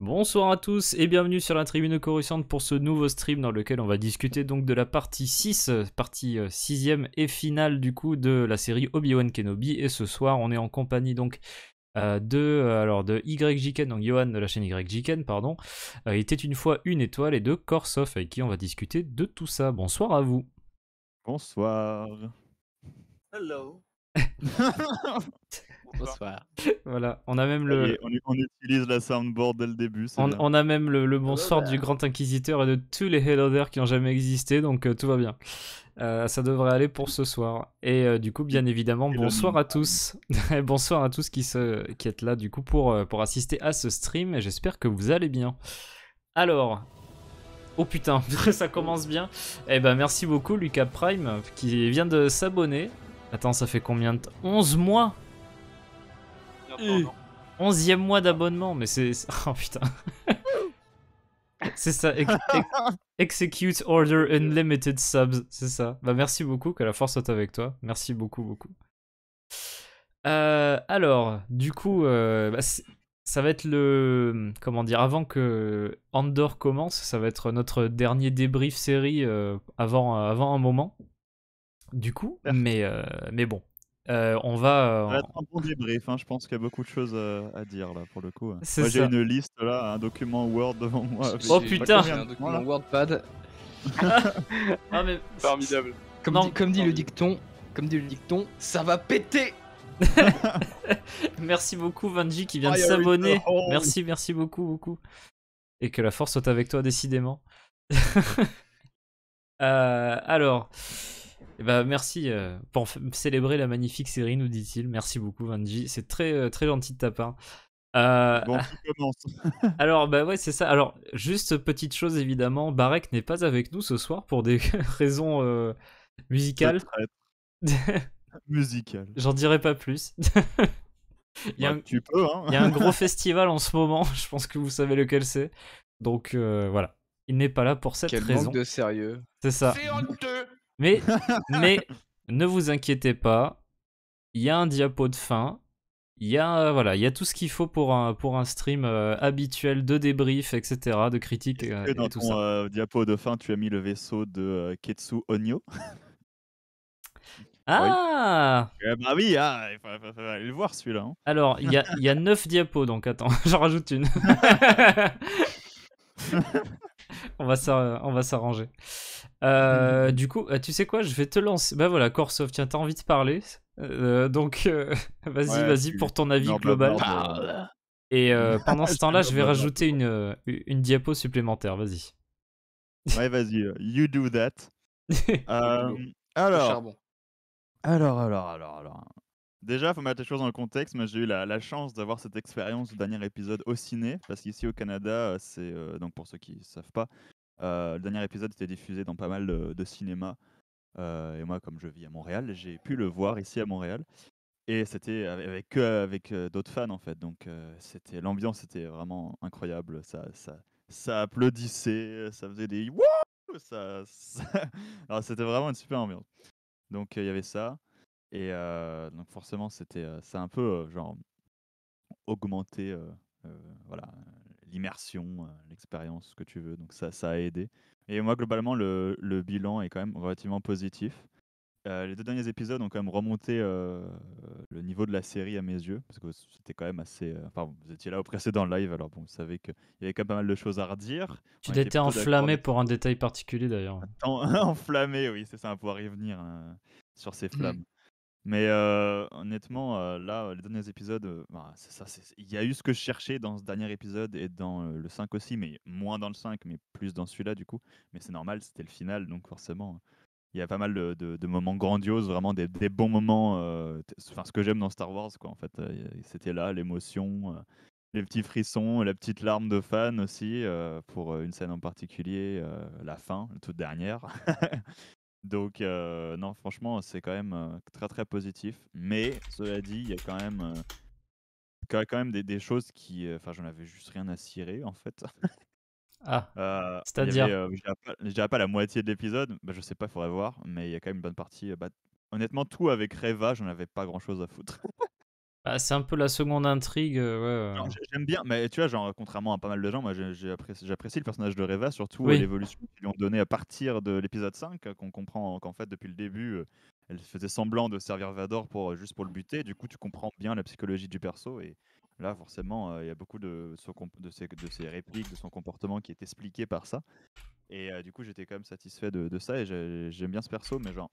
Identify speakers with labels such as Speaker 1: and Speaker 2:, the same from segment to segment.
Speaker 1: Bonsoir à tous et bienvenue sur la tribune Coruscant pour ce nouveau stream dans lequel on va discuter donc de la partie 6, partie 6ème euh, et finale du coup de la série Obi-Wan Kenobi et ce soir on est en compagnie donc euh, de, euh, alors de donc Johan de la chaîne YJken, pardon, il était une fois une étoile et de Korsov avec qui on va discuter de tout ça. Bonsoir à vous.
Speaker 2: Bonsoir. Hello.
Speaker 1: Bonsoir. voilà, on a même le. on,
Speaker 2: utilise la soundboard dès le début. On,
Speaker 1: a même le, bonsoir bon bah. du Grand Inquisiteur et de tous les Helloders qui n'ont jamais existé, donc euh, tout va bien. Euh, ça devrait aller pour ce soir. Et euh, du coup, bien évidemment, bonsoir à tous. bonsoir à tous qui, se, qui êtes là du coup pour, pour assister à ce stream. j'espère que vous allez bien. Alors, Oh putain, ça commence bien. Eh ben merci beaucoup Lucas Prime qui vient de s'abonner. Attends, ça fait combien de temps 11 mois euh. Onzième mois d'abonnement, mais c'est... Oh putain. c'est ça, Execute Order Unlimited Subs, c'est ça. Bah merci beaucoup, que la force soit avec toi. Merci beaucoup, beaucoup. Euh, alors, du coup, euh, bah, ça va être le... Comment dire Avant que Andor commence, ça va être notre dernier débrief série avant, avant un moment. Du coup, mais, mais
Speaker 2: bon, euh, on va. Euh, on va être un bon débrief, hein. je pense qu'il y a beaucoup de choses euh, à dire là pour le coup. Moi j'ai une liste là, un document Word devant moi. oh putain Un document
Speaker 3: WordPad. Formidable. Comme,
Speaker 2: dit, le dicton, comme dit le dicton,
Speaker 1: ça va péter Merci beaucoup Vanji qui vient de s'abonner. Merci, merci beaucoup, beaucoup. Et que la force soit avec toi décidément. alors. Eh ben, merci euh, pour célébrer la magnifique série, nous dit-il. Merci beaucoup, Vanji. C'est très, euh, très gentil de ta part. Euh... Bon, alors, bah ouais, c'est ça. Alors, juste petite chose, évidemment, Barek n'est pas avec nous ce soir pour des raisons euh, musicales. musicales. J'en dirai pas plus. Il y a bah, un... Tu peux, hein. Il y a un gros festival en ce moment, je pense que vous savez lequel c'est. Donc, voilà. Il n'est pas là pour cette Quel raison. Manque de sérieux. C'est ça. C'est mais, mais ne vous inquiétez pas, il y a un diapo de fin. Il y a euh, voilà, il y a tout ce qu'il faut pour un pour un stream euh, habituel de débrief, etc., de critique euh, dans ton,
Speaker 2: diapo de fin, tu as mis le vaisseau de Ketsu Onyo. ah Bah oui, ah, il faut, aller le voir celui-là. Hein. Alors, il y a, y a 9 diapos, donc attends,
Speaker 1: j'en rajoute une. on va s'arranger. Euh, du coup, euh, tu sais quoi, je vais te lancer. Bah voilà, Korsov, tiens, t'as envie de parler. Euh, donc, vas-y, vas-y pour ton avis global. Et pendant ce temps-là, je vais rajouter une, une diapo supplémentaire. Vas-y. Ouais, vas-y,
Speaker 2: you do that. alors, alors, alors, alors, alors. Déjà, il faut mettre les choses dans le contexte. Moi, j'ai eu la, chance d'avoir cette expérience du dernier épisode au ciné, parce qu'ici au Canada, euh, c'est euh, donc pour ceux qui ne savent pas, euh, le dernier épisode était diffusé dans pas mal de, de cinémas. et moi, comme je vis à Montréal, j'ai pu le voir ici à Montréal. Et c'était avec avec d'autres fans en fait. Donc c'était l'ambiance était vraiment incroyable. Ça, ça, ça applaudissait, ça faisait des wouh. Ça, c'était vraiment une super ambiance. Donc il y avait ça. Et donc forcément, c'était, c'est un peu genre augmenter voilà, l'immersion, l'expérience, ce que tu veux. Donc ça, ça a aidé. Et moi, globalement, le, le bilan est quand même relativement positif. les deux derniers épisodes ont quand même remonté le niveau de la série à mes yeux, parce que c'était quand même assez. enfin, vous étiez là au précédent live, alors bon, vous savez qu'il y avait quand même pas mal de choses à redire. Tu étais enflammé pour un détail particulier d'ailleurs. enflammé, oui, c'est ça, on pouvoir y revenir hein, sur ces mmh. flammes. Mais euh, honnêtement, euh, là, euh, les derniers épisodes, bah, il y a eu ce que je cherchais dans ce dernier épisode et dans le 5 aussi, mais moins dans le 5, mais plus dans celui-là du coup. Mais c'est normal, c'était le final, donc forcément, il y a pas mal de, moments grandioses, vraiment des, bons moments. Enfin, ce que j'aime dans Star Wars, quoi, en fait, c'était là, l'émotion, les petits frissons, la petite larme de fan aussi, pour une scène en particulier, la fin, la toute dernière. Donc, euh, non, franchement, c'est quand même euh, très très positif. Mais cela dit, il y a quand même, euh, quand, quand même des, des choses qui. Enfin, j'en avais juste rien à cirer en fait. Ah, c'est-à-dire Je dirais pas la moitié de l'épisode, bah, je sais pas, faudrait voir, mais il y a quand même une bonne partie. Bah, honnêtement, tout avec Reva, j'en avais pas grand chose à foutre. Ah, c'est un peu la seconde intrigue. Euh, j'aime bien, mais tu vois, genre, contrairement à pas mal de gens, moi j'apprécie le personnage de Reva, surtout euh, l'évolution qu'ils lui ont donnée à partir de l'épisode 5, euh, qu'on comprend qu'en fait, depuis le début, elle faisait semblant de servir Vador pour, juste pour le buter. Du coup, tu comprends bien la psychologie du perso. Et là, forcément, il y a beaucoup de, ses, de répliques, de son comportement qui est expliqué par ça. Et du coup, j'étais quand même satisfait de, ça et j'aime bien ce perso, mais genre,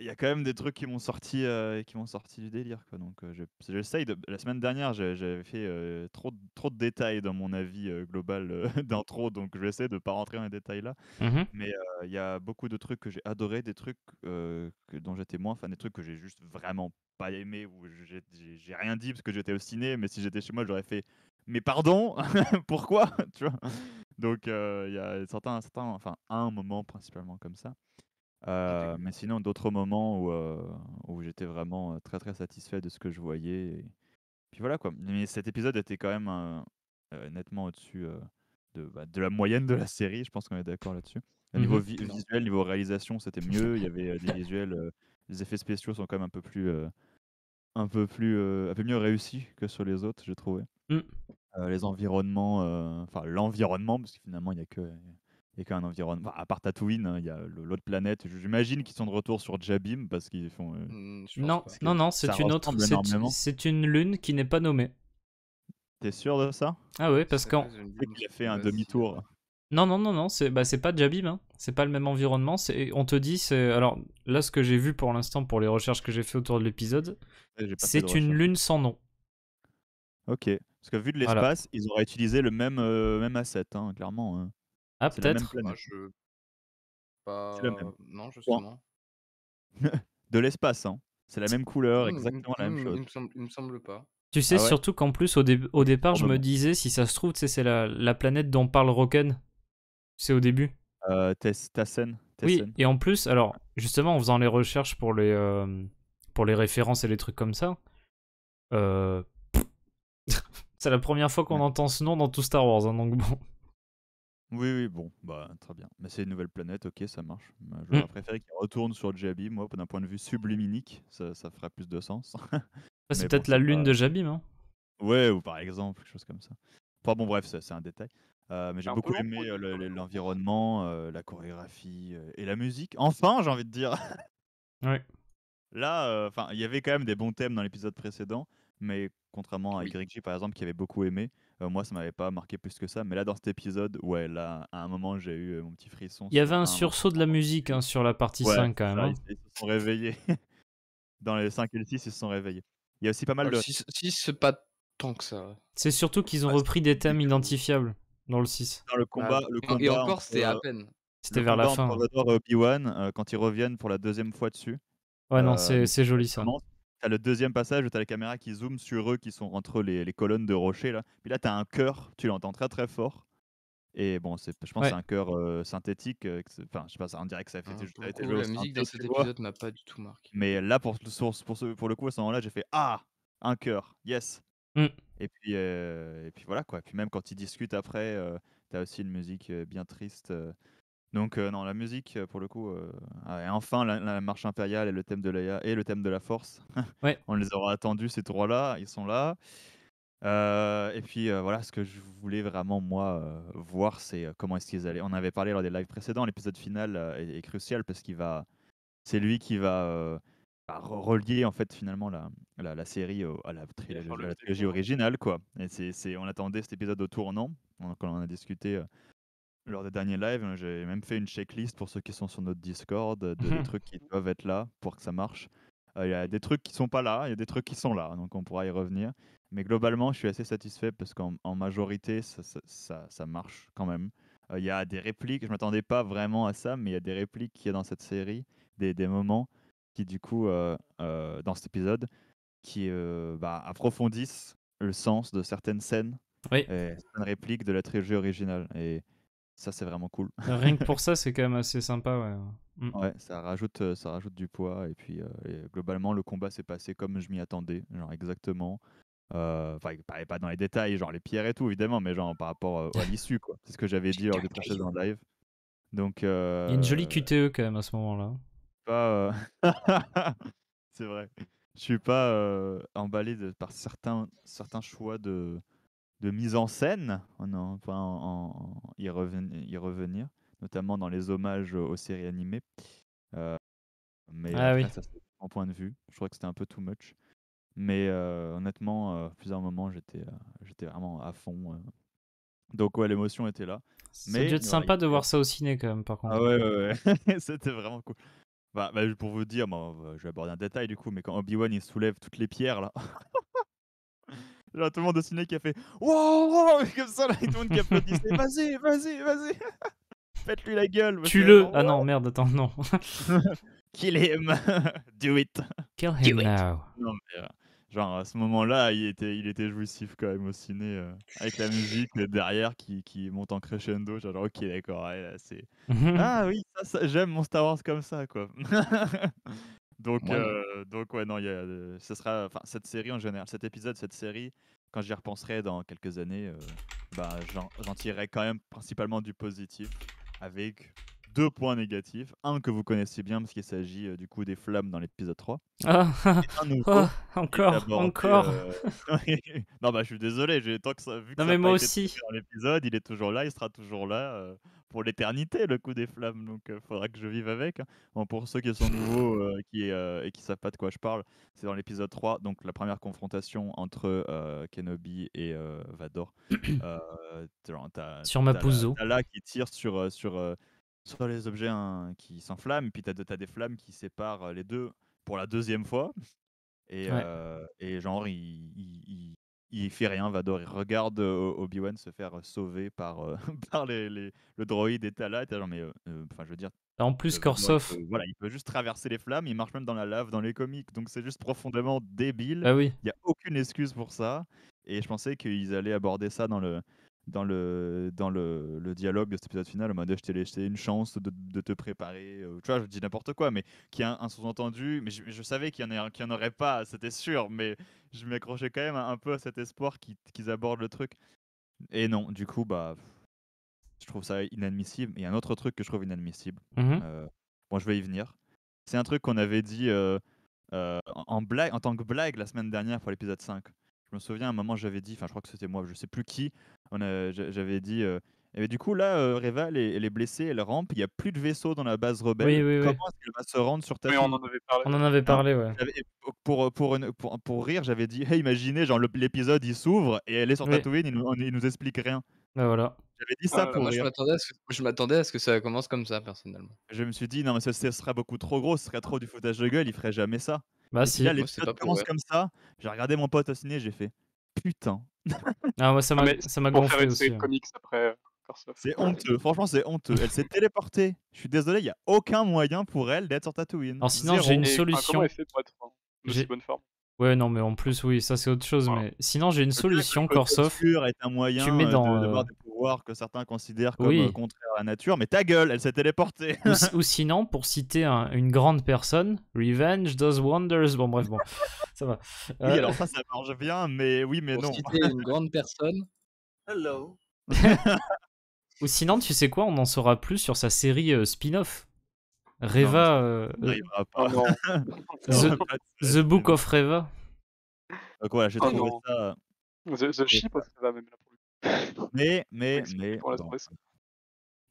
Speaker 2: il y a quand même des trucs qui m'ont sorti, qui m'ont sorti du délire. Quoi. Donc, de- La semaine dernière, j'avais fait trop, de- trop de détails dans mon avis global d'intro, donc je vais essayer de ne pas rentrer dans les détails là. Mmh mais il y a beaucoup de trucs que j'ai adoré, des trucs dont j'étais moins fan, des trucs que j'ai juste vraiment pas aimé, où j'ai rien dit parce que j'étais obstiné mais si j'étais chez moi, j'aurais fait Mais pardon Pourquoi Tu vois Donc, il y a certains, certains, enfin, un moment principalement comme ça. Euh, mais sinon, d'autres moments où, euh, où j'étais vraiment très très satisfait de ce que je voyais. Puis voilà quoi. Mais cet épisode était quand même euh, nettement au-dessus de, bah, de la moyenne de la série. Je pense qu'on est d'accord là-dessus. Au mmh niveau visuel, visuel, niveau réalisation, c'était mieux. Il y avait des visuels, les effets spéciaux sont quand même un peu plus, un peu plus, un peu mieux réussis que sur les autres, j'ai trouvé. Mmh. les environnements, enfin l'environnement, parce que finalement il n'y a que et quand environnement. À part Tatooine, hein, il y a l'autre planète. J'imagine qu'ils sont de retour sur Jabim parce qu'ils font. Euh, hmm, non, non, non, c'est une autre.
Speaker 1: C'est une lune qui n'est pas nommée. T'es sûr
Speaker 2: de ça Ah oui, parce qu'on. Il a fait un demi-tour.
Speaker 1: Non, non, non, non, c'est bah, pas Jabim, hein. c'est pas le même environnement. On te dit, Alors là, ce que j'ai vu pour l'instant, pour les recherches que j'ai fait autour de l'épisode, c'est une lune sans nom. Ok, parce
Speaker 2: que vu de l'espace, ils auraient utilisé le même, euh, même asset, hein, clairement. Ah, peut-être. C'est la même. Non, justement. De l'espace, hein. C'est la même couleur, exactement la même chose. Il me semble, me semble pas. Tu sais, ah surtout
Speaker 1: qu'en plus, au, au départ, je me disais, si ça se trouve, c'est la, la planète dont parle Roken. C'est au début. Euh, Oui, et en plus, alors, justement, en faisant les recherches pour les, pour les références et les trucs comme ça, euh, c'est la première fois qu'on entend ce nom dans tout Star Wars, hein, donc bon.
Speaker 2: Oui, oui, bon, bah, très bien. Mais c'est une nouvelle planète, ok, ça marche. je bah, mmh. J'aurais qu'il retourne sur Jabim moi, d'un point de vue subliminique ça, ça ferait plus de sens. c'est peut-être la lune de Jabim. Hein. Ouais, ou par exemple, quelque chose comme ça. Enfin bon, bref, c'est un détail. mais j'ai beaucoup aimé l'environnement, la chorégraphie et la musique. Enfin, j'ai envie de dire. Ouais. Là, enfin, il y avait quand même des bons thèmes dans l'épisode précédent, mais contrairement à Oui. YG par exemple, qui avait beaucoup aimé, euh, moi, ça m'avait pas marqué plus que ça, mais là, dans cet épisode, ouais, là, à un moment, j'ai eu euh, mon petit frisson. Il y avait un,
Speaker 1: sursaut de la musique hein, sur la partie 5, quand même. Hein.
Speaker 2: ils, se sont réveillés. dans les 5 et le 6, ils se sont réveillés. Il y a aussi pas mal ah, de. 6, c'est pas tant que ça.
Speaker 1: C'est surtout qu'ils ont repris des thèmes identifiables dans le 6. Dans le
Speaker 3: combat, le ah, combat Et encore, c'était à euh, peine.
Speaker 2: C'était vers la fin. Obi-Wan, quand ils reviennent pour la deuxième fois dessus. Ouais, non, c'est joli ça le deuxième passage où as la caméra qui zoome sur eux, qui sont entre les, colonnes de rochers. Là. Puis là, tu as un cœur, tu l'entends très très fort. Et bon, je pense c'est un cœur euh, synthétique. Euh, enfin, je sais pas, on dirait que ça a ah, fait ah, coup, La musique
Speaker 3: dans cet épisode m'a pas du tout marqué.
Speaker 2: Mais là, pour, pour, pour, le coup, à ce moment-là, j'ai fait Ah Un cœur Yes mmh. et, puis, euh, et puis voilà quoi. Et puis même quand ils discutent après, tu as aussi une musique bien triste. Donc euh, non, la musique euh, pour le coup. Euh, ah, et enfin, la, marche impériale et le thème de Leia et le thème de la Force. Ouais. On les aura attendus ces trois-là, ils sont là. et puis voilà, ce que je voulais vraiment moi voir, c'est comment est-ce qu'ils allaient. On avait parlé lors des lives précédents, l'épisode final est, crucial parce qu'il va, c'est lui qui va bah, relier en fait finalement la, série à la, trilogie originale quoi. Et c'est, on attendait cet épisode au tournant, quand on a discuté lors des derniers lives, j'ai même fait une checklist pour ceux qui sont sur notre Discord euh, de, des trucs qui doivent être là pour que ça marche. Euh, il y a des trucs qui sont pas là, il y a des trucs qui sont là, donc on pourra y revenir. Mais globalement, je suis assez satisfait parce qu'en majorité, ça, marche quand même. Euh, il y a des répliques, je m'attendais pas vraiment à ça, mais il y a des répliques qu'il y a dans cette série, des, moments qui, du coup, dans cet épisode, qui bah, approfondissent le sens de certaines scènes, oui. et certaines répliques de la trilogie originale. Et ça, c'est vraiment cool.
Speaker 1: Euh, rien que pour ça, c'est quand même assez sympa, ouais. Mm. Ouais,
Speaker 2: ça rajoute, euh, ça rajoute du poids. Et puis, euh, globalement, le combat s'est passé comme je m'y attendais, genre exactement. Enfin, pas dans les détails, genre les pierres et tout, évidemment, mais genre par rapport à, l'issue, quoi. C'est ce que j'avais dit lors du précédent live. Donc, Il y a une jolie
Speaker 1: QTE quand même à ce moment-là.
Speaker 2: Pas. c'est vrai. Je suis pas emballé par certains, certains choix de, de mise en scène, on enfin, en, y, revenir, notamment dans les hommages aux séries animées. Euh, mais ah, oui. point de vue, je crois que c'était un peu too much. Mais euh, honnêtement, à euh, plusieurs moments, j'étais j'étais vraiment à fond. Donc ouais, l'émotion était là. Mais, ça sympa
Speaker 1: de voir ça au ciné quand même, par
Speaker 2: contre. Ah ouais, ouais, ouais. c'était vraiment cool. Bah, bah pour vous dire, bah, je vais aborder un détail du coup, mais quand Obi-Wan il soulève toutes les pierres là, Genre, tout le monde au ciné qui a fait wow, comme ça, là, et tout le monde qui applaudissait. Vas-y, vas-y, vas-y. Faites-lui la gueule. Tue-le.
Speaker 1: Ah non, merde, attends, non. Kill him.
Speaker 2: Do it. Kill him Do now. Euh, genre, à ce moment-là, il était, il était jouissif quand même au ciné, euh, avec la musique euh, derrière qui, qui monte en crescendo. Genre, ok, d'accord, c'est. Mhm. ah oui, j'aime mon Star Wars comme ça, quoi. Donc, ouais. Euh, donc ouais, non, y a, euh, ce sera, cette série en général, cet épisode, cette série, quand j'y repenserai dans quelques années, euh, bah, j'en tirerai quand même principalement du positif, avec deux points négatifs. Un que vous connaissez bien, parce qu'il s'agit du coup des flammes dans l'épisode 3. Ah, oh, encore, encore. non, bah je suis désolé, j'ai tant que ça. Vu que non, ça mais moi aussi. L'épisode, il est toujours là, il sera toujours là pour l'éternité le coup des flammes, donc il euh, faudra que je vive avec. Hein. Bon, pour ceux qui sont nouveaux euh, qui, euh, et qui savent pas de quoi je parle, c'est dans l'épisode 3, donc la première confrontation entre Kenobi et Vador. sur ma T'as là qui tire sur, sur, sur les objets hein, qui s'enflamment, puis t'as as des flammes qui séparent les deux pour la deuxième fois. Et, et genre, il il fait rien, Vador. Il regarde euh, Obi-Wan se faire euh, sauver par, euh, par les, le droïde et Tala. mais enfin, je veux dire. En plus, Corsoff. voilà, il peut juste traverser les flammes. Il marche même dans la lave dans les comics. Donc, c'est juste profondément débile. Ah il n'y a aucune excuse pour ça. Et je pensais qu'ils allaient aborder ça dans le, dans le, dans le, dialogue de cet épisode final, en mode je t'ai laissé une chance de, te préparer, euh, tu vois, je dis n'importe quoi, mais qui a un, sous-entendu, mais je, savais qu'il n'y en, aurait pas, c'était sûr, mais je m'accrochais quand même un, peu à cet espoir qu'ils abordent le truc. Et non, du coup, bah, je trouve ça inadmissible. il y a un autre truc que je trouve inadmissible, mhm. euh, bon, je vais y venir, c'est un truc qu'on avait dit euh, en, blague, en tant que blague la semaine dernière pour l'épisode 5. Je me souviens, à un moment, j'avais dit, enfin, je crois que c'était moi, je sais plus qui, on j'avais dit. Mais euh, «Eh ben, du coup, là, euh, Reva, elle est, blessée, elle rampe, il n'y a plus de vaisseau dans la base rebelle. oui, oui. Comment est-ce qu'elle va se rendre sur on Tatooine en avait parlé. On en avait parlé, ouais. pour, pour, pour, rire, j'avais dit, hey, imaginez, genre l'épisode il s'ouvre et elle est sur Tatooine, il nous, il nous explique rien. ben voilà. J'avais dit ah ça pour moi, je m'attendais à ce que, je m'attendais à ce que ça commence comme ça, personnellement. Je me suis dit, non, mais ce, ce serait beaucoup trop gros, ce serait trop du foutage de gueule, il ferait jamais ça. Bah, si. Là, l'épisode commence comme ça. J'ai regardé mon pote au ciné, j'ai fait putain. Ah, moi, ça ah, m'a gonflé aussi.
Speaker 4: Hein. C'est honteux,
Speaker 2: franchement c'est honteux. Elle s'est téléportée. Je suis désolé, il n'y a aucun moyen pour elle d'être sur Tatooine. sinon j'ai une solution.
Speaker 1: Ouais, non, mais en plus, oui, ça c'est autre chose. Mais sinon, j'ai une solution, Corsof. est un moyen tu mets euh, dans, de, euh,
Speaker 2: que certains considèrent comme euh, contraire à la nature, mais ta gueule, elle s'est téléportée.
Speaker 1: ou, sinon, pour citer une grande personne, Revenge does wonders. Bon, bref, bon, ça va. Oui, euh, alors ça,
Speaker 2: ça marche bien, mais oui, mais non. Pour citer une grande personne. Hello.
Speaker 1: ou sinon, tu sais quoi, on en saura plus sur sa série euh, spin-off. Reva. Oh the,
Speaker 2: Book of Reva. Donc voilà, j'ai oh trouvé
Speaker 4: ça. The, the Ship va même là
Speaker 2: mais, mais, mais. bon.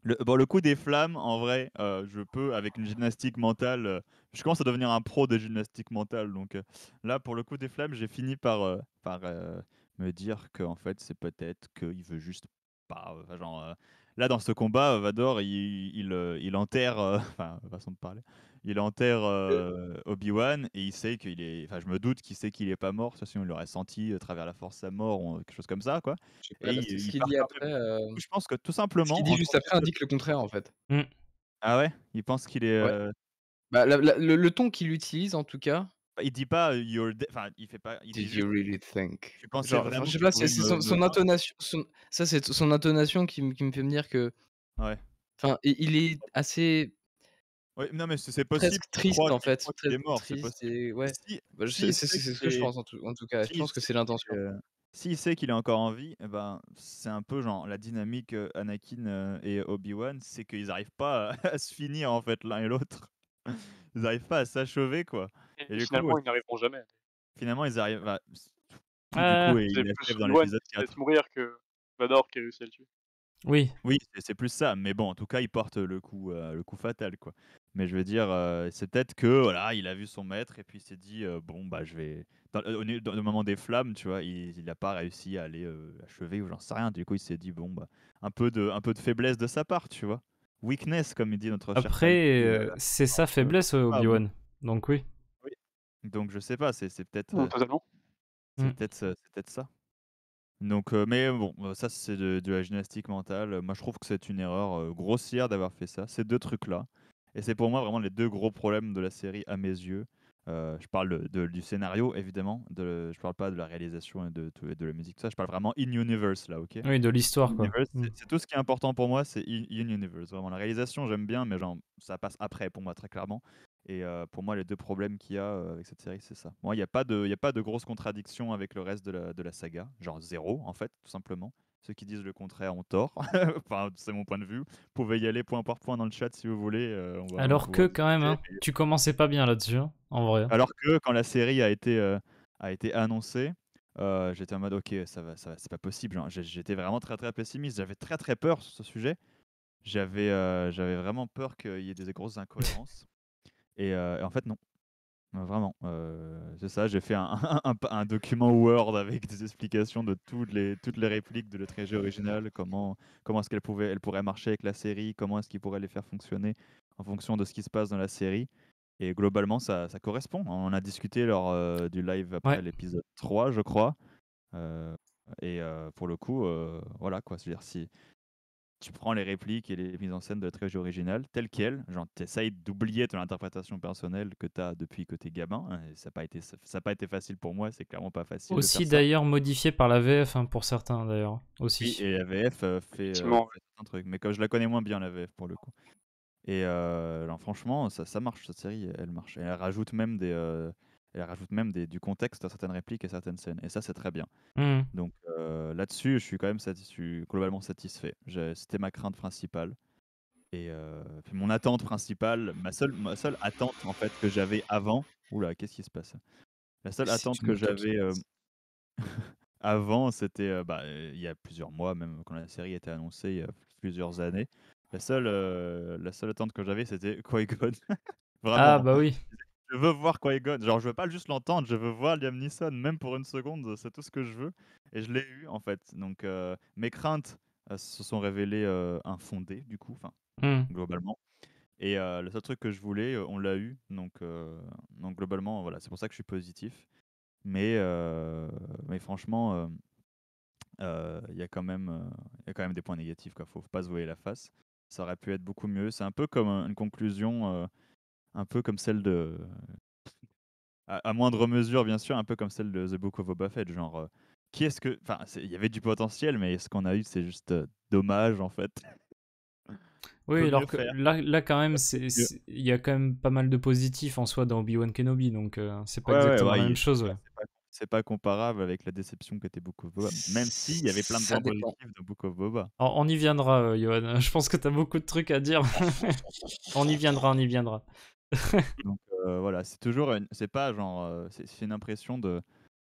Speaker 2: Le, bon, le coup des flammes, en vrai, euh, je peux, avec une gymnastique mentale, euh, je commence à devenir un pro des gymnastiques mentales. Donc euh, là, pour le coup des flammes, j'ai fini par, par me dire que en fait, c'est peut-être qu'il veut juste pas. genre, là, dans ce combat, Vador, il, il, il enterre, enfin, façon de parler, il enterre Obi-Wan et il sait qu'il est. Enfin, je me doute qu'il sait qu'il est pas mort, sinon il l'aurait senti à travers la force sa mort ou quelque chose comme ça, quoi. Je pas, bah, et ce qu'il dit après. Euh je pense que tout simplement. Ce qu'il dit juste après euh indique le contraire, en fait. Mmh. Ah ouais Il pense qu'il est. Bah, le, ton qu'il utilise, en tout cas. Bah, il dit pas Enfin, il fait pas. Did you really think Je pense Genre, c'est son,
Speaker 3: intonation. Ça, c'est son intonation qui, qui me fait me dire que. Ouais. Enfin, il est
Speaker 2: assez oui, non, mais c'est Presque triste en fait. Très mort, triste. Ouais. Bah, c'est ce que je pense en tout, cas. je pense que c'est l'intention. Si S'il sait qu'il est encore en vie, eh ben, c'est un peu genre la dynamique euh, Anakin euh, et Obi-Wan, c'est qu'ils n'arrivent pas à, se finir en fait l'un et l'autre. Ils n'arrivent pas à s'achever quoi. Et, du finalement, coup, ils n'arriveront jamais. Finalement, ils arrivent. Bah, du ah, coup, il plus dans l'épisode mourir que Vador qui a réussi à le tuer. Oui. Oui, c'est plus ça. Mais bon, en tout cas, ils portent le coup, euh, le coup fatal, quoi. Mais je veux dire, euh, c'est peut-être que voilà, il a vu son maître et puis il s'est dit euh, bon bah je vais. Euh, au moment des flammes, tu vois, il n'a pas réussi à aller achever ou j'en sais rien. Du coup, il s'est dit bon bah un peu de un peu de faiblesse de sa part, tu vois. Weakness comme il dit notre. Après, c'est sa faiblesse Obi Wan, donc oui. Donc je sais pas, c'est peut-être. C'est peut-être mmh. peut ça. Donc, mais bon, ça c'est de, la gymnastique mentale. Moi je trouve que c'est une erreur grossière d'avoir fait ça, ces deux trucs-là. Et c'est pour moi vraiment les deux gros problèmes de la série à mes yeux. Euh, je parle de, du scénario, évidemment. De, je parle pas de la réalisation et de, de, la musique, ça. Je parle vraiment in-universe, là, ok Oui, de l'histoire, quoi. Mm. C'est tout ce qui est important pour moi, c'est in-universe. Vraiment, la réalisation, j'aime bien, mais genre, ça passe après, pour moi, très clairement. Et euh, pour moi, les deux problèmes qu'il y a euh, avec cette série, c'est ça. Moi, il n'y a, pas de, y a pas de grosse contradiction avec le reste de la, de la saga. Genre zéro, en fait, tout simplement. Ceux qui disent le contraire ont tort. enfin, c'est mon point de vue. Vous pouvez y aller point par point dans le chat si vous voulez. Euh, Alors que,
Speaker 1: quand même, hein, tu commençais pas bien là-dessus, hein, en vrai.
Speaker 2: Alors que, quand la série a été, euh, a été annoncée, euh, j'étais en mode ok, ça va, ça c'est pas possible. Hein. J'étais vraiment très très pessimiste. J'avais très très peur sur ce sujet. J'avais j'avais vraiment peur qu'il y ait des grosses incohérences. et en fait, non. Vraiment, euh, c'est ça. J'ai fait un, document Word avec des explications de toutes les, toutes les répliques de le original, comment, comment est-ce qu'elle pouvait, elle pourrait marcher avec la série, comment est-ce qu'il pourrait les faire fonctionner en fonction de ce qui se passe dans la série. Et globalement, ça, correspond. On a discuté lors euh, du live après l'épisode 3, je crois. Euh, et pour le coup, voilà quoi. C'est-à-dire, si, tu prends les répliques et les mises en scène de la trilogie originale telles quelles. Genre, t'essayes d'oublier ton interprétation personnelle que tu as depuis que t'es gamin. Hein, et ça n'a pas, été, pas été facile pour moi, c'est clairement pas facile. Aussi
Speaker 1: d'ailleurs modifié par la VF hein, pour certains d'ailleurs.
Speaker 2: Aussi. Oui, et la VF euh, euh, fait, un truc. Mais comme je la connais moins bien, la VF pour le coup. Et euh, franchement, ça, ça marche, cette série, elle marche. elle rajoute même des elle rajoute même du contexte à certaines répliques et certaines scènes. Et ça, c'est très bien. Hmm. Donc euh, là-dessus, je suis quand même globalement satisfait. C'était ma crainte principale. Et euh, mon attente principale, ma seule, ma seule attente en fait que j'avais avant. Oula, qu'est-ce qui se passe La seule attente que j'avais euh, avant, c'était bah, il y a plusieurs mois, même quand la série était annoncée, il y a plusieurs années. La seule, la seule attente que j'avais, c'était Qui-Gon. Ah bah oui. je veux voir Qui-Gon. Genre, je veux pas juste l'entendre, je veux voir Liam Neeson, même pour une seconde, c'est tout ce que je veux. Et je l'ai eu, en fait. Donc, euh, mes craintes euh, se sont révélées euh, infondées, du coup, enfin, hmm. globalement. Et le seul truc que je voulais, on l'a eu. Donc, donc globalement, voilà, c'est pour ça que je suis positif. Mais, mais franchement, il y, y, a quand même des points négatifs, quoi. Faut pas se voiler la face. Ça aurait pu être beaucoup mieux. C'est un peu comme une conclusion un peu comme celle de. À, moindre mesure, bien sûr, un peu comme celle de The Book of Boba Fett. Genre, euh, qui est-ce que. Enfin, il y avait du potentiel, mais ce qu'on a eu, c'est juste euh, dommage, en fait.
Speaker 1: Oui, alors que là, là, quand même, il y a quand même pas mal de positifs en soi dans Obi-Wan Kenobi, donc euh, c'est pas exactement la même chose.
Speaker 2: C'est pas, comparable avec la déception qu'était Book of Boba, même s'il y avait plein de points positifs dans Book of Boba.
Speaker 1: on y viendra, Johan. Je pense que t'as beaucoup de trucs à dire.
Speaker 2: on y viendra, on y viendra. Donc euh, voilà, c'est toujours, c'est pas genre, euh, c'est une impression de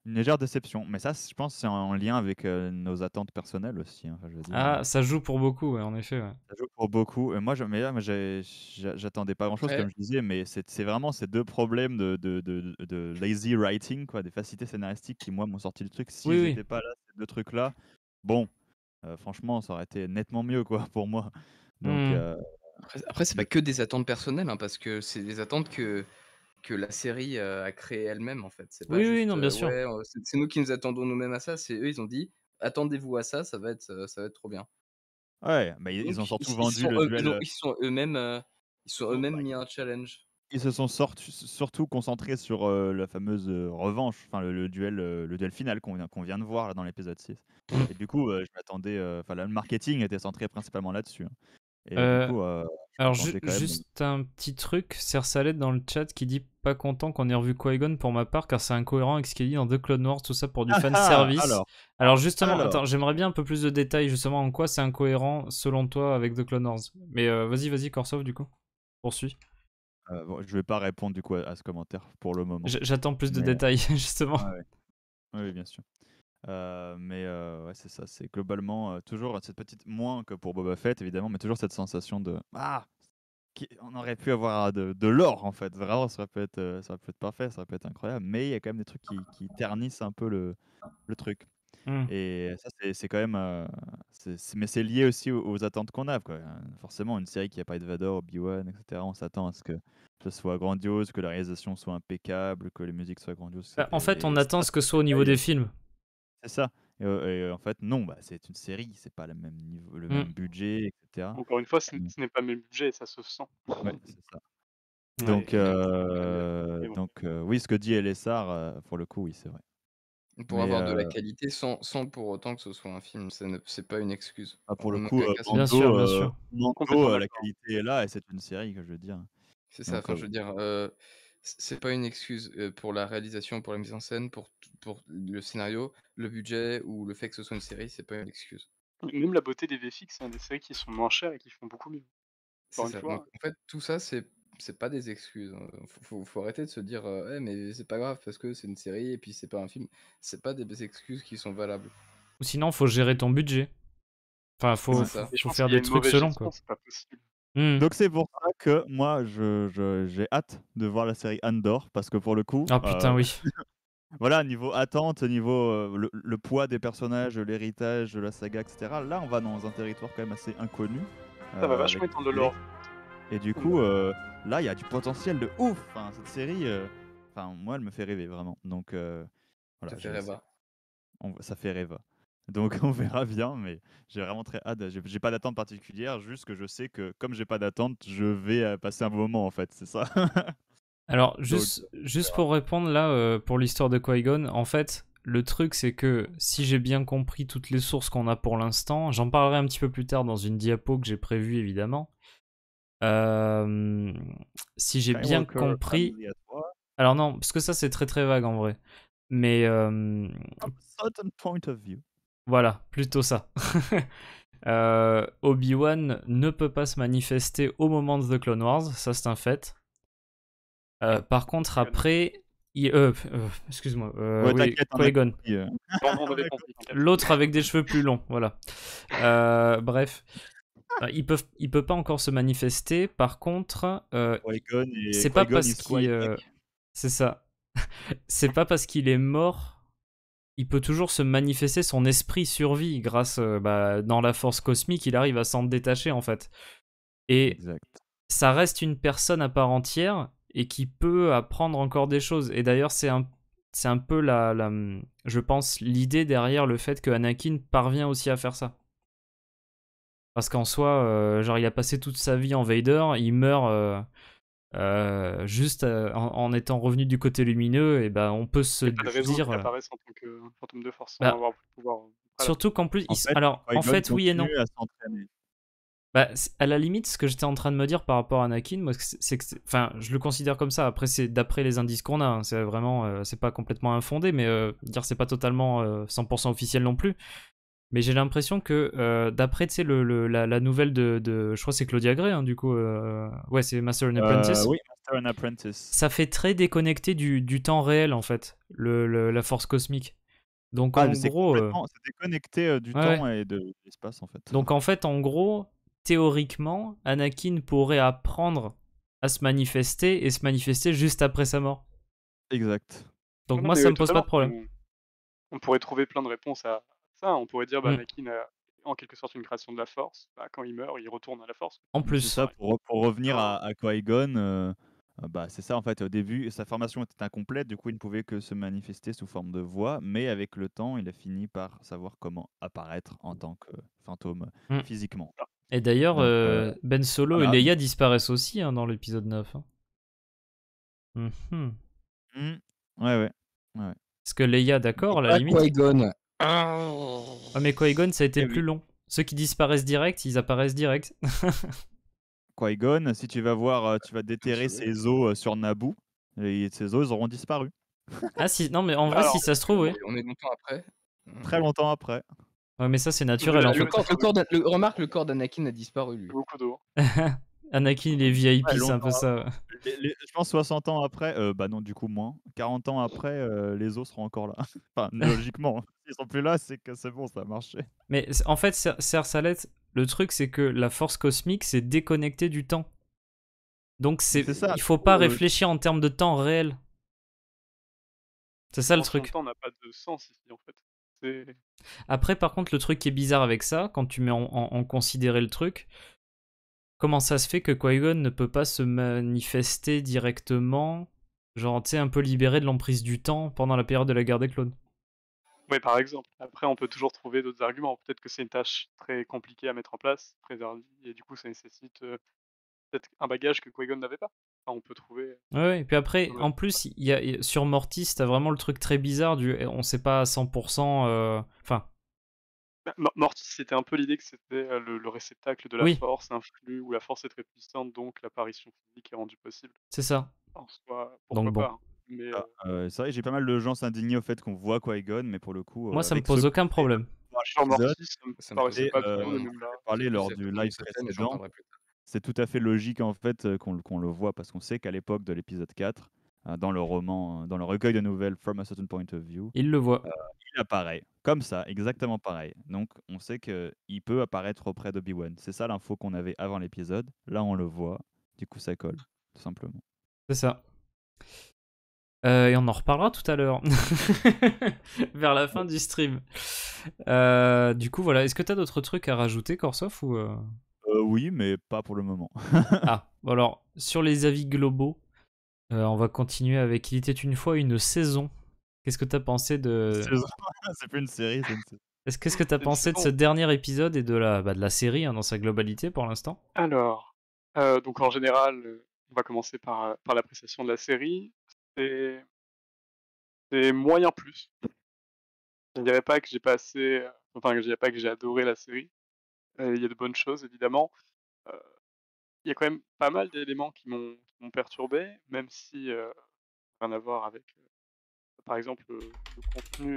Speaker 2: une légère déception. Mais ça, je pense, c'est en lien avec euh, nos attentes personnelles aussi. Hein, ah, ça
Speaker 1: joue pour beaucoup, en effet. Ça
Speaker 2: joue pour beaucoup. Et moi, je, mais j'attendais pas grand-chose, comme je disais, mais c'est vraiment ces deux problèmes de, de, de, lazy writing, quoi, des facilités scénaristiques qui, moi, m'ont sorti le truc. Si j'étais pas là, ces deux là bon, franchement, ça aurait été nettement mieux, quoi, pour moi. Donc, mmh. Après, après c'est pas que
Speaker 3: des attentes personnelles, hein, parce que c'est des attentes que, que la série euh, a créées elle-même, en fait. pas Oui, oui, non, bien euh, sûr. c'est nous qui nous attendons nous-mêmes à ça, c'est eux, ils ont dit, attendez-vous à ça, ça va être, euh, ça va être trop bien.
Speaker 2: Ouais, mais bah, ils, ont surtout vendu le duel. ils se
Speaker 3: sont eux-mêmes ils sont eux-mêmes oh mis à un challenge.
Speaker 2: Ils se sont surtout concentrés sur la fameuse revanche, enfin le, duel, le duel final qu'on vient, qu'on vient de voir là, dans l'épisode 6. Mmh. Et du coup, je m'attendais. Enfin, le marketing était centré principalement là-dessus. Hein. Euh, euh, euh, alors, juste
Speaker 1: un petit truc, Sersalette dans le chat qui dit pas content qu'on ait revu Qui-Gon pour ma part, car c'est incohérent avec ce qu'il dit dans The Clone Wars, tout ça pour du ah, ah, fan service. Alors, justement, j'aimerais bien un peu plus de détails, justement, en quoi c'est incohérent selon toi avec The Clone Wars. Mais vas-y, vas-y, Korsov, du coup,
Speaker 2: poursuis. Bon, je vais pas répondre du coup à, ce commentaire pour le moment. J'attends plus de détails, justement. oui, bien sûr. Euh, mais euh, ouais, c'est ça, c'est globalement euh, toujours cette petite, moins que pour Boba Fett évidemment, mais toujours cette sensation de Ah On aurait pu avoir de, de l'or en fait, vraiment, ça peut être, ça peut être parfait, ça peut être incroyable, mais il y a quand même des trucs qui, qui ternissent un peu le, le truc. Mmh. Et ça, c'est quand même. mais c'est lié aussi aux, attentes qu'on a. Quoi. Forcément, une série qui n'a pas de Vador, Obi-Wan, etc., on s'attend à ce que ce soit grandiose, que la réalisation soit impeccable, que les musiques soient grandioses. Bah, en fait, on attend ce que ce soit au niveau des films. C'est ça. en fait, non, bah, c'est une série, c'est pas le même niveau le mmh. même budget etc.
Speaker 4: Encore une fois, ce n'est pas le même budget ça se sent.
Speaker 2: Ouais, c'est ça. Donc donc oui, ce que dit LSR, pour le coup, oui, c'est vrai. Pour avoir de la
Speaker 3: qualité sans pour autant que ce soit un film, c'est pas une excuse.
Speaker 2: Ah, pour le coup, Bien sûr, bien
Speaker 3: sûr. la qualité est là et c'est une série que je veux dire. Hein. C'est ça, je veux dire, c'est pas une excuse pour la réalisation, pour la mise en scène, pour, pour le scénario, le budget ou le fait que ce soit une série, c'est pas une excuse.
Speaker 4: Même la beauté des VFX, c'est un hein, des séries qui sont moins chères et qui font beaucoup mieux. Hein. en fait,
Speaker 3: tout ça, c'est c'est pas des excuses. Hein. Faut, faut, arrêter de se dire, «Eh, mais c'est pas grave parce que c'est une série et puis c'est pas un film. C'est pas des excuses qui sont valables.
Speaker 1: Ou sinon, faut gérer ton budget.
Speaker 2: Enfin, faut, faut, faut faire des trucs selon quoi. C'est pas possible. Mmh. Donc c'est pour ça que moi, j'ai je, j'ai hâte de voir la série Andor, parce que pour le coup... Ah putain, oui. voilà, niveau attente, niveau euh, le, poids des personnages, l'héritage, la saga, etc. Là, on va dans un territoire quand même assez inconnu. Ça va euh, vachement étendre de Et du coup, là, il y a du potentiel de ouf. cette série, enfin, moi, elle me fait rêver vraiment. Donc, voilà, ça fait rêver. On... Ça fait rêver. Donc on verra bien, mais j'ai vraiment très hâte. J'ai, pas d'attente particulière, juste que je sais que comme j'ai pas d'attente, je vais euh, passer un moment en fait, c'est ça. Alors juste,
Speaker 1: juste pour répondre là euh, pour l'histoire de Qui-Gon, en fait le truc c'est que si j'ai bien compris toutes les sources qu'on a pour l'instant, j'en parlerai un petit peu plus tard dans une diapo que j'ai prévue évidemment. Euh, si j'ai bien compris. Alors non, parce que ça c'est très très vague en vrai. Mais
Speaker 2: point of view.
Speaker 1: Voilà, plutôt ça. Euh, Obi-Wan ne peut pas se manifester au moment de The Clone Wars, ça c'est un fait. Euh, par contre, après, euh, excuse-moi, euh, L'autre avec des cheveux plus longs, voilà. bref, il peut, il peut pas encore se manifester. Par contre, c'est pas parce qu'il, c'est ça, c'est pas parce qu'il est mort il peut toujours se manifester, son esprit survie grâce euh, bah, dans la force cosmique, il arrive à s'en détacher en fait. Et ça reste une personne à part entière et qui peut apprendre encore des choses. Et d'ailleurs, c'est un, c'est un peu la, je pense, l'idée derrière le fait que Anakin parvient aussi à faire ça. Parce qu'en soi, euh, genre, il a passé toute sa vie en Vader, il meurt euh, euh, juste euh, en, étant revenu du côté lumineux, et eh ben on peut se dire. Euh, en tant
Speaker 4: que fantôme bah, Surtout qu'en plus, alors en fait, oui et non.
Speaker 1: Bah, à, la limite, ce que j'étais en train de me dire par rapport à Anakin, moi, c'est que, enfin, je le considère comme ça. Après, c'est d'après les indices qu'on a. Hein. c'est vraiment, c'est pas complètement infondé, mais dire c'est pas totalement 100% officiel non plus. Mais j'ai l'impression que, euh, d'après le, la, nouvelle de, Je crois que c'est Claudia Gray, hein, du coup. Euh, ouais, c'est Master and Apprentice. Euh, oui,
Speaker 2: Master and Apprentice.
Speaker 1: Ça fait très déconnecté du, du temps réel, en fait, le, la force cosmique. Donc, ah, en gros. C'est
Speaker 2: déconnecté du temps et
Speaker 1: de, l'espace, en fait. Donc, en fait, en gros, théoriquement, Anakin pourrait apprendre à se manifester et se manifester juste après sa mort. Exact. Donc,
Speaker 4: moi, ça me pose pas de problème. on pourrait trouver plein de réponses à, on pourrait dire, bah, mmh. a en quelque sorte une création de la force. Bah, quand il meurt, il retourne à la force.
Speaker 2: En plus. ça, pour, revenir à, à Qui-Gon, euh, ah bah, c'est ça en fait. Au début, sa formation était incomplète, du coup, il ne pouvait que se manifester sous forme de voix, mais avec le temps, il a fini par savoir comment apparaître en tant que fantôme mmh. physiquement. Ah.
Speaker 1: Et d'ailleurs, euh, euh, Ben Solo et Leia disparaissent aussi hein, dans l'épisode 9. Hein.
Speaker 5: Mmh
Speaker 2: ouais, ouais. Parce que Leia, d'accord, la limite. qui
Speaker 1: Oh. Ah, mais Qui-Gon, ça a été eh plus long. Ceux qui disparaissent direct, ils apparaissent direct.
Speaker 2: Qui-Gon, si tu vas voir, euh, tu vas ah, déterrer ses os euh, sur Naboo, et ses os auront disparu.
Speaker 1: ah si, non mais en vrai, si ça se trouve, oui. On est longtemps après. Très longtemps après.
Speaker 2: Ouais, mais ça c'est naturel.
Speaker 3: en fait. remarque, le corps d'Anakin a disparu lui. Beaucoup d'eau.
Speaker 2: Anakin, il est VIP, c'est un peu ça je pense 60 ans après, euh, bah non, du coup moins. 40 ans après, euh, les os seront encore là. enfin, logiquement, hein. ils sont plus là, c'est que c'est bon, ça a marché. Mais en
Speaker 1: fait, Serre Salette, le truc, c'est que la force cosmique, c'est déconnectée du temps. Donc c'est, il faut pas euh, réfléchir en termes de temps réel. C'est ça le truc.
Speaker 4: n'a pas de sens ici en fait.
Speaker 1: Après, par contre, le truc qui est bizarre avec ça, quand tu mets en, considéré en considérer le truc, comment ça se fait que qui ne peut pas se manifester directement, genre, tu sais, un peu libéré de l'emprise du temps pendant la période de la guerre des clones
Speaker 4: Oui, par exemple. Après, on peut toujours trouver d'autres arguments. Peut-être que c'est une tâche très compliquée à mettre en place, très et du coup, ça nécessite euh, peut-être un bagage que qui n'avait pas. on peut trouver.
Speaker 1: Euh, oui, et puis après, en plus, sur Mortis, t'as vraiment le truc très bizarre du eh, on sait pas à 100%. Euh, enfin,
Speaker 4: bah, Mortis, c'était un peu l'idée que c'était euh, le, réceptacle de la force, un flux où la force est très puissante, donc l'apparition physique est rendue possible. C'est ça. En c'est
Speaker 2: vrai, j'ai pas mal de gens s'indigner au fait qu'on voit Qui-Gon, mais pour le coup. Moi, euh, ça me pose aucun problème. Mortis, lors du live C'est tout à fait logique en fait euh, qu'on le voit parce qu'on sait qu'à l'époque de l'épisode 4, euh, dans le roman, euh, dans le recueil de nouvelles From a Certain Point of View. Il le voit. Euh, il apparaît, comme ça, exactement pareil. Donc on sait qu'il peut apparaître auprès d'Obi-Wan. C'est ça l'info qu'on avait avant l'épisode. Là on le voit, du coup ça colle, tout simplement. C'est ça. et on en reparlera tout à l'heure,
Speaker 1: vers la fin du stream. du coup, voilà. Est-ce que tu as d'autres trucs à rajouter, Korsoff ou Oui, mais pas pour le moment. ah, alors, sur les avis globaux, euh, on va continuer avec Il était une fois une saison. Qu'est-ce que t'as pensé de. c'est plus une série, c'est une Est-ce qu'est-ce que t'as pensé de ce dernier épisode et de la, bah, de la série hein, dans sa globalité pour l'instant
Speaker 4: Alors, euh, donc en général, on va commencer par, euh, par l'appréciation de la série. C'est moyen plus. Je ne dirais pas que j'ai passé, enfin que je pas que j'ai adoré la série. Il y a de bonnes choses évidemment. Il y a quand même pas mal d'éléments qui m'ont perturbé, même si euh, rien à voir avec, euh, par exemple, euh, le contenu,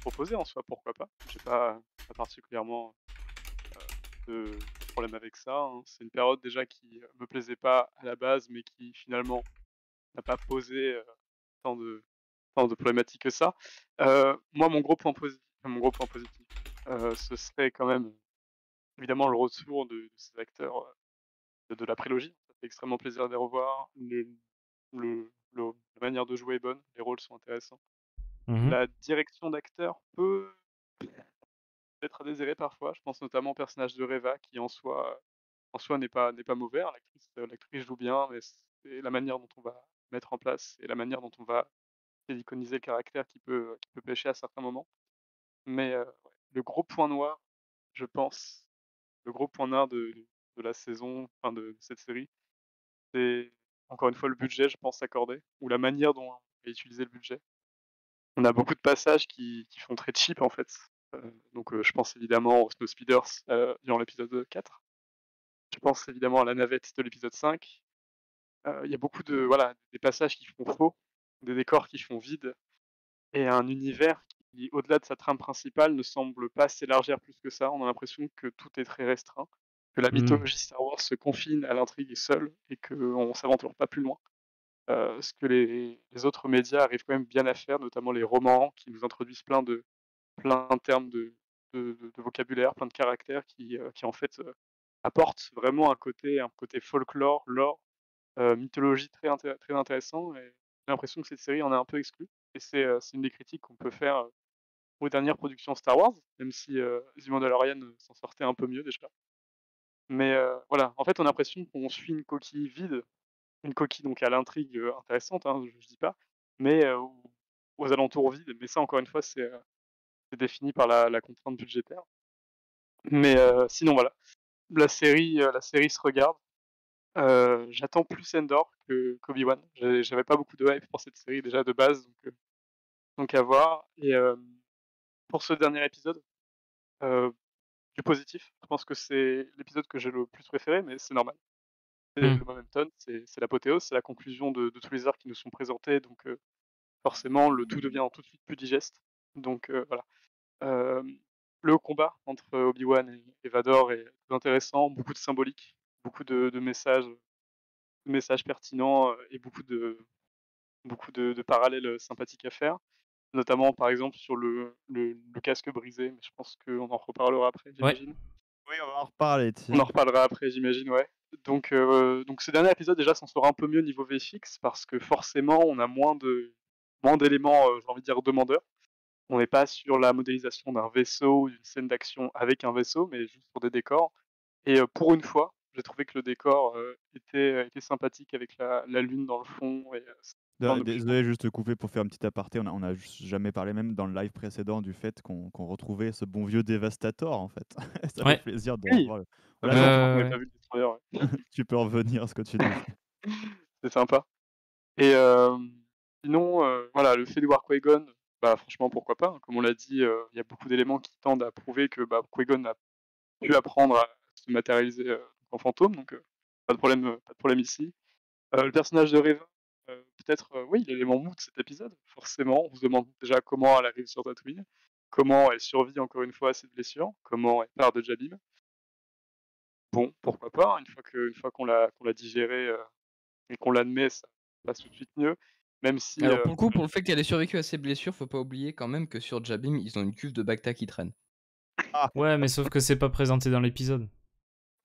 Speaker 4: proposé en soi, pourquoi pas. J'ai pas, pas particulièrement euh, de problème avec ça. Hein. C'est une période déjà qui me plaisait pas à la base, mais qui finalement n'a pas posé tant de problématiques que ça. moi, mon gros point positif, mon gros point positif, ce serait quand même évidemment le retour de ces acteurs de, la prélogie. Ça fait extrêmement plaisir de les revoir. le, la manière de jouer est bonne, les rôles sont intéressants. Mmh la direction d'acteur peut être à désirer parfois. Je pense notamment au personnage de Reva qui en soi, en soi n'est pas n'est pas mauvais. Hein. Euh, l'actrice joue bien, mais c'est la manière dont on va mettre en place et la manière dont on va déliconiser le caractère qui peut qui peut pêcher à certains moments. Mais euh, le gros point noir, je pense, le gros point noir de, de la saison, enfin de cette série, c'est encore une fois le budget, je pense, accordé, ou la manière dont on a utilisé le budget. On a beaucoup de passages qui, font très cheap en fait. Euh, donc euh, je pense évidemment aux Snow Speeders euh, durant l'épisode 4. Je pense évidemment à la navette de l'épisode 5. Il y a beaucoup de voilà des passages qui font faux, des décors qui font vide, et un univers qui, au-delà de sa trame principale, ne semble pas s'élargir plus que ça. On a l'impression que tout est très restreint que la mmh. mythologie Star Wars se confine à l'intrigue seule et qu'on ne s'aventure pas plus loin. Euh, ce que les, autres médias arrivent quand même bien à faire, notamment les romans qui nous introduisent plein de plein de termes de, vocabulaire, plein de caractères qui, euh, qui en fait euh, apportent vraiment un côté un côté folklore, lore, mythologie très, très intéressant. Et j'ai l'impression que cette série en est un peu exclu. Et c'est une des critiques qu'on peut faire aux dernières productions Star Wars, même si The Mandalorian s'en sortait un peu mieux déjà. Mais voilà, en fait, on a l'impression qu'on suit une coquille vide, une coquille donc à l'intrigue intéressante, hein, je, dis pas, mais aux alentours vides. Mais ça, encore une fois, c'est défini par la, contrainte budgétaire. Mais sinon, voilà, la série, la série se regarde. J'attends plus Endor que obi one J'avais pas beaucoup de hype pour cette série déjà de base, donc, donc à voir. Et pour ce dernier épisode, du positif. Je pense que c'est l'épisode que j'ai le plus préféré, mais c'est normal. C'est mmh. le momentum, c'est l'apothéose, c'est la conclusion de, tous les arcs qui nous sont présentés, donc forcément le tout devient tout de suite plus digeste. Donc voilà. le combat entre Obi-Wan et, Vador est intéressant, beaucoup de symbolique, beaucoup de, messages, pertinents et beaucoup de, parallèles sympathiques à faire notamment par exemple sur le, casque brisé, mais je pense qu'on en reparlera après, j'imagine.
Speaker 2: Oui, on va en reparler. On en
Speaker 4: reparlera après, j'imagine, ouais. Donc, euh, donc ce dernier épisode déjà s'en sera un peu mieux niveau VFX parce que forcément on a moins de moins d'éléments, euh, j'ai envie de dire demandeurs. On n'est pas sur la modélisation d'un vaisseau, d'une scène d'action avec un vaisseau, mais juste sur des décors. Et euh, pour une fois, j'ai trouvé que le décor était, était sympathique avec la, la, lune dans le fond et
Speaker 2: je Désolé, juste couper pour faire un petit aparté. On a, on jamais parlé, même dans le live précédent, du fait qu'on retrouvait ce bon vieux Devastator, en fait. Ça fait plaisir de le- tu peux revenir à ce que tu dis.
Speaker 4: c'est sympa. Et euh, sinon, euh, voilà, le fait de voir qui bah, franchement, pourquoi pas. Hein. Comme on l'a dit, euh, il y a beaucoup d'éléments qui tendent à prouver que bah, a pu apprendre à se matérialiser en fantôme, donc pas, de problème, pas de problème ici. le personnage de Raven. Euh, peut-être, euh, oui, l'élément mou de cet épisode, forcément. On se demande déjà comment elle arrive sur Tatooine, comment elle survit encore une fois à ses blessures, comment elle part de Jabim. Bon, pourquoi pas, une fois, qu'on l'a, qu'on l'a digéré euh, et qu'on l'admet, ça passe tout de suite mieux. Même si,
Speaker 3: Alors, pour le coup, pour le fait qu'elle ait survécu
Speaker 1: à ses blessures, faut pas
Speaker 3: oublier quand même que sur Jabim, ils ont une cuve de Bacta qui traîne.
Speaker 1: Ah. Ouais, mais sauf que c'est pas présenté dans l'épisode.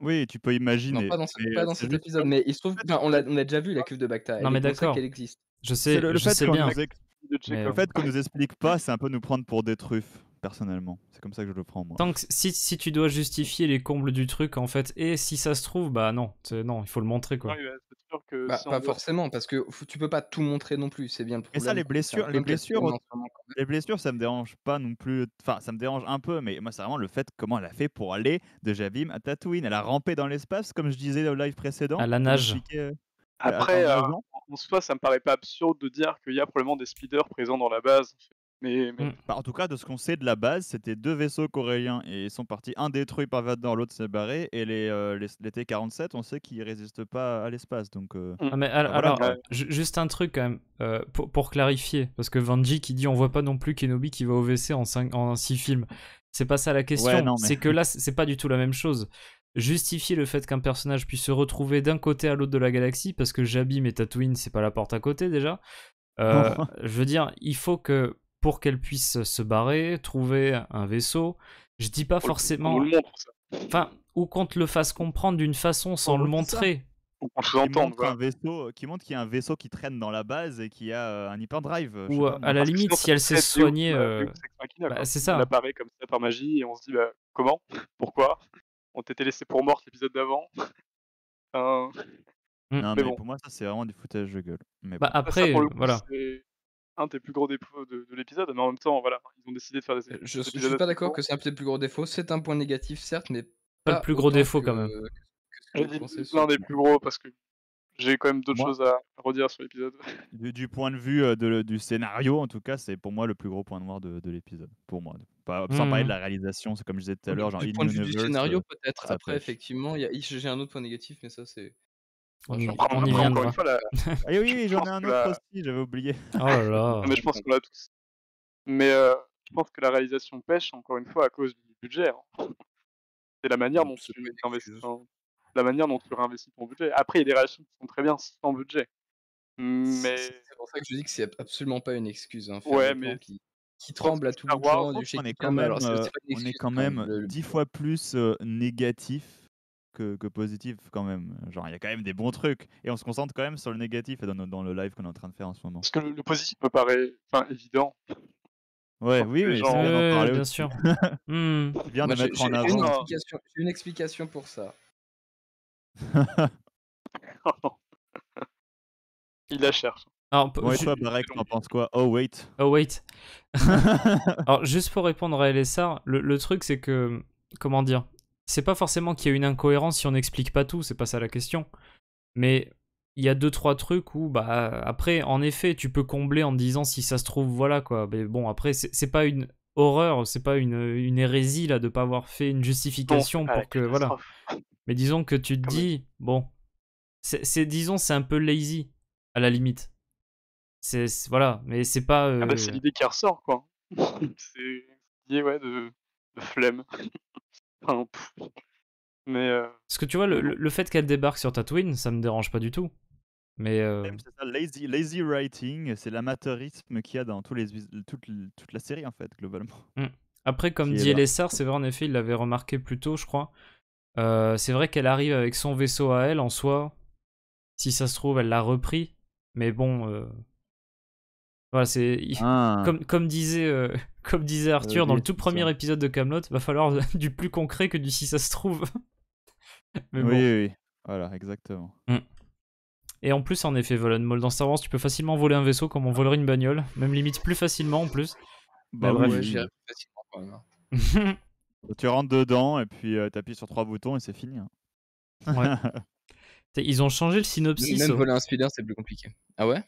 Speaker 1: Oui, tu peux imaginer. Non, pas dans, cet
Speaker 3: épisode, mais il se trouve, on a, déjà vu la cuve de Bacta. Non, mais d'accord. qu'elle existe. Je sais, le, fait qu'on
Speaker 2: nous, nous explique pas, c'est un peu nous prendre pour des truffes, personnellement. C'est comme ça que je le prends, moi.
Speaker 1: Tant que si, tu dois justifier les combles du truc, en fait, et si ça se trouve, bah non, non il faut le montrer, quoi. Bah,
Speaker 3: bah, pas forcément,
Speaker 2: parce que tu peux pas tout montrer non plus, c'est bien le problème et ça, les blessures, les blessures, les blessures, ça me dérange pas non plus. Enfin, ça me dérange un peu, mais moi, c'est vraiment le fait comment elle a fait pour aller de Javim à Tatooine. Elle a rampé dans l'espace, comme je disais au live précédent. À la nage. Euh, Après, euh,
Speaker 4: en soi, ça me paraît pas absurde de dire qu'il y a probablement des speeders présents dans la base. Mmh.
Speaker 2: Bah, en tout cas, de ce qu'on sait de la base, c'était deux vaisseaux coréens et ils sont partis, un détruit par Vador, l'autre s'est barré. Et les, euh, T-47, on sait qu'ils résistent pas à l'espace. Donc, euh, mmh. ah, alors,
Speaker 1: juste un truc quand même, euh, pour, clarifier, parce que Vanji qui dit on voit pas non plus Kenobi qui va au WC en, en 6 films. C'est pas ça la question, c'est que là, c'est pas du tout la même chose justifier le fait qu'un personnage puisse se retrouver d'un côté à l'autre de la galaxie, parce que Jabim et Tatooine, c'est pas la porte à côté déjà. je veux dire, il faut que pour qu'elle puisse se barrer, trouver un vaisseau. Je dis pas forcément. enfin, ou qu'on te le fasse comprendre d'une façon sans le montrer.
Speaker 2: Ou qu'on te Qui, vaisseau, euh, qui montre qu'il y a un vaisseau qui traîne dans la base et qui a euh, un hyperdrive. Euh, ou à, la limite, si elle s'est soignée. Bah, c'est ça. Elle
Speaker 4: apparaît comme ça par magie et on se dit bah, comment Pourquoi On t'était laissé pour mort l'épisode d'avant.
Speaker 5: Mm. Non, mais,
Speaker 2: pour moi, ça c'est vraiment du foutage de gueule. Mais bah, après, voilà
Speaker 4: un des plus gros défauts de, l'épisode, mais en même temps, voilà, ils ont décidé de faire des. Je, je suis pas d'accord que c'est
Speaker 3: un des plus gros défauts. C'est un point négatif,
Speaker 2: certes, mais pas, le plus gros défaut quand même.
Speaker 4: c'est l'un des plus gros parce que j'ai quand même d'autres choses à redire sur l'épisode.
Speaker 2: Du, point de vue euh, du scénario, en tout cas, c'est pour moi le plus gros point noir de, l'épisode. Pour moi. Pas, Sans parler de mmh. la réalisation, c'est comme je disais tout à l'heure. du point de vue du scénario, euh, peut-être. Après,
Speaker 3: effectivement, j'ai un autre point négatif, mais ça, c'est oui,
Speaker 2: j'en ai un autre aussi, j'avais oublié. Oh mais je pense qu'on
Speaker 4: Mais euh, je pense que la réalisation pêche, encore une fois, à cause du budget. Hein. C'est la manière dont tu réinvestis ton... la manière dont tu réinvestis ton budget. Après, il y a des réalisations qui sont très bien sans budget. Mais... C'est
Speaker 3: pour ça que je dis que c'est absolument pas une excuse. Hein, ouais, mais... Qui... tremble à tout le monde du euh, On est quand même, on est quand même
Speaker 2: euh, dix fois plus négatif que, positif quand même. Genre, il y a quand même des bons trucs. Et on se concentre quand même sur le négatif dans, le live qu'on est en train de faire en ce moment. Parce que le, positif peut paraître évident. Ouais, oui, bien sûr. Hmm. de mettre en avant.
Speaker 3: J'ai une, explication pour ça.
Speaker 4: il la cherche.
Speaker 1: Alors,
Speaker 2: ouais, je... toi, Barek, t'en penses quoi Oh, wait. Oh, wait.
Speaker 1: Alors, juste pour répondre à LSR, le truc, c'est que, comment dire, c'est pas forcément qu'il y a une incohérence si on n'explique pas tout, c'est pas ça la question. Mais il y a deux trois trucs où bah après en effet tu peux combler en disant si ça se trouve voilà quoi. Mais bon après c'est pas une horreur, c'est pas une, une, hérésie là de pas avoir fait une justification pour que voilà. Mais disons que tu te dis bon, c'est disons c'est un peu lazy à la limite. C'est voilà, mais c'est pas. Ah bah euh c'est l'idée
Speaker 4: qui ressort quoi. c'est l'idée ouais de, de flemme.
Speaker 2: mais. Euh,
Speaker 1: Parce que tu vois, le, le fait qu'elle débarque sur Tatooine, ça me dérange pas du tout. Mais. Euh, eh, c'est
Speaker 2: ça, lazy, lazy writing, c'est l'amateurisme qu'il y a dans tous les, toute, toute, la série, en fait, globalement.
Speaker 1: Mm. Après, comme dit Elessar, c'est vrai, en effet, il l'avait remarqué plus tôt, je crois. Euh, c'est vrai qu'elle arrive avec son vaisseau à elle, en soi. Si ça se trouve, elle l'a repris. Mais bon. Voilà, c'est. Ah. Comme, comme disait comme disait Arthur euh, dans le tout premier épisode de Camelot, va falloir du plus concret que du si ça se trouve. Oui, oui,
Speaker 2: Voilà, exactement. Mm.
Speaker 1: Et en plus, en effet, Mold, dans Star Wars, tu peux facilement voler un vaisseau comme on volerait une bagnole, même limite plus facilement en plus. Bah, bah oui, facilement
Speaker 2: quand même. Hein. tu rentres dedans et puis tu euh, t'appuies sur trois boutons et c'est fini.
Speaker 1: Hein. Ils ont changé le synopsis. Même oh. voler
Speaker 2: un speeder, c'est plus compliqué.
Speaker 1: Ah ouais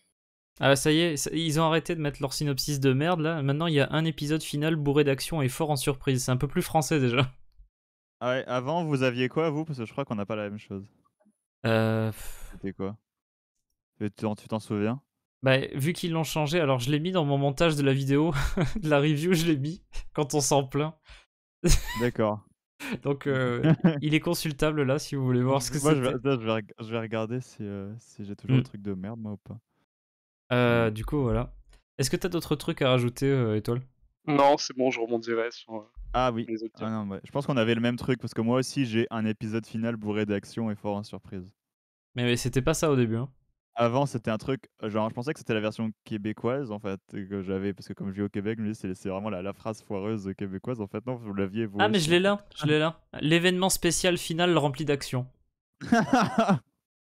Speaker 1: ah bah, ça y est, ils ont arrêté de mettre leur synopsis de merde là. Maintenant il y a un épisode final bourré d'action et fort en surprise. C'est un peu plus français déjà.
Speaker 2: Ah ouais, avant vous aviez quoi vous Parce que je crois qu'on n'a pas la même chose. Euh... C'était quoi Tu t'en souviens bah, vu qu'ils l'ont changé, alors je l'ai mis dans mon montage de la vidéo,
Speaker 1: de la review, je l'ai mis quand on s'en plaint.
Speaker 2: D'accord.
Speaker 1: Donc, euh, il est consultable là si vous voulez voir ce que c'est. Moi, je vais, regarder si, euh,
Speaker 2: j'ai toujours un le mmh. truc de merde, moi ou pas. Euh, mm. du coup, voilà. Est-ce que t'as d'autres trucs à rajouter, euh, Étoile
Speaker 4: Non, c'est bon, je remonterai sur. Euh, ah oui, les
Speaker 2: autres ah, non, bah, je pense qu'on avait le même truc parce que moi aussi j'ai un épisode final bourré d'action et fort en surprise.
Speaker 1: Mais, c'était pas ça au début. Hein.
Speaker 2: Avant c'était un truc, euh, genre je pensais que c'était la version québécoise en fait que j'avais parce que comme je vis au Québec, c'est vraiment la, la, phrase foireuse québécoise en fait. Non, vous l'aviez vous. Ah, mais je l'ai là, je l'ai
Speaker 1: là. L'événement spécial final rempli d'action.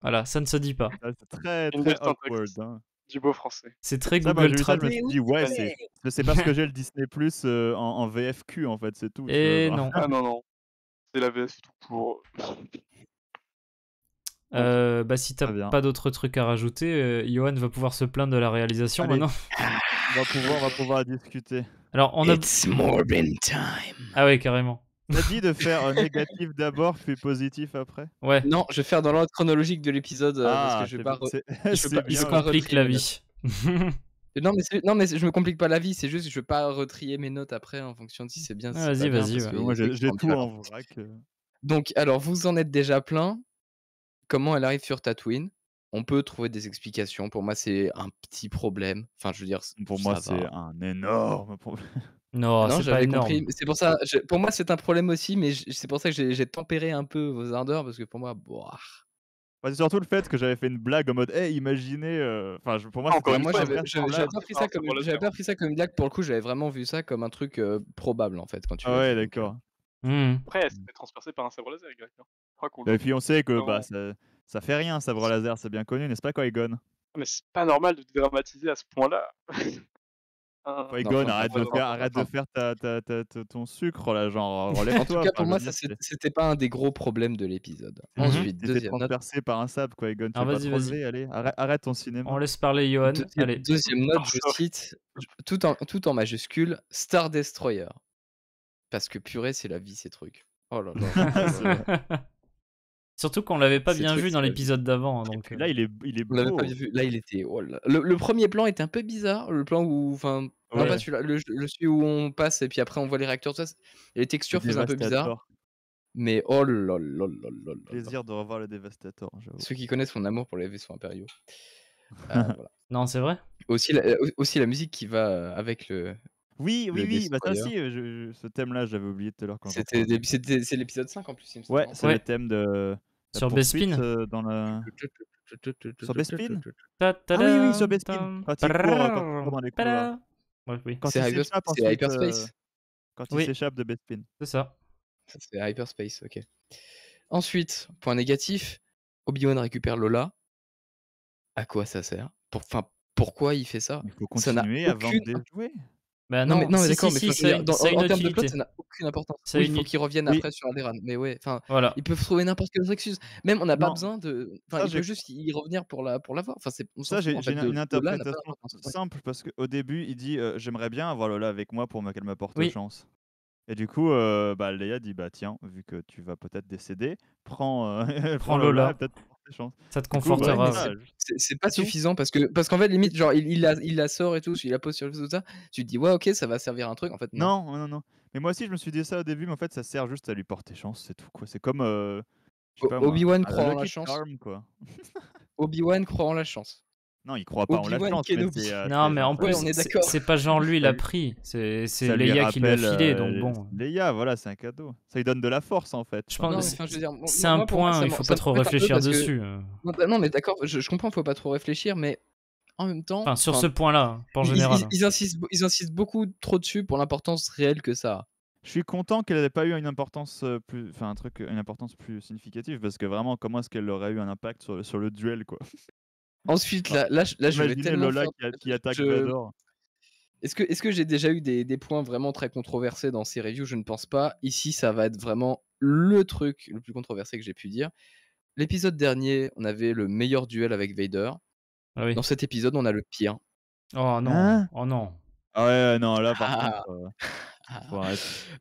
Speaker 2: voilà, ça ne se dit pas. Ah, c'est très, très awkward. Hein du beau français. C'est très Google Trad. Je me dit, ouais, c'est, pas ce que j'ai le Disney Plus euh, en, VFQ, en fait, c'est tout. Et eh non. Ah non, non.
Speaker 4: C'est la VF, tout pour.
Speaker 2: Euh, bah, si t'as pas d'autres
Speaker 1: trucs à rajouter, euh, Johan va pouvoir se plaindre de la réalisation maintenant.
Speaker 2: on, va pouvoir, on va pouvoir discuter. Alors, on a... It's
Speaker 1: time. Ah ouais, carrément.
Speaker 2: T'as dit de faire négatif d'abord puis positif après
Speaker 1: Ouais. Non, je vais faire dans l'ordre chronologique de l'épisode euh, ah, parce que je vais
Speaker 3: pas. Je pas... complique la vie. non mais, non mais je me complique pas la vie, c'est juste que je vais pas retrier mes notes après en fonction de si c'est bien. Ah, vas-y, vas-y. Moi j'ai tout en vrac. Donc alors vous en êtes déjà plein. Comment elle arrive sur Tatooine on peut trouver des explications. Pour moi, c'est un petit problème. Enfin, je veux dire. Pour moi, c'est un énorme problème.
Speaker 2: Ah non, c'est pas
Speaker 3: pour ça, pour moi, c'est un problème aussi, mais c'est pour ça que j'ai tempéré un peu vos ardeurs parce que pour moi, boah.
Speaker 2: Bah, c'est surtout le fait que j'avais fait une blague en mode, hey, imaginez. Euh, enfin, pour moi, ah, encore une j'avais pas, pris ça
Speaker 3: comme, pas pris ça comme une blague. Pour le
Speaker 2: coup, j'avais vraiment vu ça comme un truc euh, probable en fait. Quand tu ah ouais, d'accord. Mmh. Après, c'était mmh.
Speaker 4: transpercé par un sabre laser, hein. cool. Bah, et puis on sait que bah,
Speaker 2: ça, fait rien, sabre laser, c'est bien connu, n'est-ce pas, qui ah,
Speaker 4: Mais c'est pas normal de dramatiser à ce point-là. Polygon,
Speaker 2: ah. arrête, de faire, arrête de faire ton sucre là, genre relève euh, en tout cas, pour moi, c'était pas un des gros problèmes de l'épisode. Mmh Ensuite, deuxième transpercé par un sable, quoi, ah, vas-y, vas Allez, arrête, ton cinéma. On laisse parler Johan. Deuxième, allez. note, je cite
Speaker 3: tout en, tout en majuscule Star Destroyer. Parce que purée, c'est la vie ces trucs. Oh là là. Oh
Speaker 1: Surtout qu'on l'avait pas bien vu dans l'épisode d'avant. Hein, donc euh. là, il est, il beau. Hein. Là, il était. Oh le, premier
Speaker 3: plan était un peu bizarre. Le plan où, enfin, Le, le, celui où on passe et puis après on voit les réacteurs. ça, les textures faisaient un peu bizarre. Mais oh là là là Plaisir de revoir le Devastator. Ceux qui connaissent mon amour pour les vaisseaux impériaux. Ah, non, c'est vrai. Aussi la, euh, aussi la musique qui va euh, avec le,
Speaker 2: oui, oui, oui, bah aussi, ce thème-là, j'avais oublié tout à l'heure. C'est l'épisode 5 en plus, il me Ouais, c'est le thème de. Sur Bespin euh, dans Sur Bespin Ah oui, oui, sur Bespin. Quand il court, dans
Speaker 1: euh,
Speaker 2: Quand il s'échappe, Hyperspace. Quand il s'échappe de Bespin. C'est ça. C'est Hyperspace,
Speaker 3: ok. Ensuite, point négatif, Obi-Wan récupère Lola. À quoi ça sert Enfin, pourquoi il fait ça Il faut continuer à vendre
Speaker 1: bah non, mais, d'accord, mais en, termes de plot, ça n'a aucune importance. Il faut qu'ils reviennent après
Speaker 3: sur Alderan. Mais ouais, enfin, ils peuvent trouver n'importe quelle excuse. Même on n'a pas besoin de. Enfin, il faut juste y revenir pour la pour l'avoir. Enfin, ça, j'ai, une, interprétation simple
Speaker 2: parce qu'au début, il dit euh, j'aimerais bien avoir Lola avec moi pour qu'elle m'apporte oui. chance. Et du coup, euh, bah, Léa dit bah tiens, vu que tu vas peut-être décéder, prends, euh, Lola. Lola peut-être ça te confortera. Bah,
Speaker 3: c'est pas suffisant parce que parce qu'en fait limite genre il, il, la, il la sort et tout, il la pose sur le tout ça. Tu te dis ouais
Speaker 2: ok ça va servir à un truc en fait. Non. non non non. Mais moi aussi je me suis dit ça au début mais en fait ça sert juste à lui porter chance c'est tout quoi. C'est comme Obi-Wan croit en la chance. Obi-Wan croit en la chance. Non, il croit pas en la chance. Euh, non, mais en plus, c'est pas genre lui l'a pris. C'est Leia qui l'a filé, euh, donc bon. Leia, voilà, c'est un cadeau. Ça lui donne de la force en fait. Je pense. c'est un point. il faut pas trop réfléchir dessus. Euh.
Speaker 3: Non, mais d'accord, je, il comprends, faut pas trop réfléchir, mais en même temps. Enfin, sur ce point-là, en général. Ils, insistent, ils insistent
Speaker 2: beaucoup trop dessus pour l'importance réelle que ça a. Je suis content qu'elle n'ait pas eu une importance plus, enfin un truc, une importance plus significative parce que vraiment, comment est-ce qu'elle aurait eu un impact sur, sur le duel quoi Ensuite, ah, là, là, je vais tellement. Lola qui, attaque Est-ce que, est que j'ai
Speaker 3: déjà eu des, des, points vraiment très controversés dans ces reviews Je ne pense pas. Ici, ça va être vraiment le truc le plus controversé que j'ai pu dire. L'épisode dernier, on avait le meilleur duel avec Vader. Ah dans cet épisode, on a le pire.
Speaker 1: Oh non, hein oh non.
Speaker 3: Ah ouais, non, là par ah. contre.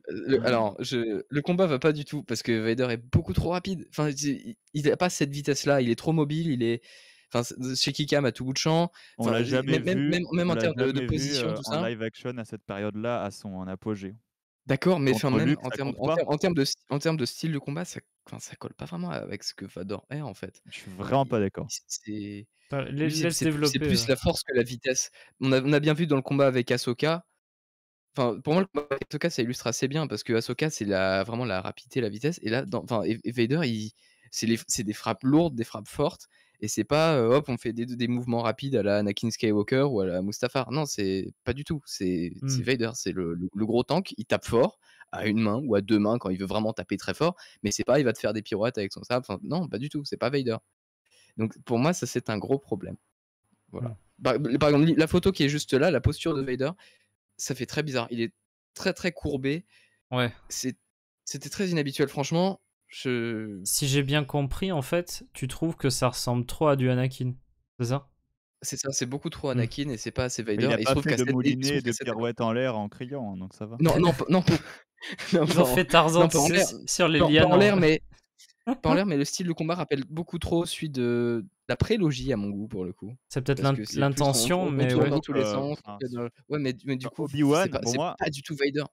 Speaker 3: Euh, alors, je, le combat va pas du tout parce que Vader est beaucoup trop rapide. Enfin, il n'a pas cette vitesse-là. Il est trop mobile. Il est, Enfin,
Speaker 2: Kikam à tout bout de champ. On l'a jamais même, vu. Même, même en termes de, position, vu, euh, tout ça. En live action à cette période-là, à son apogée. D'accord, mais en termes de, en de style
Speaker 3: de combat, ça, colle pas vraiment avec ce que Vador est en fait. Je suis vraiment pas d'accord. C'est plus la force que la vitesse. On a, on a bien vu dans le combat avec Ahsoka. Enfin, pour moi, le combat avec Ahsoka, ça illustre assez bien parce que Ahsoka, c'est vraiment la rapidité, la vitesse. Et là, dans, enfin, e-, Vader, c'est des frappes lourdes, des frappes fortes. Et c'est pas, hop, on fait des, mouvements rapides à la Anakin Skywalker ou à la Mustafar. Non, c'est pas du tout. C'est mmh. Vader, c'est le, gros tank. Il tape fort à une main ou à deux mains quand il veut vraiment taper très fort. Mais c'est pas, il va te faire des pirouettes avec son sabre. non, pas du tout. C'est pas Vader. Donc pour moi, ça c'est un gros problème. Voilà. Mmh. Par, exemple, la photo qui est juste là, la posture de Vader, ça
Speaker 1: fait très bizarre. Il est très très courbé. Ouais. C'était très inhabituel, franchement. Si j'ai bien compris, en fait, tu trouves que ça ressemble trop à du Anakin, c'est ça
Speaker 3: c'est ça, c'est
Speaker 2: beaucoup trop mmh. Anakin et c'est pas assez Vader. il a des pas fait de mouliné et de pirouettes en l'air en criant, donc ça va. Non, non, non. non, Ils ont fait Tarzan sur les lianes. Hein.
Speaker 3: en l'air, mais mais le style de combat rappelle beaucoup trop celui de la prélogie à mon goût pour le coup. C'est peut-être l'intention, mais ouais. dans tous les euh, sens. ouais, mais, du coup, Obi-Wan, c'est pas, du tout Vader.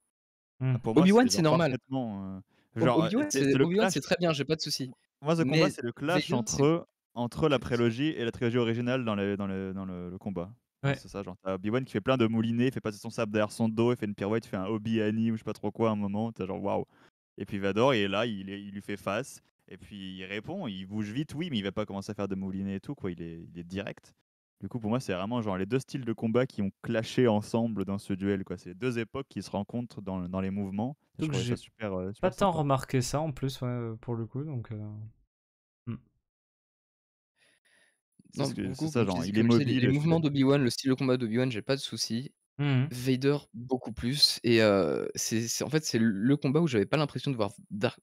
Speaker 2: Mmh. Ah, Obi-Wan, c'est normal c'est très bien, j'ai pas
Speaker 3: de soucis. Moi, ce Combat, c'est le clash entre,
Speaker 2: entre la prélogie et la trilogie originale dans le, combat. C'est ça, genre, t'as Obi-Wan qui fait plein de moulinets, il fait passer son sable derrière son dos, il fait une pirouette, il fait un obi anime ou je sais pas trop quoi à un moment, t'as genre waouh. Et puis Vador, il est là, il, il lui fait face, et puis il répond, il bouge vite, oui, mais il va pas commencer à faire de moulinets et tout, quoi, il est, il est direct. Du coup, pour moi, c'est vraiment genre les deux styles de combat qui ont clashé ensemble dans ce duel. Quoi. C'est les deux époques qui se rencontrent dans, dans les mouvements. Donc je j'ai euh, pas tant
Speaker 1: remarqué ça en plus euh, pour le coup. Donc, euh, hmm.
Speaker 3: ça, genre, il est mobile. Les, les mouvements d'Obi-Wan, le style de combat d'Obi-Wan, j'ai pas de souci. Mmh. Vader beaucoup plus et c'est en fait, c'est le combat où j'avais pas l'impression de voir Dark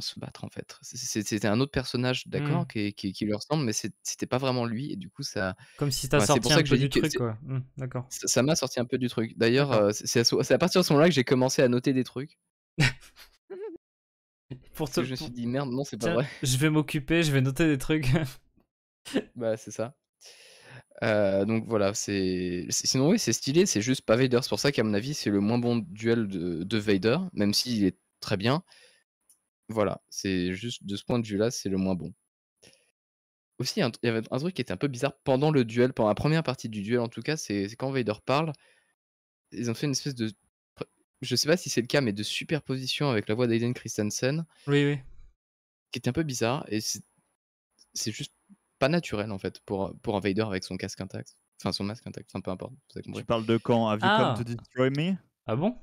Speaker 3: se battre, en fait. c'était un autre personnage, d'accord, mmh. qui qui lui ressemble, mais c'était pas vraiment lui et du coup ça Comme si ça un peu du truc, mmh, d'accord. ça m'a sorti un peu du truc. D'ailleurs, c'est à partir de ce moment-là que j'ai commencé à noter des trucs
Speaker 1: Pour ça je me suis dit: «Merde, non, c'est pas vrai». je vais m'occuper, je vais noter des trucs.
Speaker 3: Bah, c'est ça. Euh, donc voilà, c'est sinon oui, c'est stylé, c'est juste pas Vader. C'est pour ça qu'à mon avis, c'est le moins bon duel de, de Vader, même s'il est très bien. Voilà, c'est juste de ce point de vue-là, c'est le moins bon. Aussi, il y avait un truc qui était un peu bizarre pendant le duel, pendant la première partie du duel en tout cas, c'est quand Vader parle, ils ont fait une espèce de. Je sais pas si c'est le cas, mais de superposition avec la voix d'Aiden Christensen. Oui, oui. Qui était un peu bizarre, et c'est juste pas naturel en fait pour, pour un Vader avec son casque intact. Enfin, son masque intact, enfin, peu importe. Vous avez Tu parles de quand Have you Ah. to destroy me Ah bon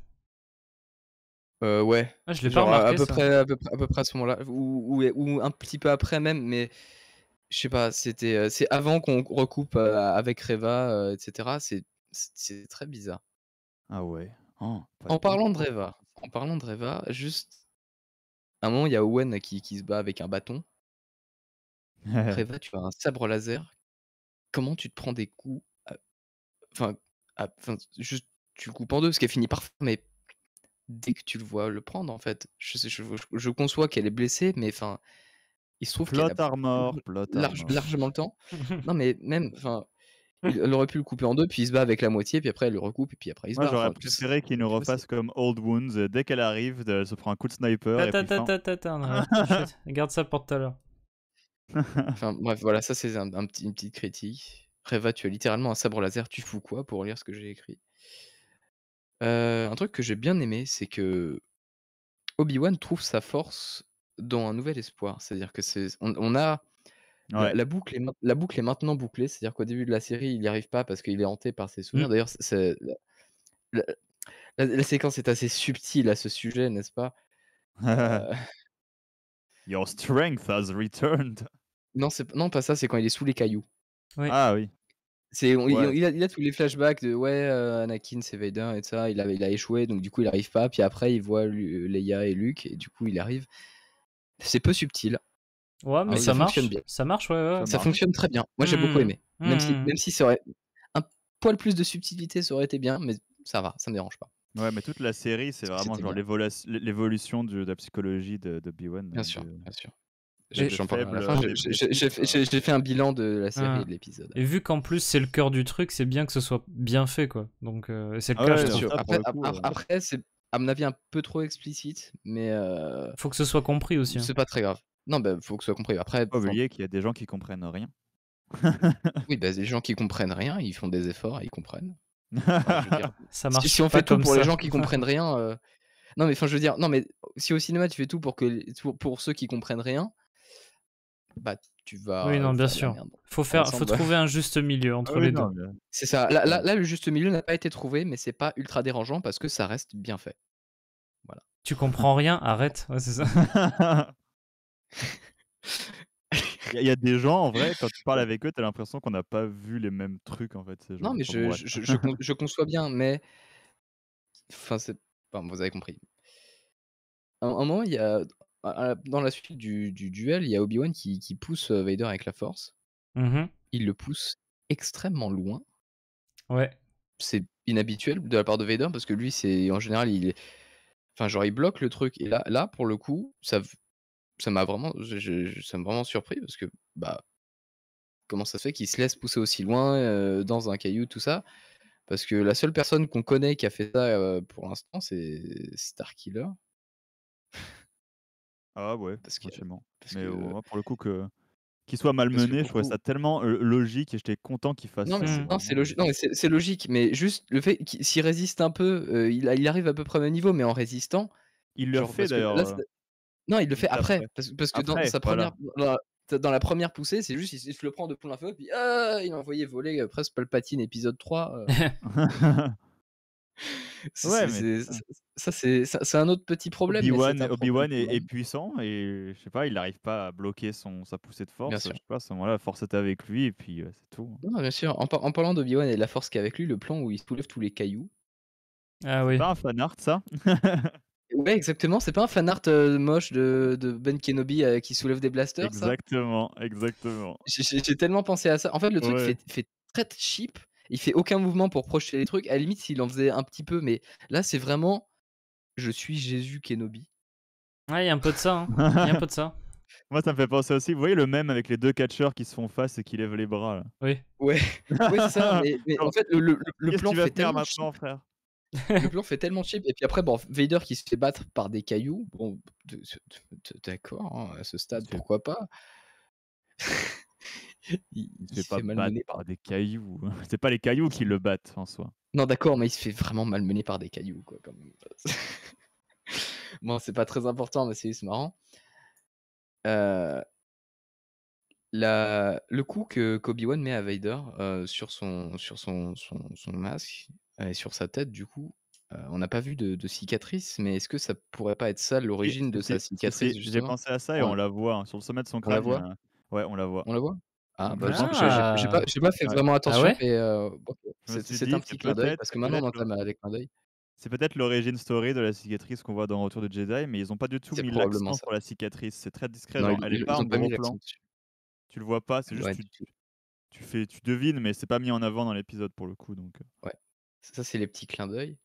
Speaker 3: euh, ouais, ah, Je l'ai pas à, peu près, à, peu, près- à peu près à ce moment-là, ou, ou- un petit peu après même, mais je sais pas, c'était, c'est avant qu'on recoupe avec Reva, etc. C'est, c'est- très bizarre. Ah ouais. Oh, en parlant de Reva, en parlant de Reva, juste, à un moment, il y a Owen qui, qui se bat avec un bâton, Reva, tu as un sabre laser. Comment tu te prends des coups Enfin, enfin, juste tu le coupes en deux, parce qu'elle finit par. Mais dès que tu le vois le prendre, en fait, je, sais, je, je conçois qu'elle est blessée, mais enfin, il se trouve qu'elle a armor, large, armor. largement le temps. non, mais
Speaker 2: même, enfin, elle aurait pu le couper en deux, puis il se bat avec la moitié, puis après elle le recoupe, et puis après il se bat. J'aurais préféré qu'il nous refasse comme Old Wounds. Dès qu'elle arrive, elle se prend un coup de sniper. Attends, attends,
Speaker 1: attends, attends. Garde ça pour tout à l'heure.
Speaker 2: Enfin, bref, voilà, ça c'est un, petit, une petite
Speaker 3: critique. Reva, tu as littéralement un sabre laser, tu fous quoi pour lire ce que j'ai écrit euh, Un truc que j'ai bien aimé, c'est que Obi-Wan trouve sa force dans un nouvel espoir. C'est-à-dire que c'est, on, a la, boucle est, la boucle est maintenant bouclée. C'est-à-dire qu'au début de la série, il n'y arrive pas parce qu'il est hanté par ses souvenirs. Mmh. D'ailleurs, la, séquence est assez subtile à ce sujet, n'est-ce pas
Speaker 2: euh. Your strength has returned. Non, c'est non pas ça, c'est quand il est sous les cailloux. Ah oui. C'est il-
Speaker 3: a, tous les flashbacks de ouais euh, Anakin c'est Vader et ça, il a, il a échoué donc du coup il arrive pas puis après il voit euh, Leia et Luke et du coup il arrive. C'est peu subtil,
Speaker 1: Ouais, mais ah ça marche. bien. Ça marche, ouais, ça fonctionne très
Speaker 3: bien. Moi j'ai mmh, beaucoup aimé, mmh. même si mmh. même si un poil plus de subtilité ça aurait été bien mais ça va, ça me dérange
Speaker 2: pas. Ouais, mais toute la série, c'est vraiment genre l'évolution de, la psychologie de, de 1 Bien sûr, bien sûr. J'ai fait un bilan de la série ah. et de l'épisode.
Speaker 1: Et vu qu'en plus c'est le cœur du truc, c'est bien que ce soit bien fait quoi. Donc euh, c'est le
Speaker 3: après, c'est à mon avis un peu trop explicite,
Speaker 1: mais. Euh, faut que ce soit compris aussi.
Speaker 3: Hein. C'est pas très grave. Non, bah, faut que ce soit compris. Après. Faut oublier qu'il y a des gens qui comprennent rien. oui, bah, des gens qui comprennent rien, ils font des efforts, ils comprennent.
Speaker 1: ça marche. Si, si on fait tout
Speaker 3: pour les gens qui comprennent rien. Euh, non, mais enfin, je veux dire, non, mais si au cinéma tu fais tout pour que pour ceux qui comprennent rien, bah, tu vas.
Speaker 1: Oui, non, bien sûr. Faut faire, faut trouver un juste milieu ah entre les deux.
Speaker 3: C'est ça. Là, là, le juste milieu n'a pas été trouvé, mais c'est pas ultra dérangeant
Speaker 1: parce que ça reste bien fait. Voilà. Tu comprends rien, arrête. c'est ça.
Speaker 2: Il y, a des gens, en vrai, quand tu parles avec eux, tu as l'impression qu'on n'a pas vu les mêmes trucs, en fait. non, mais je, je, je, conçois bien, mais.
Speaker 3: Enfin, c'est. Enfin, vous avez compris. À un moment, il y a dans la suite du, duel, il y a Obi-Wan qui, qui, pousse euh, Vader avec la force. Mmh il le pousse extrêmement loin. Ouais. C'est inhabituel de la part de Vader parce que lui, c'est en général, il, enfin genre bloque le truc et là, là pour le coup, ça, ça m'a vraiment, ça m'a vraiment surpris parce que bah comment ça se fait qu'il se laisse pousser aussi loin euh, dans un caillou, tout ça Parce que la seule personne qu'on connaît qui a fait ça
Speaker 2: euh, pour l'instant, c'est Starkiller. Ah ouais, parce Mais pour le coup, que qu'il soit malmené, je trouvais ça tellement logique et j'étais content qu'il fasse. Non, mais c'est, logique, mais juste le fait qu'il résiste un peu,
Speaker 3: il, arrive à peu près au même niveau, mais en résistant. Il le fait d'ailleurs. Non, il le fait après, Parce, que dans Dans, la, première poussée, c'est juste, il, se le prend de plein feu, puis ah, il a envoyé voler presque Palpatine épisode 3. ça,
Speaker 2: c'est un autre petit problème. Obi-Wan est, puissant et je sais pas, il n'arrive pas à bloquer son, sa poussée de force. à ce moment-là, la force était avec lui et puis c'est tout.
Speaker 3: Hein. bien sûr. En, parlant d'Obi-Wan et de la force qui est avec lui, le plan où il soulève tous les cailloux.
Speaker 2: Ah c'est pas un fan art, ça
Speaker 3: Ouais, exactement. C'est pas un fan art euh, moche de, Ben Kenobi euh, qui soulève des blasters. Exactement, exactement. J'ai tellement pensé à ça. En fait, le truc fait, fait, très cheap il fait aucun mouvement pour projeter les trucs. À la limite, s'il en faisait un petit peu, mais
Speaker 2: là, c'est vraiment. Je suis Jésus Kenobi.
Speaker 1: Ouais, il y a un peu de ça. Hein. un
Speaker 2: peu de ça. Moi, ça me fait penser aussi. Vous voyez le même avec les deux catcheurs qui se font face et qui lèvent les bras. Oui.
Speaker 3: Oui. Ouais, ça. Mais, en fait, le, plan fait tellement maintenant, Frère le plan fait tellement cheap. Et puis après, bon, Vader qui se fait battre par des cailloux. Bon, d'accord, hein, à ce stade, pourquoi pas. il se fait, fait malmener par des cailloux. C'est pas les cailloux qui le battent en soi. Non, d'accord, mais il se fait vraiment malmener par des cailloux, quoi, quand même. bon, c'est pas très important, mais c'est juste marrant. Euh, la, le coup que Kobe One met à Vader euh, sur, son, sur son, son, masque et sur sa tête, du coup, euh, on n'a pas vu de, cicatrice, mais est-ce que ça pourrait pas être ça l'origine de sa cicatrice J'ai pensé à ça et on
Speaker 2: la voit hein, sur le sommet de son crâne. la ouais, on la voit. On la voit ah, bah, euh, j'ai pas, fait vraiment ah attention, mais euh, c'est un petit clin d'œil parce que maintenant on avec clin d'œil. C'est peut-être l'origine story de la cicatrice qu'on voit dans Retour de Jedi, mais ils ont pas du tout mis l'accent sur la cicatrice. C'est très discret, elle pas en gros plan. Tu le vois pas, c'est juste tu, tu, fais, tu devines, mais c'est pas mis en avant dans l'épisode pour le coup. Donc. Euh. Ouais, ça c'est les petits clins d'œil.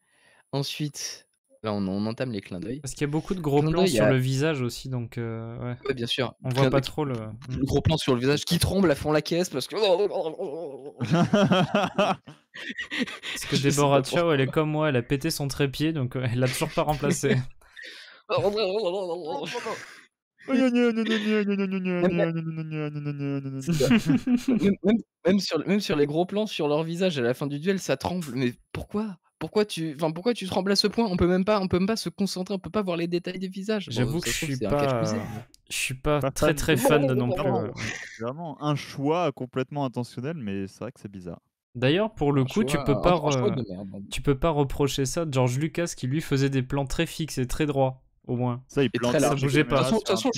Speaker 2: Ensuite, Là, on, entame les clins d'œil. Parce
Speaker 1: qu'il y a beaucoup de gros plans sur le visage aussi, donc euh, ouais. bien sûr. On voit pas trop le... le mm. gros plan sur le visage qui tremble à fond la caisse parce que.
Speaker 5: parce
Speaker 1: que Deborah Chow, elle est comme moi, elle a pété son trépied, donc euh, elle l'a toujours pas remplacé.
Speaker 3: sur, même sur les gros plans sur leur visage à la fin du duel, ça tremble. Mais pourquoi pourquoi tu, enfin, pourquoi tu trembles à ce point On peut même pas, on peut même pas se concentrer, on peut pas voir les détails des visages. J'avoue que je suis
Speaker 2: pas, suis pas, très très fan de non, plus. Vraiment un choix complètement intentionnel, mais c'est vrai que c'est bizarre.
Speaker 1: D'ailleurs, pour le coup, tu peux pas, hein. tu peux pas reprocher ça. George Lucas qui lui faisait des plans très fixes et très droits au moins. Ça, il bougeait pas. De toute
Speaker 2: façon,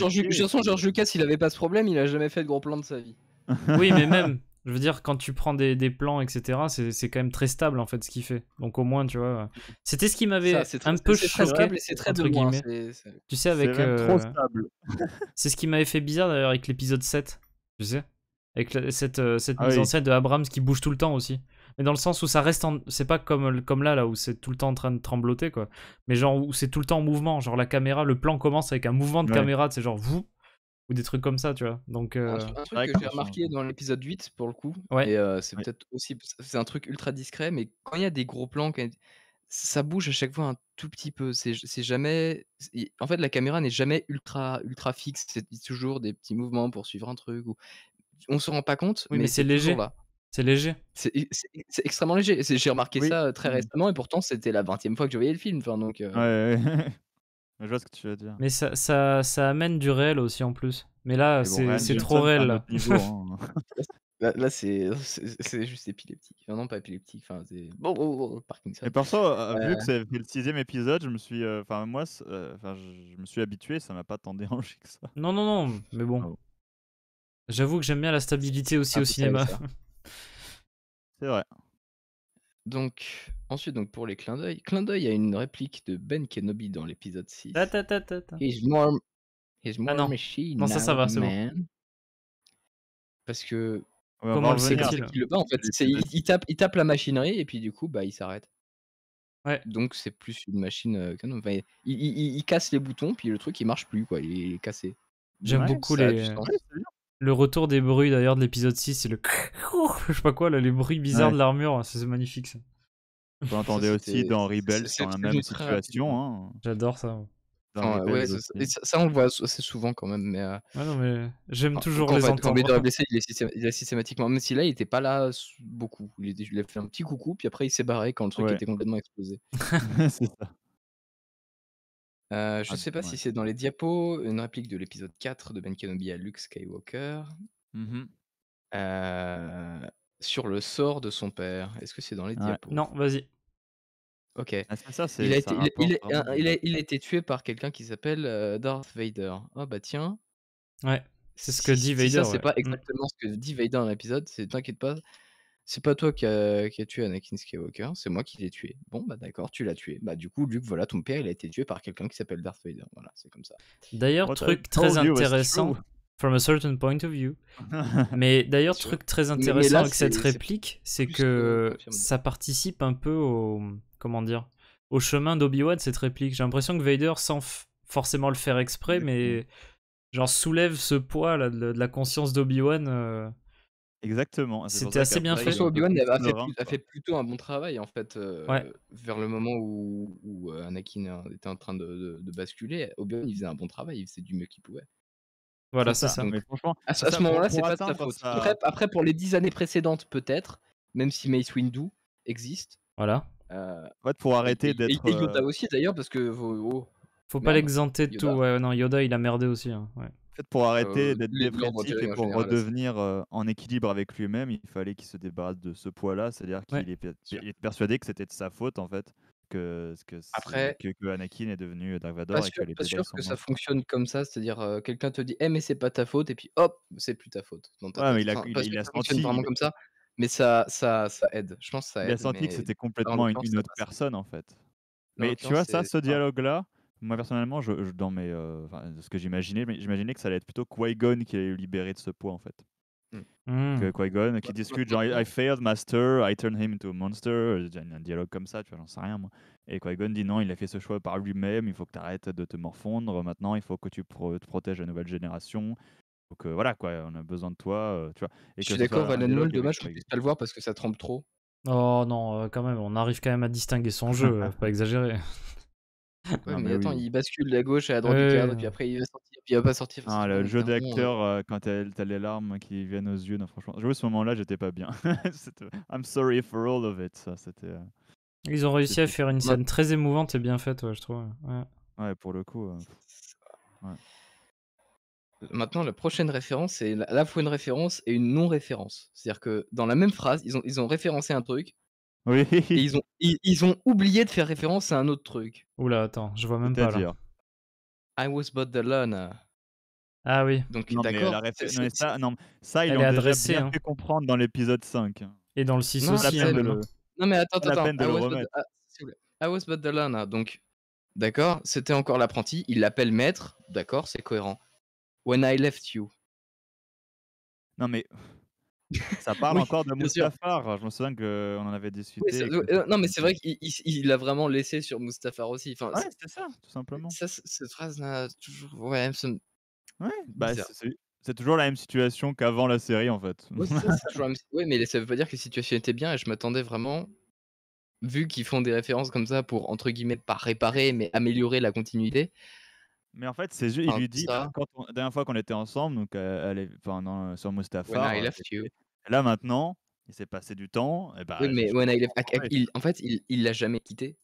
Speaker 3: George, Lucas, il avait pas ce problème, il a jamais fait de gros plans de sa vie.
Speaker 1: oui, mais même, je veux dire, quand tu prends des, plans, etc., c'est quand même très stable en fait ce qu'il fait. Donc au moins, tu vois. Euh, c'était ce qui m'avait un peu choqué. C'est très entre hein, guillemets. Tu sais, avec. trop euh, c'est ce qui m'avait fait bizarre d'ailleurs avec l'épisode 7. Tu sais Avec cette, euh, cette ah mise en scène de Abrams qui bouge tout le temps aussi. Mais dans le sens où ça reste C'est pas comme, comme là, là, où c'est tout le temps en train de trembloter, quoi. Mais genre où c'est tout le temps en mouvement. Genre la caméra, le plan commence avec un mouvement de caméra, c'est genre vous ou des trucs comme ça, tu vois. Donc, un, euh, truc,
Speaker 3: que j'ai remarqué hein. dans l'épisode 8, pour le coup, ouais. Euh, c'est peut-être aussi, c'est un truc ultra discret, mais quand il y a des gros plans, ça bouge à chaque fois un tout petit peu. C'est jamais, en fait, la caméra n'est jamais ultra ultra fixe. C'est toujours des petits mouvements pour suivre un truc. Ou... On se rend pas compte, mais, c'est léger. C'est léger. C'est extrêmement léger. J'ai remarqué ça euh, très mmh. récemment, et pourtant c'était la 20 e fois que je voyais le film. Enfin, donc. ouais Mais je vois ce que tu veux dire.
Speaker 1: Mais ça, ça, ça amène du réel aussi en plus. Mais là, c'est trop réel. Hein.
Speaker 3: Là, c'est
Speaker 2: juste épileptique. non, pas épileptique. Enfin,
Speaker 3: Bon, bon,
Speaker 1: Et perso,
Speaker 2: euh, vu que c'est le sixième épisode, je me suis. Euh, enfin, moi, euh, enfin, je, me suis habitué, ça m'a pas tant dérangé que ça.
Speaker 1: Non, non, non, mais bon. Ah J'avoue que j'aime bien la stabilité aussi ah, au cinéma.
Speaker 3: C'est vrai. Donc, ensuite, donc pour les clins d'œil, clin d'œil a une réplique de Ben Kenobi dans l'épisode 6. Ta, ta, ta, ta He's more, he's ah machine Non, ça, ça va, c'est bon. Parce que Comment le c'est Il, tape, il tape la machinerie et puis du coup, bah, il s'arrête. Ouais. Donc c'est plus une machine euh, il, il- casse les boutons, puis le truc il marche plus quoi, il est cassé.
Speaker 1: J'aime beaucoup les. Le retour des bruits d'ailleurs de l'épisode 6, c'est le je sais pas quoi, là, les bruits bizarres de l'armure, hein, c'est magnifique ça. Vous entendez aussi dans Rebels, c'est la même situation. Hein. J'adore ça. ça,
Speaker 3: on le voit assez souvent quand même. Mais, euh, mais j'aime toujours les entendre. Quand il, est il est systématiquement, même si là, il était pas là beaucoup. Il, a lui fait un petit coucou, puis après, il s'est barré quand le truc était complètement explosé. c'est ça. Euh, je ne ah, sais pas si c'est dans les diapos, une réplique de l'épisode 4 de Ben Kenobi à Luke Skywalker. Mmh euh, sur le sort de son père, est-ce que c'est dans les diapos? Non, vas-y. OK. Il a été tué par quelqu'un qui s'appelle, euh, Darth Vader. Ah bah tiens
Speaker 1: Ouais, c'est ce que dit Vader, ça, c'est pas mmh. exactement
Speaker 3: ce que dit Vader dans l'épisode, c'est t'inquiète pas c'est pas toi qui as tué Anakin Skywalker, c'est moi qui l'ai tué. Bon, bah d'accord, tu l'as tué. Bah du coup, Luke, voilà, ton père, il a été tué par quelqu'un qui s'appelle Darth Vader. Voilà, c'est comme ça.
Speaker 1: D'ailleurs, truc très intéressant, from a certain point of view. mais d'ailleurs, truc très intéressant avec cette réplique, c'est que ça participe un peu au. Comment dire Au chemin d'Obi-Wan, cette réplique. J'ai l'impression que Vader, sans forcément le faire exprès, mais genre soulève ce poids là, de, la conscience d'Obi-Wan. Euh, Exactement. C'était assez bien fait. Obi-Wan Il
Speaker 3: a fait plutôt un bon travail en fait euh, vers le moment où, euh, Anakin hein, était en train de, basculer. Obi-Wan il faisait un bon travail, il faisait du mieux qu'il pouvait.
Speaker 2: Voilà, c'est ça. mais franchement, à, ce, moment-là, c'est pas de faute.
Speaker 3: Après, pour les dix années précédentes, peut-être, même si Mace Windu existe.
Speaker 2: Voilà. Euh, pour arrêter d'être. Et, Yoda euh,
Speaker 3: aussi d'ailleurs, parce que. faut pas l'exenter de tout.
Speaker 1: Ouais, non, Yoda il a merdé aussi. Hein, ouais
Speaker 2: pour arrêter euh, d'être dépressif et pour redevenir euh, en équilibre avec lui-même, il fallait qu'il se débarrasse de ce poids-là, c'est-à-dire qu'il est, persuadé que c'était de sa faute en fait. Que, que, Après, que, Anakin est devenu euh, Dark Vador. qu'il que, pas sûr que ça fonctionne comme ça, c'est-à-dire quelqu'un
Speaker 3: te dit eh, mais c'est pas ta faute, et puis hop, c'est plus ta faute. il a, senti. comme ça, mais ça, ça, ça aide. Je pense ça aide. Il a senti que c'était complètement une, autre
Speaker 2: personne en fait. Mais tu vois, ça, ce dialogue-là, moi, personnellement, je, dans mes, euh, ce que j'imaginais, mais j'imaginais que ça allait être plutôt Qui-Gon qui allait le libérer de ce poids, en fait. Hmm. Que Qui-Gon qui bah, discute, bah, genre, bah. I failed, master, I turned him into a monster. Il un dialogue comme ça, tu vois, j'en sais rien, moi. Et Qui-Gon dit non, il a fait ce choix par lui-même, il faut que tu arrêtes de te morfondre. Maintenant, il faut que tu te protèges la nouvelle génération. Donc euh, voilà, quoi, on a besoin de toi, euh, tu vois. Et Je suis d'accord, soit dommage qu'on pas le voir parce que ça trempe trop.
Speaker 1: Oh non, quand même, on arrive quand même à distinguer son jeu, pas exagéré
Speaker 3: mais attends, il bascule de la gauche à la droite du cadre, et puis après il va sortir,
Speaker 2: puis il va pas sortir. Ah, le jeu hein. d'acteur, euh, quand t'as les larmes qui viennent aux yeux, non, franchement, vois ce moment-là, j'étais pas bien. I'm sorry for all of it, ça, c'était... Euh,
Speaker 1: ils ont réussi à faire une scène très émouvante et bien faite, je trouve.
Speaker 2: Ouais. pour le coup... Euh,
Speaker 3: Maintenant, la prochaine référence, c'est à la fois une référence et une non-référence. C'est-à-dire que dans la même phrase, ils ont, ils ont référencé un truc, oui. Et ils ont, oublié de faire référence à un autre
Speaker 2: truc. Oula, attends, je vois même pas là.
Speaker 3: I was but the learner. Ah oui. Donc d'accord. ça, ça ils l'ont déjà bien hein.
Speaker 2: fait comprendre dans l'épisode 5. Et dans le 6 aussi. Hein. Non mais attends, attends. I
Speaker 3: was, but... the learner. Donc d'accord, c'était encore l'apprenti. Il l'appelle maître. D'accord, c'est cohérent. When I left you. Non mais ça parle encore de Mustafar.
Speaker 2: Je me souviens qu'on en avait discuté. Euh, non, mais c'est vrai
Speaker 3: qu'il l'a vraiment laissé sur
Speaker 2: Mustafar aussi. Enfin,
Speaker 3: ça, tout simplement. cette phrase n'a toujours.
Speaker 2: Ouais, bah, c'est toujours la même situation qu'avant la série en fait. Oui, mais ça veut pas
Speaker 3: dire que la situation était bien et je m'attendais vraiment. Vu qu'ils font des références comme ça pour entre guillemets
Speaker 2: pas réparer mais améliorer la continuité, mais en fait, c'est il lui dit, la dernière fois qu'on était ensemble, donc euh, elle est, sur Mustapha. Là maintenant, il s'est passé du temps. Et bah, oui, mais when I left, en fait, il, l'a jamais quitté.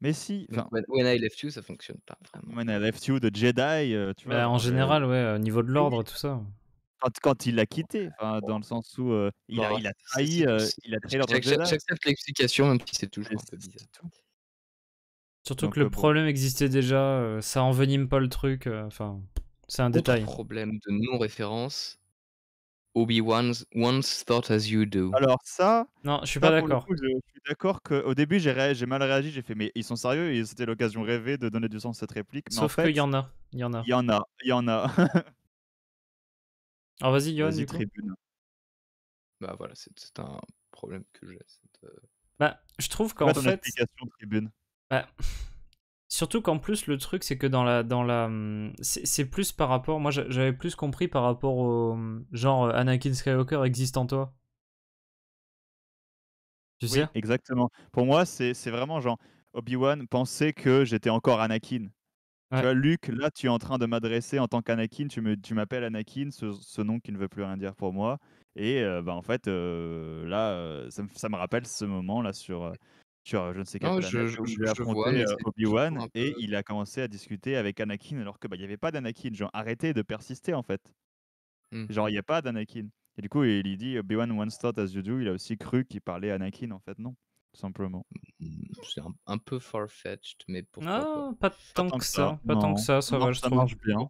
Speaker 2: Mais si. when, I left you, ça fonctionne pas vraiment. When I left you, de Jedi, euh, tu vois, bah, En euh général, ouais, au niveau de l'ordre, tout ça. Quand, il l'a quitté, dans le sens où il, a, trahi, il a trahi l'ordre Jedi. J'accepte l'explication,
Speaker 3: même si c'est toujours un peu bizarre.
Speaker 1: Surtout que le euh, problème existait déjà, euh, ça envenime pas le truc. Euh, enfin,
Speaker 2: c'est un détail.
Speaker 3: problème de non-référence. Obi-Wan thought
Speaker 1: as you do.
Speaker 2: Alors ça. Non, je suis pas d'accord. Je, suis d'accord qu'au début j'ai, j'ai mal réagi, j'ai fait mais ils sont sérieux, c'était l'occasion rêvée de donner du sens à cette réplique. Sauf qu'il y en a, il y en a. Il y en a, il y en a. Alors vas-y Yoann, du coup. Bah voilà, c'est, un problème que j'ai. Bah, je trouve qu'en fait. Ton tribune
Speaker 1: bah, surtout qu'en plus, le truc, c'est que dans la. Dans la hum, c'est plus par rapport. Moi, j'avais plus compris par rapport au. Hum, genre, euh, Anakin Skywalker existe en toi. Tu sais
Speaker 2: Exactement. Pour moi, c'est vraiment genre. Obi-Wan pensait que j'étais encore Anakin. Tu vois, Luc, là, tu es en train de m'adresser en tant qu'Anakin. Tu m'appelles tu Anakin, ce, ce, nom qui ne veut plus rien dire pour moi. Et euh, bah, en fait, euh, là, ça me, ça me, rappelle ce moment là sur, je ne sais quelle Obi-Wan et il a commencé à discuter avec Anakin alors que bah, il n'y avait pas d'Anakin. Genre arrêtez de persister en fait. Mmh. Genre il n'y a pas d'Anakin. Et du coup il, lui dit Obi-Wan one thought as you do. Il a aussi cru qu'il parlait Anakin en fait non tout simplement. Mmh, c'est un,
Speaker 3: peu far-fetched
Speaker 2: mais pourquoi pas. pas. tant que ça, pas tant que ça, ça, marche bien.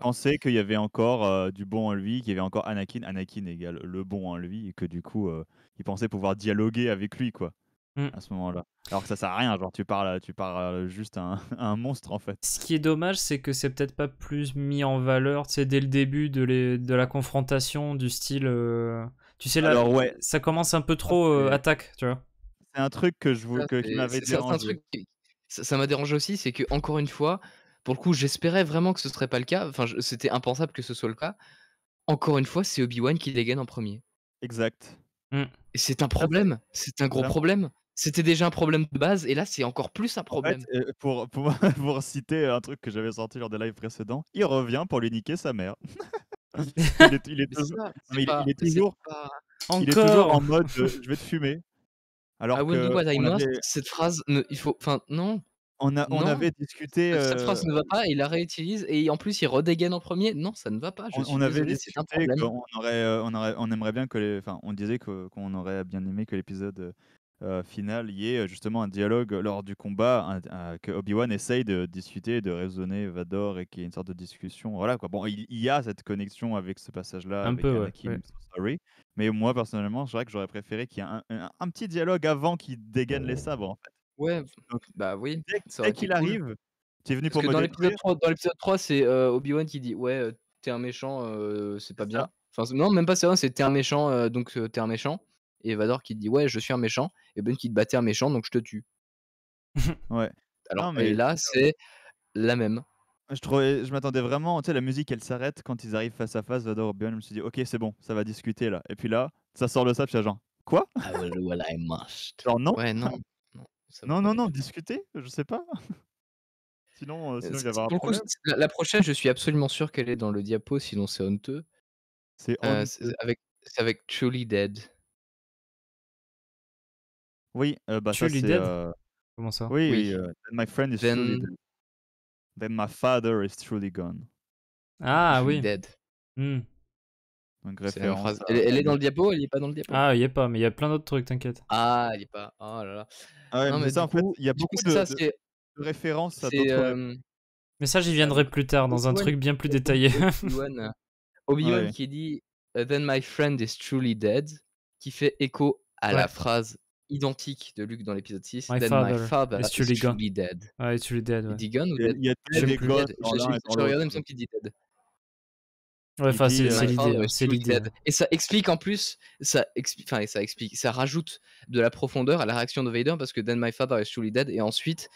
Speaker 2: Penser qu'il y avait encore du bon en lui, qu'il y avait encore Anakin, Anakin égale le bon en lui, et que du coup, il pensait pouvoir dialoguer avec lui, quoi. Mmh. à ce moment-là. Alors que ça sert à rien, genre tu parles, tu parles euh, juste à un, monstre en fait. Ce qui est dommage, c'est que c'est peut-être pas plus
Speaker 1: mis en valeur, tu dès le début de, de la confrontation, du style. Euh, tu sais, là, Alors, ouais. ça commence un peu trop euh, attaque, tu vois. C'est un truc que je vous, que, qui m'avait dérangé. Un
Speaker 2: truc
Speaker 3: Ça m'a dérangé aussi, c'est que encore une fois, pour le coup, j'espérais vraiment que ce serait pas le cas. Enfin, c'était impensable que ce soit le cas. Encore une fois, c'est Obi-Wan qui dégaine en premier. Exact. Mmh. et C'est un problème, c'est un gros problème. C'était déjà un problème de base, et là, c'est
Speaker 2: encore plus un problème. Euh, pour, pour, pour, citer un truc que j'avais sorti lors des lives précédents, il revient pour lui niquer sa mère. il est, toujours, en mode euh, je vais te fumer. Alors ah what I cette phrase, il faut, enfin non. On, on avait discuté. Cette euh, phrase ne
Speaker 3: va pas, il la réutilise et en plus il redégaine en premier. Non, ça ne va pas. on, avait discuté on,
Speaker 2: aurait, on, aurait, on aimerait bien que enfin, on disait qu'on aurait bien aimé que l'épisode euh, final il y a euh, justement un dialogue lors du combat que Obi-Wan essaye de discuter, de raisonner Vador et qu'il y ait une sorte de discussion. Voilà quoi. Bon, il, y a cette connexion avec ce passage-là, avec peu, Anakin, sorry. Mais moi, personnellement, je dirais que j'aurais préféré qu'il y ait un, petit dialogue avant qu'il dégaine les sabres en Ouais, bah oui. Dès, qu'il arrive, tu es venu pour me Dans l'épisode
Speaker 3: 3, c'est euh, Obi-Wan qui dit Ouais, t'es un méchant, c'est pas bien. Enfin, non, même pas c'est vrai, c'est t'es un méchant, donc t'es un méchant et Vador qui te dit ouais je suis un méchant et Ben qui te battait un méchant donc je te tue.
Speaker 2: ouais. Alors mais... et là c'est la même. Je, trouvais, je m'attendais vraiment, tu sais, la musique elle s'arrête quand ils arrivent face à face, Vador obi je me suis dit ok c'est bon, ça va discuter là. Et puis là, ça sort le sable, chez Jean quoi ah Genre non. Ouais non. Non non non, discuter, je sais pas. sinon, euh, il y un problème. La,
Speaker 3: prochaine, je suis absolument sûr qu'elle est dans le diapo, sinon c'est honteux. C'est euh, avec, avec Truly Dead.
Speaker 2: Oui, bah, ça, c'est. Comment ça Oui, Then my friend is truly dead. Then my father is truly gone.
Speaker 1: Ah
Speaker 3: oui.
Speaker 2: Dead. Mmh. Donc, Elle, est dans le
Speaker 3: diapo, elle est pas dans le diapo. Ah,
Speaker 1: il n'est est pas, mais il y a plein d'autres trucs, t'inquiète.
Speaker 3: Ah, elle est pas. Oh là là. Ah Non, mais ça, en fait, il y a beaucoup
Speaker 1: de, ça,
Speaker 2: références à d'autres. euh,
Speaker 1: Mais ça, j'y viendrai plus tard dans un truc bien plus détaillé.
Speaker 3: Ah Obi-Wan, qui dit Then my friend is truly dead, qui fait écho à la phrase identique de Luke dans l'épisode 6. My father. my father is truly dead. Ah, truly dead. Il dit gun ou dead Il y a et gone. Je suis il me semble qu'il dit dead. Ouais, enfin, c'est l'idée. Euh, c'est l'idée. Et ça explique en plus, ça enfin, ça explique, ça rajoute de la profondeur à la réaction de Vader parce que Then My Father is Truly Dead et ensuite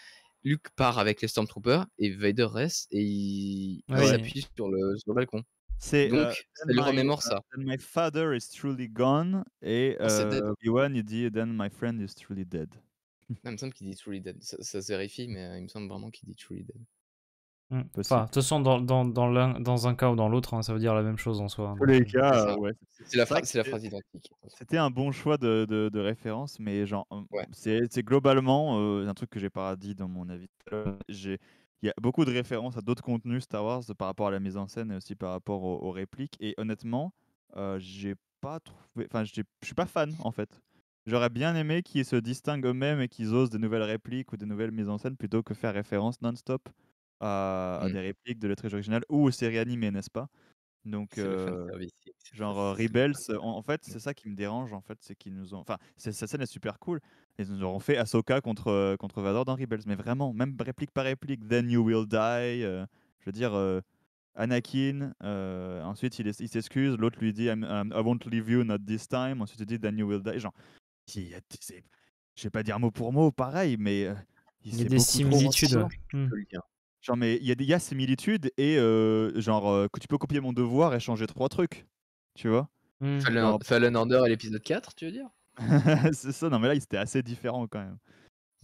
Speaker 3: Luke part avec les Stormtroopers et Vader reste et il, s'appuie
Speaker 2: sur le balcon. C'est euh, Donc, remémore euh, ça. my father is truly gone. Et ah, euh, il dit Then my friend is truly dead. il me semble qu'il dit Truly Dead. Ça, se vérifie, mais euh, il me semble vraiment qu'il dit Truly Dead.
Speaker 1: Mmh, enfin, de toute façon, dans, dans, dans, un, dans un cas ou dans l'autre, hein, ça veut dire la même chose en soi. Hein. les
Speaker 2: cas, C'est la, phrase identique. C'était un bon choix de, de, référence, mais c'est globalement un truc que j'ai pas dit dans mon avis. l'heure il y a beaucoup de références à d'autres contenus Star Wars euh, par rapport à la mise en scène et aussi par rapport aux, répliques. Et honnêtement, euh, j'ai pas trouvé. Enfin, je suis pas fan en fait. J'aurais bien aimé qu'ils se distinguent eux-mêmes et qu'ils osent des nouvelles répliques ou des nouvelles mises en scène plutôt que faire référence non-stop à, mm. des répliques de la originale ou aux séries animées, n'est-ce pas donc, genre Rebels, en, fait, mmh. c'est ça qui me dérange, en fait, c'est qu'ils nous ont. Enfin, cette scène est super cool. Ils nous auront fait Ahsoka contre, contre Vador dans Rebels, mais vraiment, même réplique par réplique. Then you will die. je veux dire, Anakin, ensuite il s'excuse, l'autre lui dit I won't leave you, not this time. Ensuite il dit Then you will die. Genre, je je vais pas dire mot pour mot, pareil, mais. il y a des similitudes. Genre, mais il y a des similitudes et genre, que tu peux copier mon devoir et changer trois trucs. Tu vois mmh. Fallen, et l'épisode 4, tu veux dire C'est ça, non, mais là, il c'était assez différent quand même.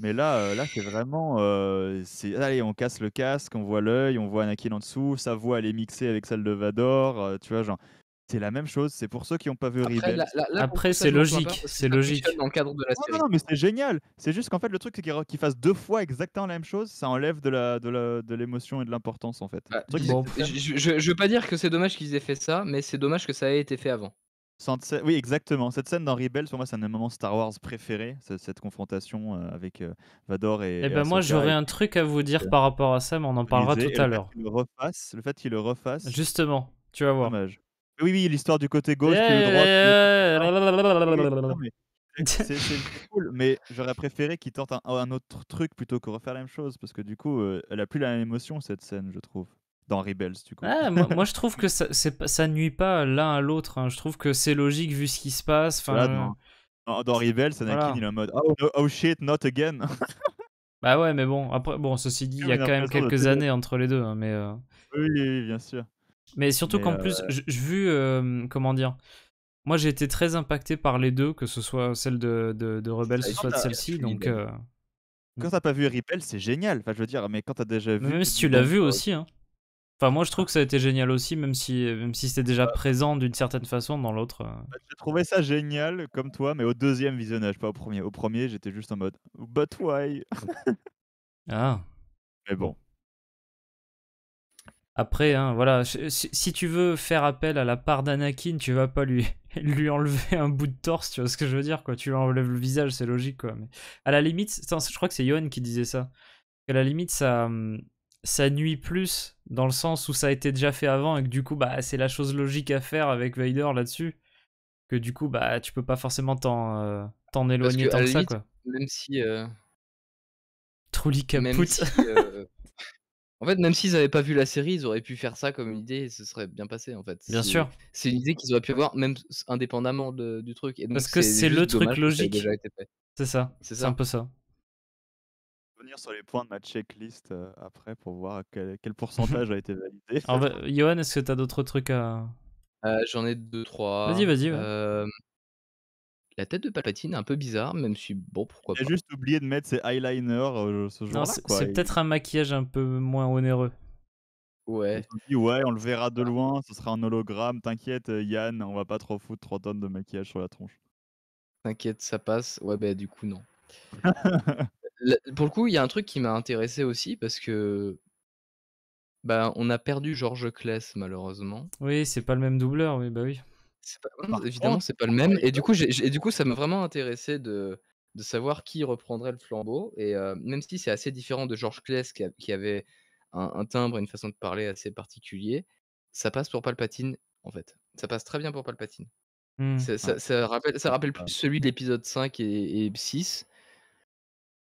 Speaker 2: Mais là, là c'est vraiment. Allez, on casse le casque, on voit l'œil, on voit Anakin en dessous, sa voix, elle est mixée avec celle de Vador. tu vois, genre, c'est la même chose, c'est pour ceux qui n'ont pas vu Après, Après, c'est logique, c'est logique. Dans le cadre de la Non, non, mais c'est génial. C'est juste qu'en fait, le truc, c'est qu'ils fassent deux fois exactement la même chose, ça enlève de l'émotion de de et de l'importance, en fait. Bah, je, je, veux pas dire que c'est dommage qu'ils aient fait ça, mais c'est dommage que ça ait été fait avant. Oui, exactement. Cette scène dans Rebels, pour moi, c'est un moment Star Wars préféré cette confrontation euh, avec euh, Vador et. Eh ben, moi, j'aurais un
Speaker 1: truc à vous dire par rapport à ça, mais on en parlera tout à l'heure.
Speaker 2: Le, le fait qu'il le refasse. Justement, tu vas voir. Dommage. Oui, oui, l'histoire du côté gauche, le droit. c'est cool, mais j'aurais préféré qu'il tente un, autre truc plutôt que refaire la même chose, parce que du coup, euh, elle a plus la même émotion cette scène, je trouve. Dans Rebels, du coup. Ah,
Speaker 1: moi, je trouve que ça, ça nuit pas l'un à l'autre. Hein. Je trouve que c'est logique vu ce qui se passe. Enfin,
Speaker 2: dans, Rebels, Anakin voilà. il est en mode oh, oh shit, not again.
Speaker 1: bah ouais, mais bon, après, bon, ceci dit, il y a quand même quelques années entre les deux. Hein, mais, euh.
Speaker 2: oui, bien sûr. Mais surtout qu'en plus, euh, j'ai
Speaker 1: vu, euh, comment dire, moi j'ai été très impacté par les deux, que ce soit celle de, de, de Rebelle, ce soit celle-ci. Donc, euh,
Speaker 2: Quand hmm. t'as pas vu Ripple, c'est génial. Enfin, je veux dire, mais quand t'as déjà vu. Même si tu l'as vu aussi. Hein. Enfin, moi je trouve ah. que ça a été
Speaker 1: génial aussi, même si, même si c'était déjà bah présent d'une certaine façon dans l'autre. Bah, j'ai
Speaker 2: trouvé ça génial, comme toi, mais au deuxième visionnage, pas au premier. Au premier, j'étais juste en mode But why Ah. Mais bon.
Speaker 1: Après, hein, voilà, si, tu veux faire appel à la part d'Anakin, tu vas pas lui, lui enlever un bout de torse, tu vois ce que je veux dire, quoi. Tu lui enlèves le visage, c'est logique, quoi. Mais à la limite, je crois que c'est Yohan qui disait ça. À la limite, ça, hum, ça nuit plus dans le sens où ça a été déjà fait avant et que du coup, bah, c'est la chose logique à faire avec Vader là-dessus. Que du coup, bah, tu peux pas forcément t'en euh, t'en éloigner tant que ça, quoi.
Speaker 3: Même si. Euh... Trouli En fait, même s'ils n'avaient pas vu la série, ils auraient pu faire ça comme une idée et ce serait bien passé en fait. Bien sûr. C'est une idée qu'ils auraient pu avoir même indépendamment de, du truc.
Speaker 2: Parce que c'est le truc logique.
Speaker 1: C'est ça. C'est un peu ça.
Speaker 2: Venir sur les points de ma checklist euh, après pour voir quel, pourcentage a été validé. Alors,
Speaker 1: est-ce que tu as d'autres trucs à. Euh,
Speaker 2: j'en ai deux, trois. Vas-y, vas-y. Euh, la tête de Palpatine un peu bizarre, même si bon, pourquoi pas. a juste oublié de mettre ses eyeliner, euh, ce jour-là. C'est peut-être
Speaker 1: un maquillage un peu moins onéreux.
Speaker 2: Ouais. ouais, on le verra de ah. loin, ce sera un hologramme. T'inquiète, euh, Yann, on va pas trop foutre 3 tonnes de maquillage sur la tronche.
Speaker 3: T'inquiète, ça passe. Ouais, bah du coup, non.
Speaker 2: Pour le coup, il y a
Speaker 3: un truc qui m'a intéressé aussi parce que. Bah, on a perdu Georges Kless, malheureusement.
Speaker 1: Oui, c'est pas le même doubleur, mais bah oui. Mmh, évidemment, c'est pas le même. Et du coup,
Speaker 3: et du coup ça m'a vraiment intéressé de, de savoir qui reprendrait le flambeau. Et même si c'est assez différent de Georges Kless qui, avait un, timbre une façon de parler assez particulier, ça passe pour Palpatine en fait. Ça passe très bien pour Palpatine.
Speaker 5: Mmh, ça,
Speaker 3: ça, rappelle, ça
Speaker 2: rappelle plus celui de l'épisode 5 et, 6.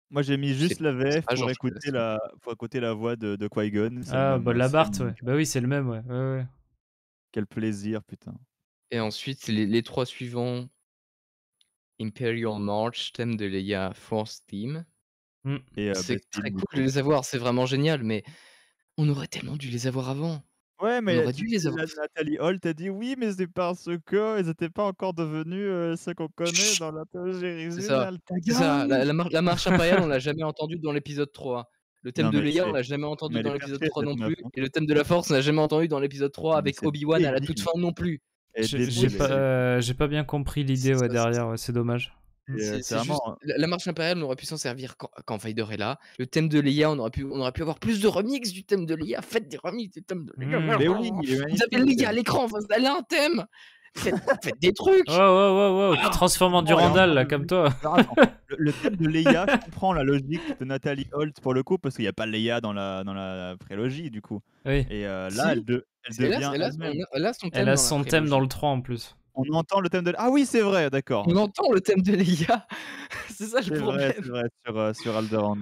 Speaker 2: Moi j'ai mis juste la VF pour écouter la, pour écouter la voix de, de Qui-Gon. Ah bah la Barthe, mmh.
Speaker 1: Bah oui, c'est le même,
Speaker 2: ouais. Quel plaisir, putain.
Speaker 3: Et ensuite, les, trois suivants Imperial March, thème de Leia Force Team.
Speaker 2: Mm. Euh, c'est très cool de les
Speaker 3: avoir, c'est vraiment génial, mais on aurait tellement dû les avoir avant.
Speaker 2: Ouais, mais on aurait dû les avoir. Nathalie Holt a dit oui, mais c'est parce que ils n'étaient pas encore devenus euh, ce qu'on connaît dans la théorie ça, la, marche impériale, on l'a
Speaker 3: jamais entendue dans l'épisode 3. Le thème de Leia, on l'a jamais entendu dans l'épisode 3 non plus. Hein. Et le thème de la Force, on l'a jamais entendu dans l'épisode 3 avec Obi-Wan à la toute fin non plus. J'ai pas,
Speaker 1: euh, pas, bien compris l'idée derrière, c'est dommage. la
Speaker 3: marche impériale, on aurait pu s'en servir quand, quand est là. Le thème de Leia, on aurait pu, on aurait pu avoir plus de remix du thème de Leia. Faites des remix du thème de Leia. Mmh. oui, Vous avez Leia à l'écran, vous avez un thème. Faites,
Speaker 1: des trucs. Oh, oh, oh, en Durandal, comme toi. Le, thème de Leia, je
Speaker 2: comprends la logique de Nathalie Holt pour le coup, parce qu'il n'y a pas Leia dans la, dans la prélogie, du coup. Oui. Et euh, là, elle, de, elle a, son thème, dans, le 3 en plus. On entend le thème de. Ah oui, c'est vrai, d'accord. On
Speaker 3: entend le thème de l'IA. c'est ça le problème.
Speaker 2: C'est vrai, sur, euh, sur Alderand.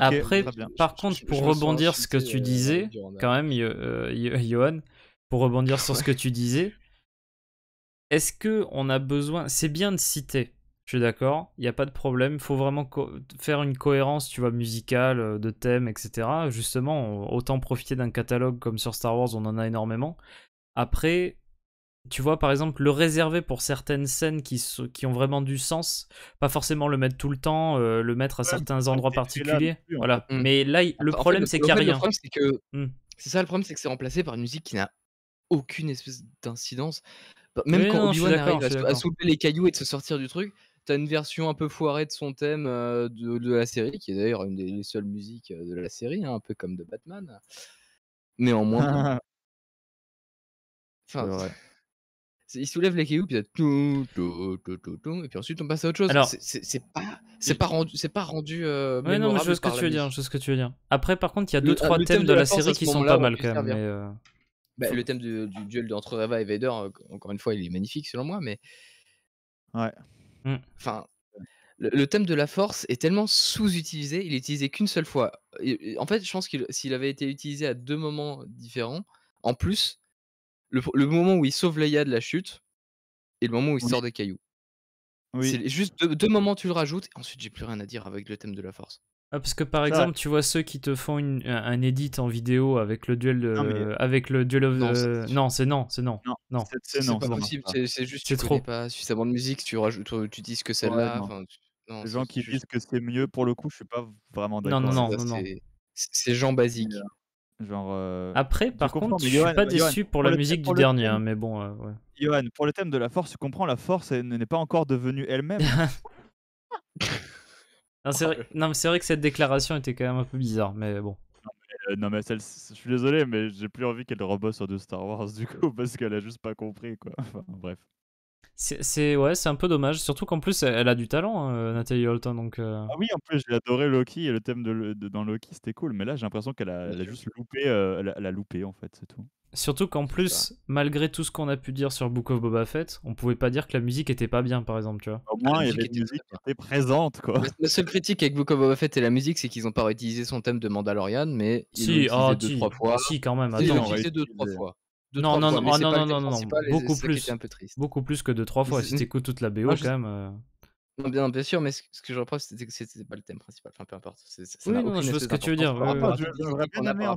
Speaker 1: Après, par contre, pour rebondir sur ce que tu euh, disais, quand même, euh, Johan, pour rebondir sur ce que tu disais, est-ce que on a besoin C'est bien de citer, je suis d'accord, il n'y a pas de problème. Il faut vraiment faire une cohérence, tu vois, musicale, euh, de thèmes, etc. Justement, autant profiter d'un catalogue comme sur Star Wars, on en a énormément. Après, tu vois, par exemple, le réserver pour certaines scènes qui, ont vraiment du sens, pas forcément le mettre tout le temps, euh, le mettre à certains endroits particuliers. Hein. voilà. Mmh. Mais là, le problème, c'est qu'il n'y a rien. problème,
Speaker 3: c'est que. Mmh. C'est ça le problème, c'est que c'est remplacé par une musique qui n'a aucune espèce d'incidence. Bah, même quand Obi-Wan arrive à, à soulever les cailloux et de se sortir du truc, T'as une version un peu foirée de son thème euh, de, la série, qui est d'ailleurs une des seules musiques euh, de la série, hein, un peu comme de Batman. Néanmoins. enfin, il soulève les cailloux, puis tout, tout, tout, tout, tout, et puis ensuite on passe à autre chose. Alors, c'est pas, c'est pas rendu, c'est pas rendu. Euh, non, je sais ce que tu veux dire, ce que tu veux dire.
Speaker 1: Après, par contre, il y a deux ah, trois thèmes de, la, série qui sont pas mal quand même. Euh,
Speaker 3: bah, le thème du duel entre Reva et Vader, encore une fois, il est magnifique selon moi, mais. Ouais. Mmh. Enfin, le, thème de la force est tellement sous-utilisé, il est utilisé qu'une seule fois. en fait, je pense que s'il avait été utilisé à deux moments différents, en plus, le, moment où il sauve Leia de la chute et le moment où il sort des cailloux. C'est juste deux, deux moments, tu le rajoutes, et ensuite j'ai plus rien à dire avec le thème de la force.
Speaker 1: Ah, parce que par exemple, tu vois ceux qui te font un, edit en vidéo avec le duel, non, avec le duel of, non, c'est non, c'est non, non, c'est pas possible, c'est juste tu trop.
Speaker 3: pas suffisamment de musique,
Speaker 2: tu rajoutes, tu dis que celle-là. les gens qui disent que c'est mieux pour le coup, je suis pas vraiment d'accord. Non, non, non, non. C'est gens basiques Genre, euh, Après, par contre, je suis pas déçu pour, la musique du dernier, hein, mais bon. Euh, Johan, pour le thème de la force, tu comprends, la force elle n'est pas encore devenue elle-même. Non, c'est vrai, non, c'est vrai que cette déclaration était quand même un peu bizarre, mais bon. Euh, non, mais je suis désolé, mais j'ai plus envie qu'elle rebosse sur de Star Wars du coup, parce qu'elle a juste pas compris, quoi. Enfin, bref. C'est, ouais, c'est un peu
Speaker 1: dommage, surtout qu'en plus elle, a du talent, hein, euh, Nathalie Holton. Donc, euh. Ah
Speaker 2: oui, en plus j'ai adoré Loki et le thème de, dans Loki c'était cool, mais là j'ai l'impression qu'elle a, juste loupé, elle a, loupé en fait, c'est tout.
Speaker 1: Surtout qu'en plus, malgré tout ce qu'on a pu dire sur Book of Boba Fett, on pouvait pas dire que la musique était pas bien, par exemple, tu vois. Au moins, il y avait
Speaker 3: une musique qui était présente, quoi. Le seul critique avec Book of Boba Fett et la musique, c'est qu'ils ont pas réutilisé son thème de Mandalorian, mais ils si, l'ont utilisé ah, deux, trois fois. Si, quand même. Ils l'ont utilisé deux, trois fois.
Speaker 1: non, ah, non, non, non, non, non, beaucoup plus, beaucoup plus que deux, trois fois. Si t'écoutes toute la BO,
Speaker 3: quand même. Euh. Non, bien, sûr, mais ce, que je reproche, c'est que c'était pas le thème principal. Enfin, peu importe.
Speaker 5: Non, oui,
Speaker 1: non, je vois ce que tu veux dire. Ouais, ouais, bien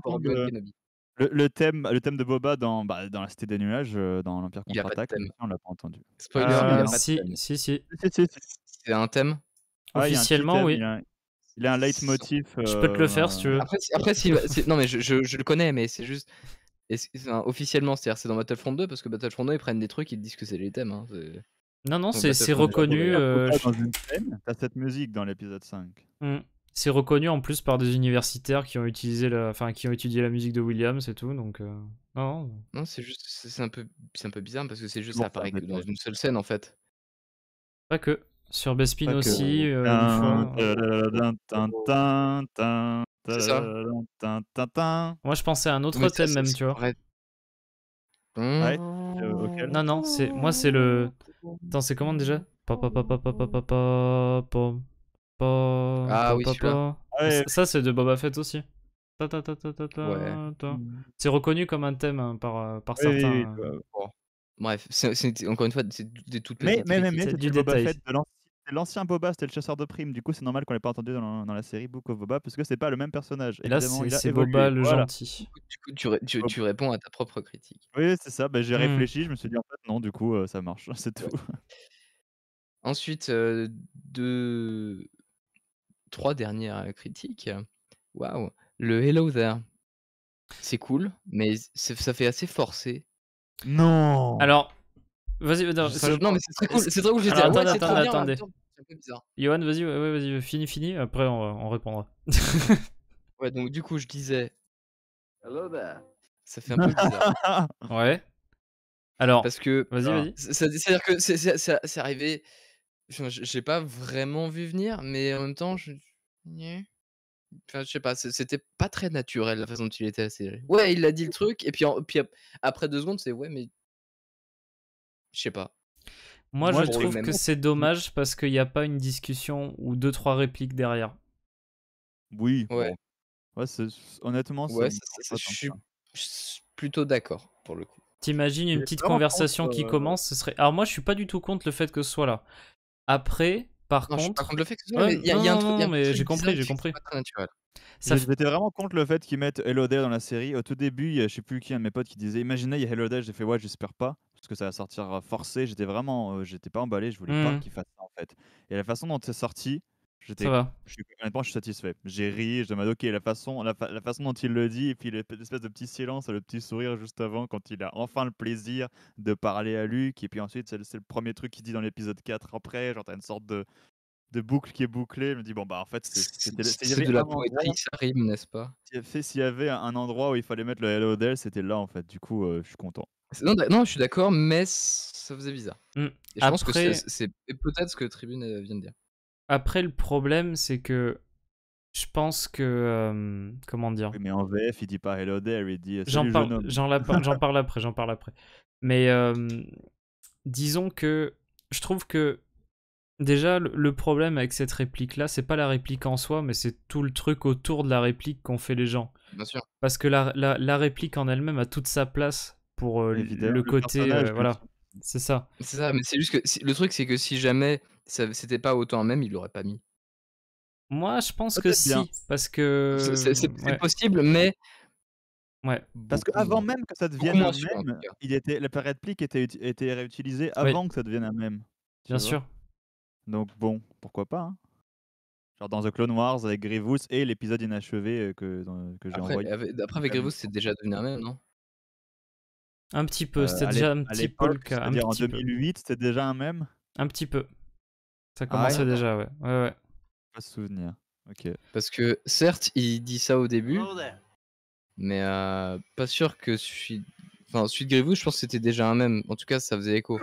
Speaker 2: le, thème, le thème de Boba dans, bah, dans la Cité des Nuages, euh, dans l'Empire contre-attaque, on l'a pas entendu. Spoiler, il a euh, pas si, si, si. C'est un thème ah, Officiellement, oui. Il a... a un leitmotiv.
Speaker 3: Je peux te le faire si tu veux. Euh, après, bah, si, non, mais je, le connais, mais c'est juste. officiellement, cest c'est dans Battlefront 2 parce que Battlefront 2 ils prennent des trucs, ils disent que c'est les thèmes. Hein, non, non, c'est
Speaker 1: reconnu. Euh...
Speaker 2: T'as cette musique dans l'épisode 5.
Speaker 1: C'est reconnu en plus par des universitaires qui ont utilisé la, enfin qui ont étudié la musique de Williams et tout, donc euh,
Speaker 3: non. Non, c'est juste, c'est un peu, c'est un peu bizarre parce que c'est juste ça apparaît que dans une seule scène en fait.
Speaker 2: Pas que. Sur Bespin aussi. Euh, c'est ça.
Speaker 1: Moi, je pensais à un autre thème même, tu vois. Ouais. Mmh. Non, non, c'est moi, c'est le. Attends, c'est comment déjà ah oui, Ça, c'est de Boba Fett aussi. ouais. Mm. C'est reconnu comme un thème
Speaker 2: par, par certains.
Speaker 3: Bref, encore une fois, c'est des toutes petites. Mais, mais, c'est du Boba
Speaker 2: l'ancien Boba, c'était le chasseur de primes. Du coup, c'est normal qu'on l'ait pas entendu dans, dans, la série Book of Boba parce que c'est pas le même personnage. Et là, c'est Boba le gentil. Du coup, tu, réponds à ta propre critique. Oui, c'est ça. Bah, j'ai hmm. réfléchi, je me suis dit en fait, non, du coup, euh, ça marche, c'est tout.
Speaker 3: Ensuite, euh, de trois dernières critiques, waouh, le Hello There, c'est cool, mais ça fait assez
Speaker 1: forcé. Non Alors, vas-y, vas-y non, mais c'est très cool, c'est très cool, j'étais attendez, attendez, Un peu bizarre. Johan, vas-y, ouais, vas-y, fini, fini, après on, on répondra.
Speaker 3: ouais, donc du coup, je disais. Hello there. Ça fait un peu bizarre.
Speaker 1: ouais. Alors. Parce que. Vas-y, vas-y. C'est-à-dire
Speaker 3: que c'est arrivé j'ai pas vraiment vu venir, mais en même temps, je. je sais pas, c'était pas très naturel la façon dont il était assez. Ouais, il a dit le truc, et puis, après deux secondes, c'est ouais, mais. Je sais pas. Moi, je trouve que c'est
Speaker 1: dommage parce qu'il n'y a pas une discussion ou deux, trois répliques derrière.
Speaker 2: Oui. Ouais. honnêtement, je
Speaker 1: suis plutôt d'accord pour le coup. T'imagines une petite conversation qui euh, commence, ce serait. Alors moi, je suis pas du tout contre le fait que ce soit là. Après, par contre. Je le fait y a, un truc, mais j'ai compris, j'ai compris.
Speaker 2: Ça J'étais vraiment contre le fait qu'ils mettent Hello dans la série. Au tout début, je sais plus qui, un de mes potes, qui disait Imaginez, il y a Hello Day. J'ai fait Ouais, j'espère pas, parce que ça va sortir euh, forcé. J'étais vraiment. Euh, j'étais pas emballé, je voulais pas mmh. qu'ils fassent ça, en fait. Et la façon dont c'est sorti, ça va. Je suis, honnêtement, je suis satisfait. J'ai ri, j'ai me ok, la façon, la, façon dont il le dit, et puis l'espèce de petit silence, le petit sourire juste avant, quand il a enfin le plaisir de parler à Luc, et puis ensuite, c'est le, premier truc qu'il dit dans l'épisode 4 après, genre, t'as une sorte de, de boucle qui est bouclée. Je me dit bon, bah en fait, c'est, c'était, de la poésie ça rime, n'est-ce pas S'il y avait un endroit où il fallait mettre le Hello Dell, c'était là, en fait. Du coup, euh, je suis content. Non, non,
Speaker 3: je suis
Speaker 1: d'accord, mais ça faisait bizarre. Mmh. Et
Speaker 3: je pense que c'est peut-être ce que Tribune euh, vient de dire.
Speaker 1: Après, le problème, c'est que je pense que. Euh, comment dire mais en VF, il dit pas Hello there, il dit euh, J'en parle, parle après, j'en parle après. Mais disons que je trouve que déjà le, problème avec cette réplique là, c'est pas la réplique en soi, mais c'est tout le truc autour de la réplique qu'ont fait les gens. Bien sûr. Parce que la, réplique en elle-même a toute sa place pour euh, le côté. voilà, c'est ça. C'est ça, mais
Speaker 3: c'est juste que le truc, c'est que si jamais c'était pas autant même, il l'aurait pas mis.
Speaker 1: Moi, je pense que si, parce que
Speaker 2: c'est possible, mais ouais. Parce qu'avant même que ça devienne un mème, il était la plique était était réutilisée avant que ça devienne un mème. Bien sûr. Donc bon, pourquoi pas. Hein. Genre dans The Clone Wars avec Grievous et l'épisode inachevé euh, que, que j'ai envoyé. après avec Grievous, c'est déjà devenu un mème, non Un petit peu, euh, c'était déjà un petit peu le cas. En 2008, c'était déjà un mème Un petit peu. Ça ah commençait déjà, ouais. ouais, ouais. Pas souvenir. Ok. Parce que
Speaker 3: certes, il dit ça au début, mais euh, pas sûr que suite,
Speaker 2: enfin suite je pense que c'était déjà un même. En tout cas, ça faisait écho.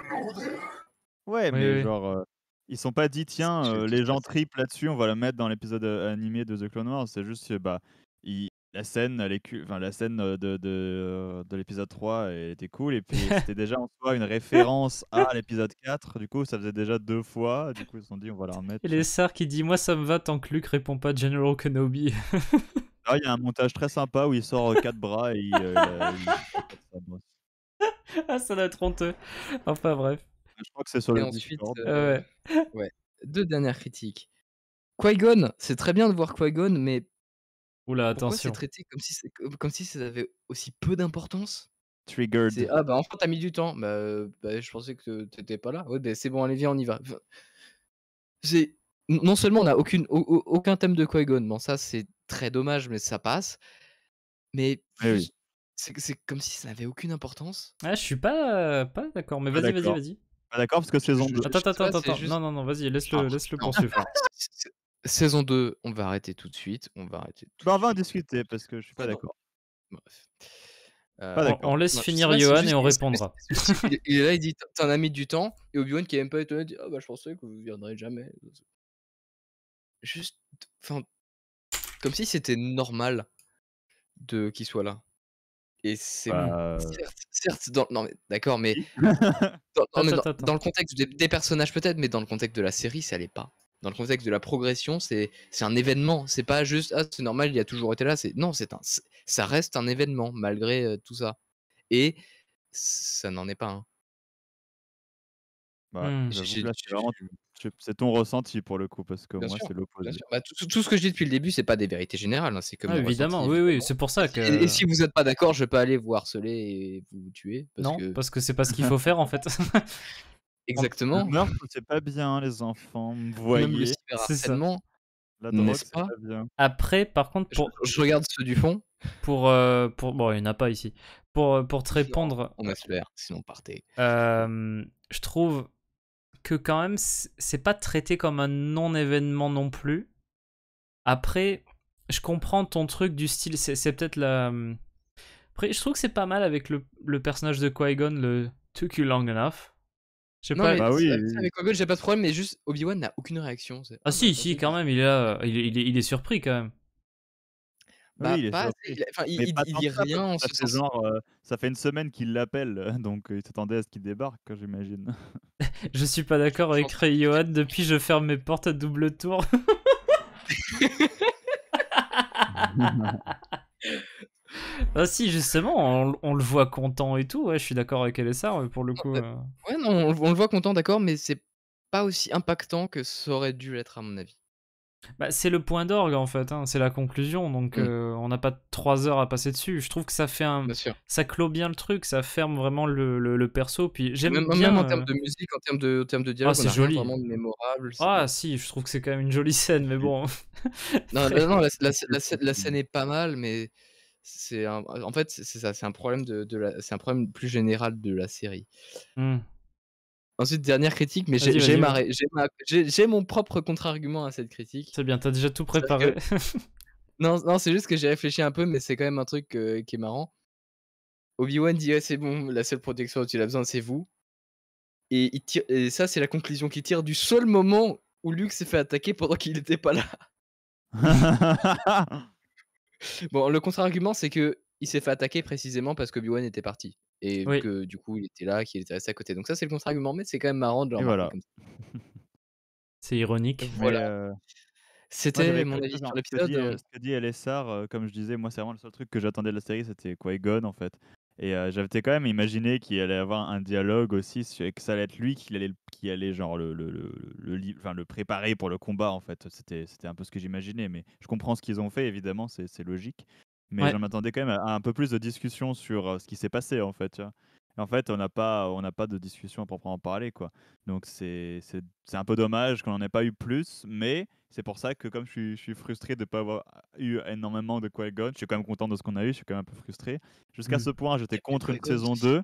Speaker 2: Ouais, mais genre, euh, ils sont pas dit tiens, euh, les gens tripent là-dessus, on va le mettre dans l'épisode animé de The Clone Wars. C'est juste bah la scène, la scène euh, de, de, euh, l'épisode 3 était cool. Et puis c'était déjà en soi une référence à l'épisode 4. Du coup, ça faisait déjà deux fois. Du coup, ils se sont dit, on va la remettre. Et les
Speaker 1: sœurs qui dit Moi, ça me va tant que Luke répond pas General Kenobi.
Speaker 2: Ah, il y a un montage très sympa où il sort euh, quatre bras et il, Ah, ça la être Enfin, bref. Je crois que c'est sur le ensuite,
Speaker 3: Deux dernières critiques. Qui-Gon, c'est très bien de voir Qui-Gon, mais Oula, Pourquoi attention. c'est traité comme si, comme si ça avait aussi peu d'importance Triggered. C'est, ah bah en fait t'as mis du temps. Bah, bah je pensais que t'étais pas là. Ouais, bah, c'est bon, allez viens, on y va. C'est non seulement on n'a aucun thème de qui Bon ça c'est très dommage, mais ça passe. Mais eh c'est, comme si ça n'avait aucune
Speaker 1: importance. Ah je suis pas pas d'accord. Mais
Speaker 3: vas-y, vas-y, vas-y.
Speaker 2: Pas d'accord parce que c'est 2. Attends, attends, attends, attends. Non, non, non, vas-y, laisse-le, laisse-le poursuivre.
Speaker 3: Saison 2, on va arrêter tout de suite. On va
Speaker 2: arrêter. Tout bah, on va discuter parce que je suis pas
Speaker 3: euh, d'accord. on, laisse finir Johan et on répondra. il, est là, il dit T'en as ami du temps. Et Obi-Wan qui est même pas étonné dit Ah bah je pensais que vous viendrez jamais. Juste. Enfin. Comme si c'était normal de qu'il soit là. Et c'est. Bah, certes, non mais d'accord, mais. dans, le contexte des, personnages peut-être, mais dans le contexte de la série, ça allait pas dans le contexte de la progression, c'est un événement. C'est pas juste ah c'est normal, il a toujours été là. C'est non, c'est un ça reste un événement malgré euh, tout ça. Et ça n'en est pas un. Bah, mmh. C'est ton ressenti pour le coup, parce que moi, c'est l'opposé. Bah, tout, ce que je dis depuis le début, c'est pas des vérités générales. Hein, c'est c'est ah, Évidemment, oui, oui,
Speaker 1: c'est pour ça que. Et, si vous n'êtes
Speaker 3: pas d'accord, je vais pas aller vous harceler et vous
Speaker 1: tuer. Parce non, parce que c'est pas ce qu'il faut faire en fait. Exactement. Non,
Speaker 2: c'est pas bien, les enfants. Vous voyez. C'est ça. La pas, Après, par
Speaker 1: contre, pour... je, regarde ceux du fond. Pour, euh, pour... Bon, il n'y en a pas ici. Pour, euh, pour te répondre. On espère, sinon partez. je trouve que quand même, c'est pas traité comme un non-événement non plus. Après, je comprends ton truc du style. C'est peut-être la. Après, je trouve que c'est pas mal avec le, le personnage de Qui-Gon, le Took You Long Enough. Je sais pas. Bah oui, Avec
Speaker 3: j'ai pas de problème, mais juste Obi-Wan n'a aucune réaction. Ah, si,
Speaker 1: si, quand même, il, est, surpris quand même. oui, bah,
Speaker 2: il, pas, dit ça, rien genre, euh, ça fait une semaine qu'il l'appelle, donc euh, il s'attendait à ce qu'il débarque, j'imagine.
Speaker 1: je suis pas d'accord avec Ray depuis je ferme mes portes à double tour. Bah, ah si, justement, on, le voit content et tout. je suis d'accord avec LSR pour le ah coup. Bah, euh.
Speaker 3: Ouais, non, on, le voit content, d'accord, mais c'est pas aussi
Speaker 1: impactant que ça aurait dû être à mon avis. Bah, c'est le point d'orgue en fait, hein, c'est la conclusion, donc mmh. euh, on n'a pas trois heures à passer dessus. Je trouve que ça fait un, ça clôt bien le truc, ça ferme vraiment le, le, perso. Puis j'aime même, bien, en termes euh de musique, en termes de, en de ah, dialogue, ah, c'est joli, vraiment mémorable. Ah si, je trouve que c'est quand même une jolie scène, mais mmh. bon. non, non,
Speaker 3: la scène est pas mal, mais c'est en fait c'est ça, c'est un problème de, de la, c'est un problème plus général de la série. Mmh. Ensuite, dernière critique, mais j'ai, j'ai, j'ai mon propre contre-argument à cette critique. C'est bien, t'as déjà tout préparé. non, non, c'est juste que j'ai réfléchi un peu, mais c'est quand même un truc euh, qui est marrant. Obi-Wan dit c'est bon, la seule protection dont il a besoin, c'est vous. Et, il tire... Et ça, c'est la conclusion qu'il tire du seul moment où Luke s'est fait attaquer pendant qu'il n'était pas là. bon, le contre-argument, c'est que il s'est fait attaquer précisément parce que obi était parti. Et que du coup, il était là, qu'il était resté à côté. Donc, ça, c'est le contre-argument, mais c'est quand même marrant de voilà.
Speaker 1: C'est ironique. Voilà. Euh, c'était mon avis sur l'épisode. Hein. Euh, ce
Speaker 2: que dit LSR, euh, comme je disais, moi, c'est vraiment le seul truc que j'attendais de la série, c'était Qui-Gon, en fait. Et euh, j'avais quand même imaginé qu'il allait avoir un dialogue aussi, que ça allait être lui qui allait, qui allait genre le, le, le, le, préparer pour le combat, en fait. C'était un peu ce que j'imaginais, mais je comprends ce qu'ils ont fait, évidemment, c'est logique. Mais je m'attendais quand même à, un peu plus de discussion sur euh, ce qui s'est passé, en fait. Tu vois en fait, on n'a pas, on pas de discussion à proprement parler. Quoi. Donc c'est un peu dommage qu'on n'en ait pas eu plus, mais c'est pour ça que comme je suis, je suis frustré de ne pas avoir eu énormément de Qui-Gon, je suis quand même content de ce qu'on a eu, je suis quand même un peu frustré. Jusqu'à mmh. ce point, j'étais contre une saison 2.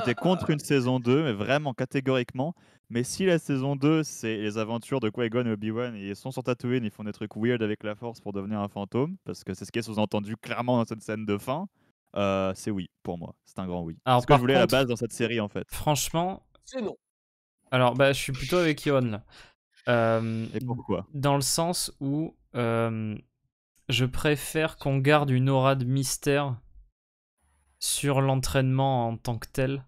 Speaker 2: J'étais contre une saison 2, mais vraiment catégoriquement. Mais si la saison 2, c'est les aventures de Qui-Gon et Obi-Wan, ils sont sur Tatooine, ils font des trucs weird avec la force pour devenir un fantôme, parce que c'est ce qui est sous-entendu clairement dans cette scène de fin. Euh, c'est oui pour moi. C'est un grand oui. Alors, ce que je voulais à la base dans cette série en fait. Franchement.
Speaker 1: C'est non. Alors bah je suis plutôt avec Yon là. Euh, Et pourquoi Dans le sens où euh, je préfère qu'on garde une aura de mystère sur l'entraînement en tant que tel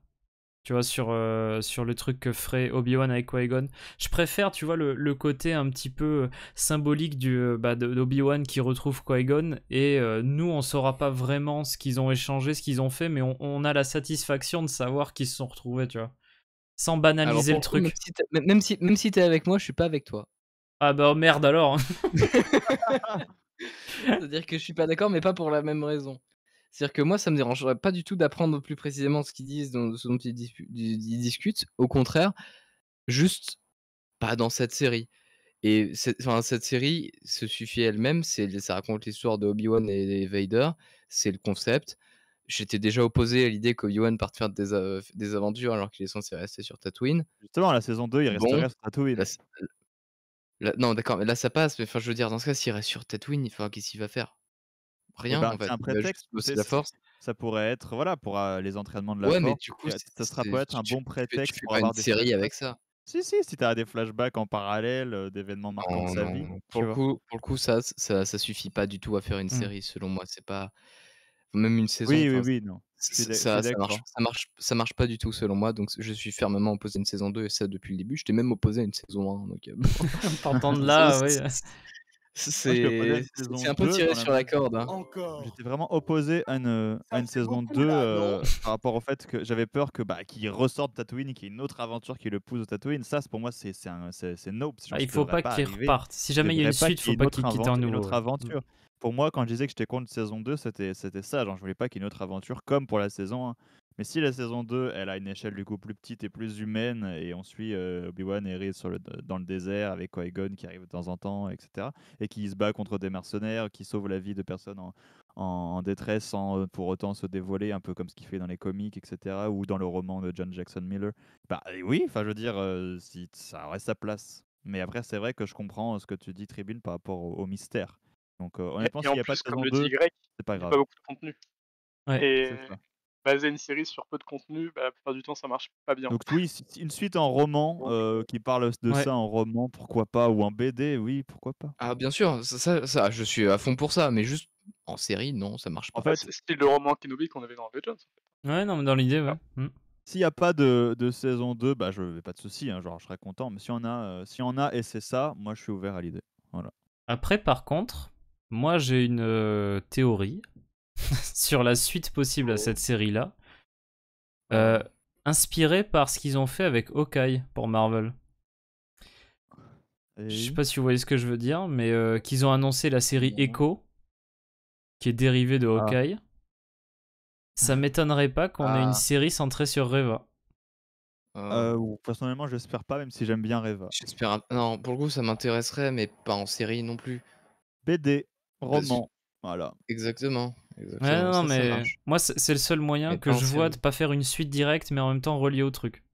Speaker 1: tu vois, sur, euh, sur le truc que ferait Obi-Wan avec Qui-Gon. Je préfère, tu vois, le, côté un petit peu euh, symbolique du euh, bah, d'Obi-Wan qui retrouve Qui-Gon, et nous, on saura pas vraiment ce qu'ils ont échangé, ce qu'ils ont fait, mais on, a la satisfaction de savoir qu'ils se sont retrouvés, tu vois. Sans banaliser le truc. Même si, même si, avec moi, je suis pas avec toi. Ah bah oh, merde alors C'est-à-dire
Speaker 3: que je suis pas d'accord, mais pas pour la même raison. C'est-à-dire que moi, ça me dérangerait pas du tout d'apprendre plus précisément ce qu'ils disent, ce dont ils, discutent. Au contraire, juste pas dans cette série. Et cette série se suffit elle-même. Ça raconte l'histoire de Obi-Wan et, Vader. C'est le concept. J'étais déjà opposé à l'idée qu'Obi-Wan parte faire euh, des, aventures alors qu'il est censé rester sur Tatooine. Justement, la saison 2, il reste sur Tatooine. non, d'accord, mais là ça passe. Mais enfin, je veux dire, dans ce cas, s'il reste sur Tatooine, qu'est-ce qu'il va faire
Speaker 2: rien. Ben, en fait. un prétexte, c'est la force. Ça pourrait être voilà pour les entraînements de la ouais, force. mais du coup, ça sera peut être un bon prétexte pour avoir une des série avec ça. Si, si, si tu des flashbacks en parallèle d'événements marquants de sa vie. Pour le,
Speaker 3: coup, coup, ça, ça, suffit pas du tout à faire une mmh. série, selon moi. C'est pas. Même une saison. Oui, oui, oui, non. Ça, ça, marche, ça, marche, ça marche pas du tout, selon moi. Donc, je suis fermement opposé à une saison 2, et ça depuis le début. J'étais même opposé à une saison 1. Donc... Partant euh, de là, oui.
Speaker 2: C'est
Speaker 1: un peu tiré sur
Speaker 2: la corde. Hein. J'étais vraiment opposé à une, saison 2 euh, par rapport au fait que j'avais peur que bah, qu'il ressorte Tatooine, qu'il y ait une autre aventure qui le pousse au Tatooine. Ça, pour moi, c'est nope. Ah, il faut pas, qu'il reparte. Si jamais il y a une suite, il faut pas qu'il quitte un nouveau. Une autre aventure. Mm. Pour moi, quand je disais que j'étais contre saison 2, c'était ça. Genre, je voulais pas qu'il y ait une autre aventure comme pour la saison 1. Mais si la saison 2, elle a une échelle du coup plus petite et plus humaine, et on suit euh, Obi-Wan et Reed sur dans le désert avec Qui-Gon qui arrive de temps en temps, etc., et qui se bat contre des mercenaires, qui sauve la vie de personnes en, détresse sans euh, pour autant se dévoiler, un peu comme ce qu'il fait dans les comics, etc., ou dans le roman de John Jackson Miller. Bah oui, enfin je veux dire, euh, si, ça reste sa place. Mais après, c'est vrai que je comprends ce que tu dis, Tribune, par rapport au, mystère. Donc euh, honnêtement, s'il n'y a pas de Il n'y a pas beaucoup de contenu. Ouais, et
Speaker 4: baser une série sur peu de contenu, bah, la plupart du temps, ça marche pas bien. Donc
Speaker 2: oui, une suite en roman euh, qui parle de ça en roman, pourquoi pas, ou en BD, oui, pourquoi pas. Ah bien sûr, ça, je suis à fond pour ça, mais juste en série, non, ça marche pas. En fait,
Speaker 4: c'est le roman Kenobi qu'on avait dans Avengers.
Speaker 2: En Ouais, non, mais dans l'idée, ouais. Ah. Mmh. S'il n'y a pas de, de, saison 2, bah, je vais pas de soucis hein, genre je serais content, mais si on a, euh, si on a et c'est ça, moi je suis ouvert à l'idée. Voilà. Après, par contre,
Speaker 1: moi j'ai une euh, théorie sur la suite possible à oh. cette série-là, ah. euh, inspirée par ce qu'ils ont fait avec Hawkeye pour Marvel. Je sais pas si vous voyez ce que je veux dire, mais euh, qu'ils ont annoncé la série Echo, qui est dérivée de ah. Hawkeye. Ça m'étonnerait pas qu'on ait une ah. série centrée sur Reva.
Speaker 2: Euh, personnellement, j'espère pas, même si j'aime bien Reva. J'espère.
Speaker 3: Non, pour le coup, ça m'intéresserait, mais pas en série non plus. BD, roman, voilà. Exactement non, mais
Speaker 1: moi, c'est le seul moyen que je vois de pas faire une suite directe, mais en même temps relié au truc.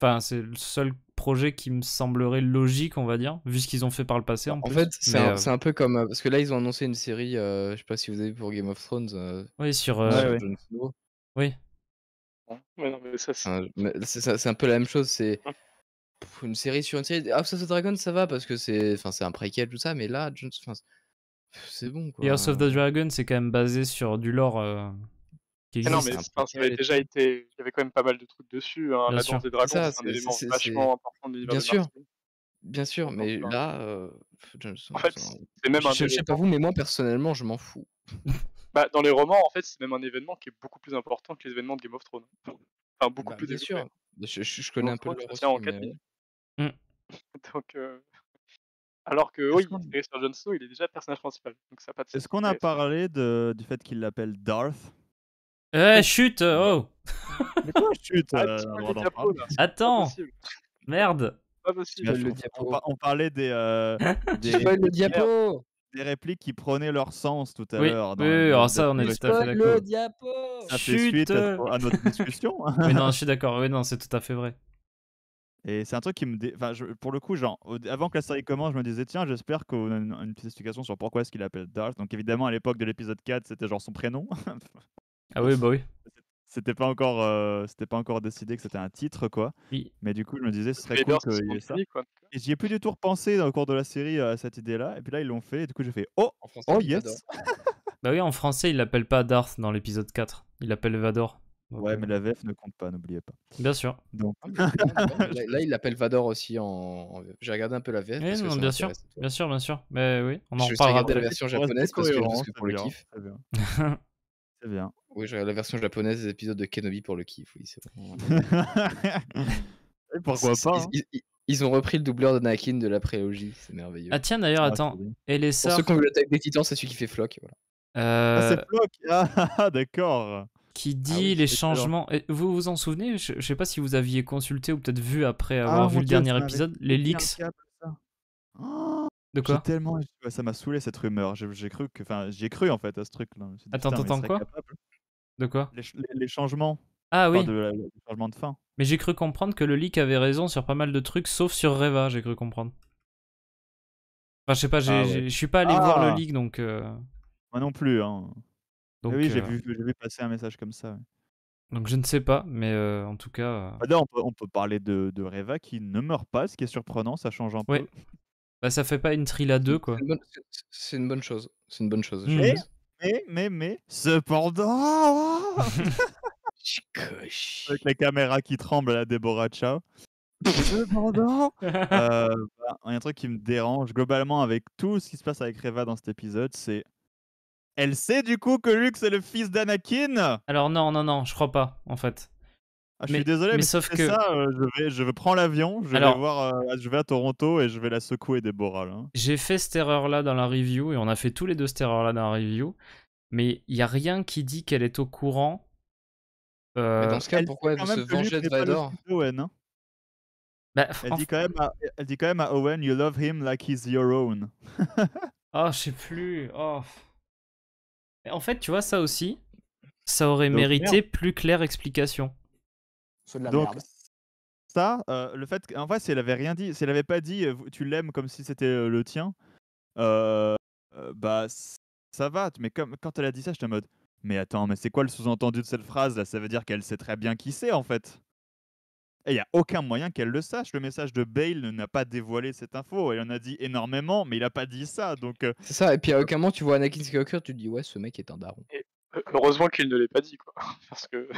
Speaker 1: Enfin, c'est le seul projet qui me semblerait logique, on va dire, vu ce qu'ils ont fait par le passé. Bah, en, fait, euh c'est
Speaker 3: un, peu comme. Euh, parce que là, ils ont annoncé une série, euh, je sais pas si vous avez vu pour Game of Thrones. oui, sur. Oui. Ouais, non, mais ça, c'est un peu la même chose. C'est une série sur une série. Ah, ça,
Speaker 1: Dragon, ça va parce que c'est enfin, un préquel, tout ça, mais là,
Speaker 3: c'est bon. Quoi.
Speaker 1: House of the Dragon, c'est quand même basé sur du lore. Euh, qui ah existe. non, mais ah,
Speaker 4: ça avait déjà été. Il y avait quand même pas mal de trucs dessus. Hein. La danse des dragons, c'est un élément vachement important de l'univers. Bien sûr.
Speaker 3: Bien sûr, mais là. Euh, en fait, c'est même un. Je, sais pas vous, mais moi, personnellement, je m'en fous.
Speaker 4: bah, dans les romans, en fait, c'est même un événement qui est beaucoup plus important que les événements de Game of Thrones. Enfin, beaucoup bah, plus. Bien sûr.
Speaker 3: Je, connais un peu le.
Speaker 4: Mmh. Donc. Euh, alors que oui, sur John Snow, il est déjà le personnage principal. Est-ce qu'on a
Speaker 2: parlé de, du fait qu'il l'appelle Darth Eh, oh. chute euh, Oh Mais quoi, chute ah, euh, Attends Merde on, parlait des, euh, des, répliques qui prenaient leur sens tout à l'heure. Oui, oui, alors ça, on est tout à fait d'accord. Le diapo Ça fait suite à, notre discussion. mais non, je suis d'accord. Oui, non, c'est tout à fait vrai. Et c'est un truc qui me. Dé... Enfin, pour le coup, genre, avant que la série commence, je me disais, tiens, j'espère qu'on a une, petite explication sur pourquoi est-ce qu'il appelle Darth. Donc, évidemment, à l'époque de l'épisode 4, c'était genre son prénom. ah oui, bah oui. C'était pas encore, euh, c'était pas encore décidé que c'était un titre, quoi. Oui. Mais du coup, je me disais, ce serait cool qu'il y ait ça. Et j'y ai plus du tout repensé au cours de la série euh, à cette idée-là. Et puis là, ils l'ont fait. Et du coup, j'ai fait, oh, oh yes
Speaker 1: Bah oui, en français, il l'appelle pas Darth dans l'épisode 4. Il l'appelle Vador. Ouais, mais la VF ne compte pas, n'oubliez pas. Bien sûr. Donc...
Speaker 3: là, il l'appelle Vador aussi. J'ai regardé un peu la VF. bien, sûr,
Speaker 1: bien sûr, bien sûr. Mais oui, on en je vais la version japonaise parce que, que pour le kiff. C'est
Speaker 3: bien. bien. Oui, j'ai regarde la version japonaise des épisodes de Kenobi pour le kiff. Oui, c'est bon. Pourquoi pas hein. ils, ont repris le doubleur de Nakin de la prélogie, c'est merveilleux. Ah tiens d'ailleurs, ah, attends, et les Pour ceux qui ont vu l'attaque des titans, c'est celui qui fait Flock. Voilà.
Speaker 1: Euh, ah, c'est
Speaker 2: Flock, ah, d'accord qui ah dit les changements. Vous vous
Speaker 1: en souvenez je, sais pas si vous aviez consulté ou peut-être vu après ah, avoir vu le dernier épisode les leaks.
Speaker 2: de quoi tellement... Ça m'a saoulé cette rumeur. J'ai cru que, enfin, j'ai cru en fait à ce truc. attends, attends quoi De quoi les, changements. Ah oui. De, changements de fin.
Speaker 1: Mais j'ai cru comprendre que le leak avait raison sur pas mal de trucs, sauf sur Reva. J'ai cru comprendre. Enfin, je sais
Speaker 2: pas. Ah je suis pas allé voir le leak donc. Euh. Moi non plus. Hein. Eh oui, euh, j'ai vu, passer un message comme ça. Donc je ne sais pas, mais euh, en tout cas. Ah on, peut, parler de, Reva qui ne meurt pas, ce qui est surprenant, ça change un peu. Bah ça fait pas une trille à quoi. C'est une, bonne chose. C'est une bonne chose. Mais, mais, mais, mais, cependant. Avec la caméra qui tremble à Déborah Ciao. Cependant, euh, bah, il y a un truc qui me dérange globalement avec tout ce qui se passe avec Reva dans cet épisode, c'est elle sait du coup que Luke c'est le fils d'Anakin Alors non, non, non, je crois pas en fait. Ah, je mais, suis désolé, mais, sauf que ça, euh, je, vais, je prends l'avion, je, vais voir, euh, je vais à Toronto et je vais la secouer des borales.
Speaker 1: J'ai fait cette erreur-là dans la review et on a fait tous les deux cette erreur-là dans la review, mais il y a rien qui dit qu'elle est au courant. Euh, dans ce cas, pourquoi hein. bah, elle se venger de Vador
Speaker 2: elle, dit quand même à, elle dit quand même à Owen, You love him like he's your own.
Speaker 1: oh, je sais plus. Oh.
Speaker 2: En fait, tu vois, ça aussi, ça aurait mérité plus claire explication. C'est de la Donc, Ça, euh, le fait qu'en fait, si elle avait rien dit, si elle avait pas dit euh, tu l'aimes comme si c'était euh, le tien, bah ça va. Mais comme, quand elle a dit ça, j'étais en mode mais attends, mais c'est quoi le sous-entendu de cette phrase là Ça veut dire qu'elle sait très bien qui c'est en fait. Et il n'y a aucun moyen qu'elle le sache. Le message de Bale n'a pas dévoilé cette info. Il en a dit énormément, mais il n'a pas dit ça. Donc euh, C'est
Speaker 3: ça. Et puis à euh, aucun moment, tu vois Anakin Skywalker, tu te dis
Speaker 4: ouais, ce mec est un daron.
Speaker 2: Euh, heureusement qu'il ne l'ait pas dit, quoi. Parce que.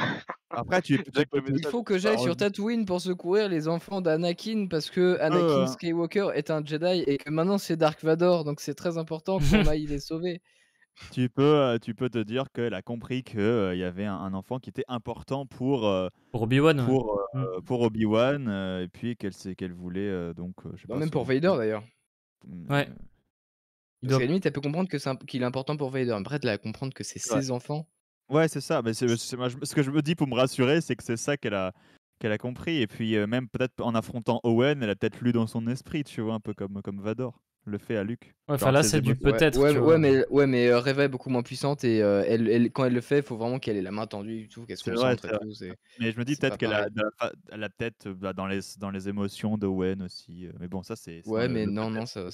Speaker 2: Après, tu Il faut que j'aille sur
Speaker 3: Tatooine pour secourir les enfants d'Anakin, parce que Anakin Skywalker est un Jedi et que maintenant c'est Dark Vador, donc c'est très important qu'on aille sauvé. sauver
Speaker 2: tu peux, euh, tu peux te dire qu'elle a compris qu'il euh, il y avait un, enfant qui était important pour, euh, pour Obi-Wan. Mmh. Pour, Obi-Wan, et puis qu'elle qu'elle voulait donc. Je bah, même pour
Speaker 3: Vader d'ailleurs. Mmh, ouais. Parce qu'à la limite, elle peut comprendre qu'il est, qu'il est important pour Vader. Après,
Speaker 2: elle a comprendre que c'est ses enfants. Ouais, c'est ça. Mais ce que je me dis pour me rassurer, c'est que c'est ça qu'elle a, qu'elle a compris. Et puis, même peut-être en affrontant Owen, elle a peut-être lu dans son esprit, tu vois, un peu comme, comme Vador le fait à Luc. enfin là, c'est du peut-être. Ouais, ouais,
Speaker 3: mais, ouais, mais euh, Reva est beaucoup moins puissante et euh, elle, quand elle le fait, il faut vraiment qu'elle ait la main tendue tout, qu'elle se concentre. et mais je me dis peut-être qu'elle a,
Speaker 2: la tête euh, bah, dans, les, dans les émotions de Owen aussi. Mais bon, ça, c'est. Ouais, mais non, non, ça,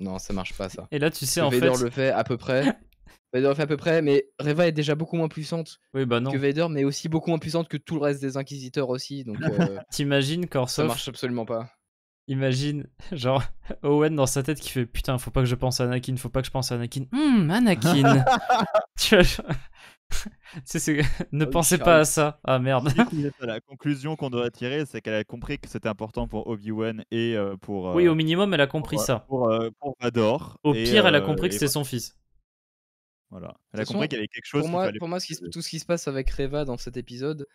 Speaker 2: non, ça marche pas, ça. Et là, tu sais, en Vader le
Speaker 3: fait à peu près. Vader le fait à peu près, mais Reva est déjà beaucoup moins puissante bah, que Vader, mais aussi beaucoup moins puissante que tout le reste des Inquisiteurs aussi. Donc,
Speaker 1: t'imagines quand ça marche absolument pas. Imagine, genre, Owen dans sa tête qui fait Putain, faut pas que je pense à Anakin, faut pas que je pense à Anakin. Hum, Anakin Tu vois, ne pensez pas à ça.
Speaker 2: Ah merde. La conclusion qu'on doit tirer, c'est qu'elle a compris que c'était important pour Obi-Wan et euh, pour. Euh, oui, au minimum, elle a compris euh, ça. Pour, pour, Vador. Au pire, elle a compris que c'était son fils. Voilà. Elle a compris qu'il y avait quelque chose. Pour moi, pour
Speaker 3: moi tout ce qui se passe avec Reva dans cet épisode,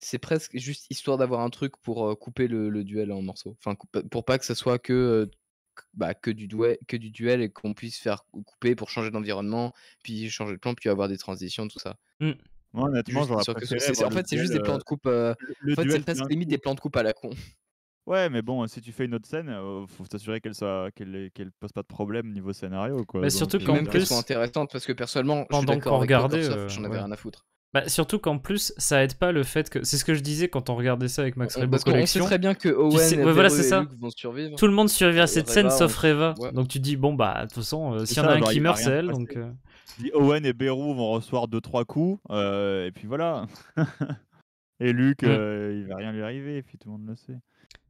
Speaker 3: c'est presque juste histoire d'avoir un truc pour couper le, duel en morceaux. Enfin, pour pas que ce soit que, bah, que, du, duel, que du duel et qu'on puisse faire couper pour changer d'environnement, puis changer de plan, puis avoir des transitions, tout ça.
Speaker 2: Mmh. Moi, En fait, c'est juste des plans de coupe. en fait, c'est limite
Speaker 3: des plans de coupe à la con.
Speaker 2: Ouais, mais bon, si tu fais une autre scène, faut t'assurer qu'elle soit, qu'elle, qu'elle pose pas de problème niveau scénario, quoi. Mais bah, surtout quand euh, même qu'elle soit intéressante
Speaker 1: parce que personnellement,
Speaker 2: pendant qu'on regardait, euh, j'en avais rien à foutre.
Speaker 1: Bah, surtout qu'en plus, ça aide pas le fait que. C'est ce que je disais quand on regardait ça avec Max Rebo Collection. On sait très bien que Owen et, vont survivre. Tout le monde survit à cette scène sauf Reva. Donc tu dis, bon, bah, de toute façon, euh, s'il y en a un qui meurt, c'est elle. Donc, euh.
Speaker 2: Owen et Beru vont recevoir 2-3 coups, euh, et puis voilà. et Luc il va rien lui arriver, et puis tout le monde le sait.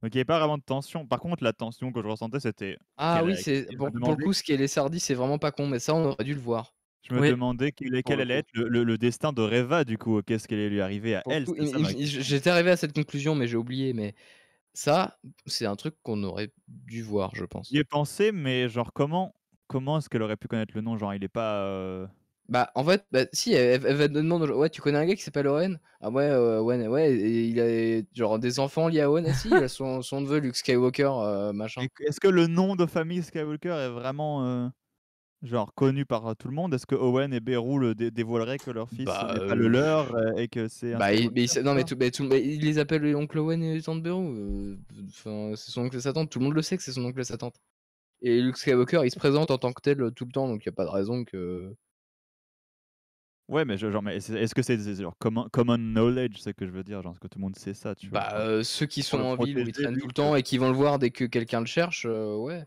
Speaker 2: Donc il y avait pas vraiment de tension. Par contre, la tension que je ressentais, c'était. Ah oui, c'est. Pour, pour le coup, ce qui est les sardis, c'est vraiment pas con, mais ça, on aurait dû le voir. Je me demandais quel, allait être le, destin de Reva, du coup. Qu'est-ce qu'elle est lui arriver à elle J'étais arrivé à cette conclusion, mais j'ai oublié. Mais ça, c'est un truc qu'on aurait dû voir, je pense. J'y ai pensé, mais genre, comment, comment est-ce qu'elle aurait pu connaître le nom Genre, il n'est pas. Euh bah, en fait, bah, si, elle, va te demander Ouais, tu connais un gars qui s'appelle Owen Ah ouais, ouais euh, Owen, ouais, il a genre des enfants liés à Owen ah, Si, il a son, neveu Luke Skywalker, euh, machin. Est-ce que le nom de famille Skywalker est vraiment genre connu par euh, tout le monde Est-ce que Owen et Beru le dévoileraient que leur fils bah, euh, n'est pas euh, le leur et que c'est bah, il, non mais,
Speaker 3: les appelle oncle Owen et tante tantes Enfin, c'est son oncle et sa tante. Tout le monde le sait que c'est son oncle et sa tante. Et Luke Skywalker, il se présente en tant que tel tout le temps, donc il n'y a pas de raison que.
Speaker 2: Ouais, mais genre, est-ce que c'est genre common, knowledge, c'est que je veux dire, genre, que tout le monde sait ça, tu vois Bah, ceux qui sont en ville ils traînent tout le temps et qui vont le voir dès que quelqu'un le cherche, ouais.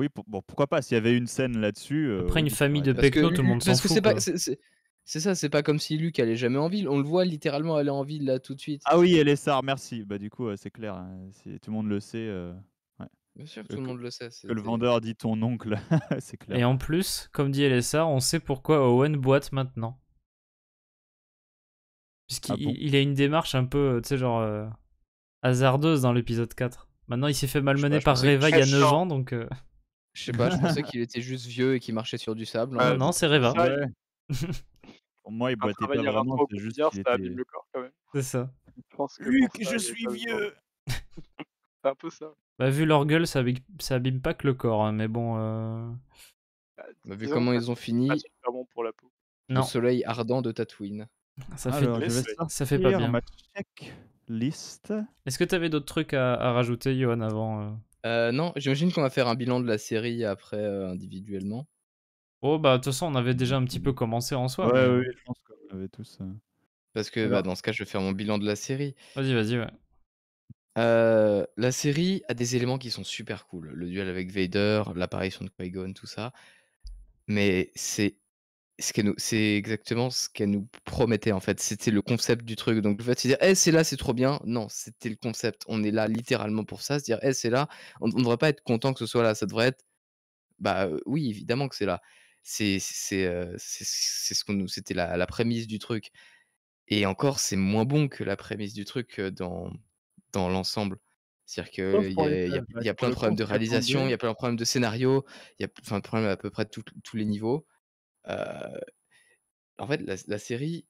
Speaker 2: Oui, pourquoi pas S'il y avait une scène là-dessus. Euh, Après, une famille de Pecto,
Speaker 3: tout le monde s'en C'est, ça, c'est pas comme si Luc allait jamais en ville. On le voit littéralement aller en ville là
Speaker 2: tout de suite. Ah oui, elle merci. Bah, du coup, c'est clair. Hein, tout le monde le sait. Euh, Bien sûr, tout le monde le sait. Que le vendeur dit ton oncle, c'est clair. Et en plus, comme dit LSR, on
Speaker 1: sait pourquoi Owen boite maintenant. Puisqu'il ah il a une démarche un peu, tu sais, genre euh, hasardeuse dans l'épisode 4. Maintenant, il s'est fait malmener par Reva il y a 9 ans, donc.
Speaker 3: Je sais pas, je pensais qu'il était juste vieux et qu'il marchait sur du sable. Non, ah hein. non, c'est
Speaker 1: Reva.
Speaker 2: Pour moi, il boitait pas vraiment, c'est ça abîme le corps quand même.
Speaker 1: C'est ça. Je
Speaker 2: pense que Luc, je suis vieux. un peu ça.
Speaker 1: Bah, vu leur gueule, ça, ça abîme pas que le corps, hein, mais bon. Euh... Bah, bah vu comment ils ont fini.
Speaker 3: bon pour la peau. Le soleil ardent de Tatooine. Ça, ah, fait... ça fait pas bien.
Speaker 1: Est-ce que tu avais d'autres trucs à, à rajouter, Johan, avant euh?
Speaker 3: non, j'imagine qu'on va faire un bilan de la série après individuellement. Oh bah de toute façon on avait
Speaker 1: déjà un petit peu commencé en soi. Ouais,
Speaker 3: je pense qu'on avait tous. Parce que bah, dans ce cas je vais faire mon bilan de la série. Vas-y, vas-y, ouais. la série a des éléments qui sont super cool. Le duel avec Vader, l'apparition de Qui-Gon, tout ça. Mais c'est ce c'est exactement ce qu'elle nous promettait en fait. C'était le concept du truc. Donc le fait de se dire, eh, c'est là, c'est trop bien. Non, c'était le concept. On est là littéralement pour ça, se dire, eh, c'est là. On ne devrait pas être content que ce soit là. Ça devrait être, bah oui, évidemment que c'est là. C'est, c'est, c'est, ce qu'on nous, c'était la, prémisse du truc. Et encore, c'est moins bon que la prémisse du truc dans, dans l'ensemble. C'est-à-dire qu'il y, y a plein de problèmes de réalisation, il y a plein de problèmes de scénario, il y a plein de problèmes à peu près de tous les niveaux en fait, la, série,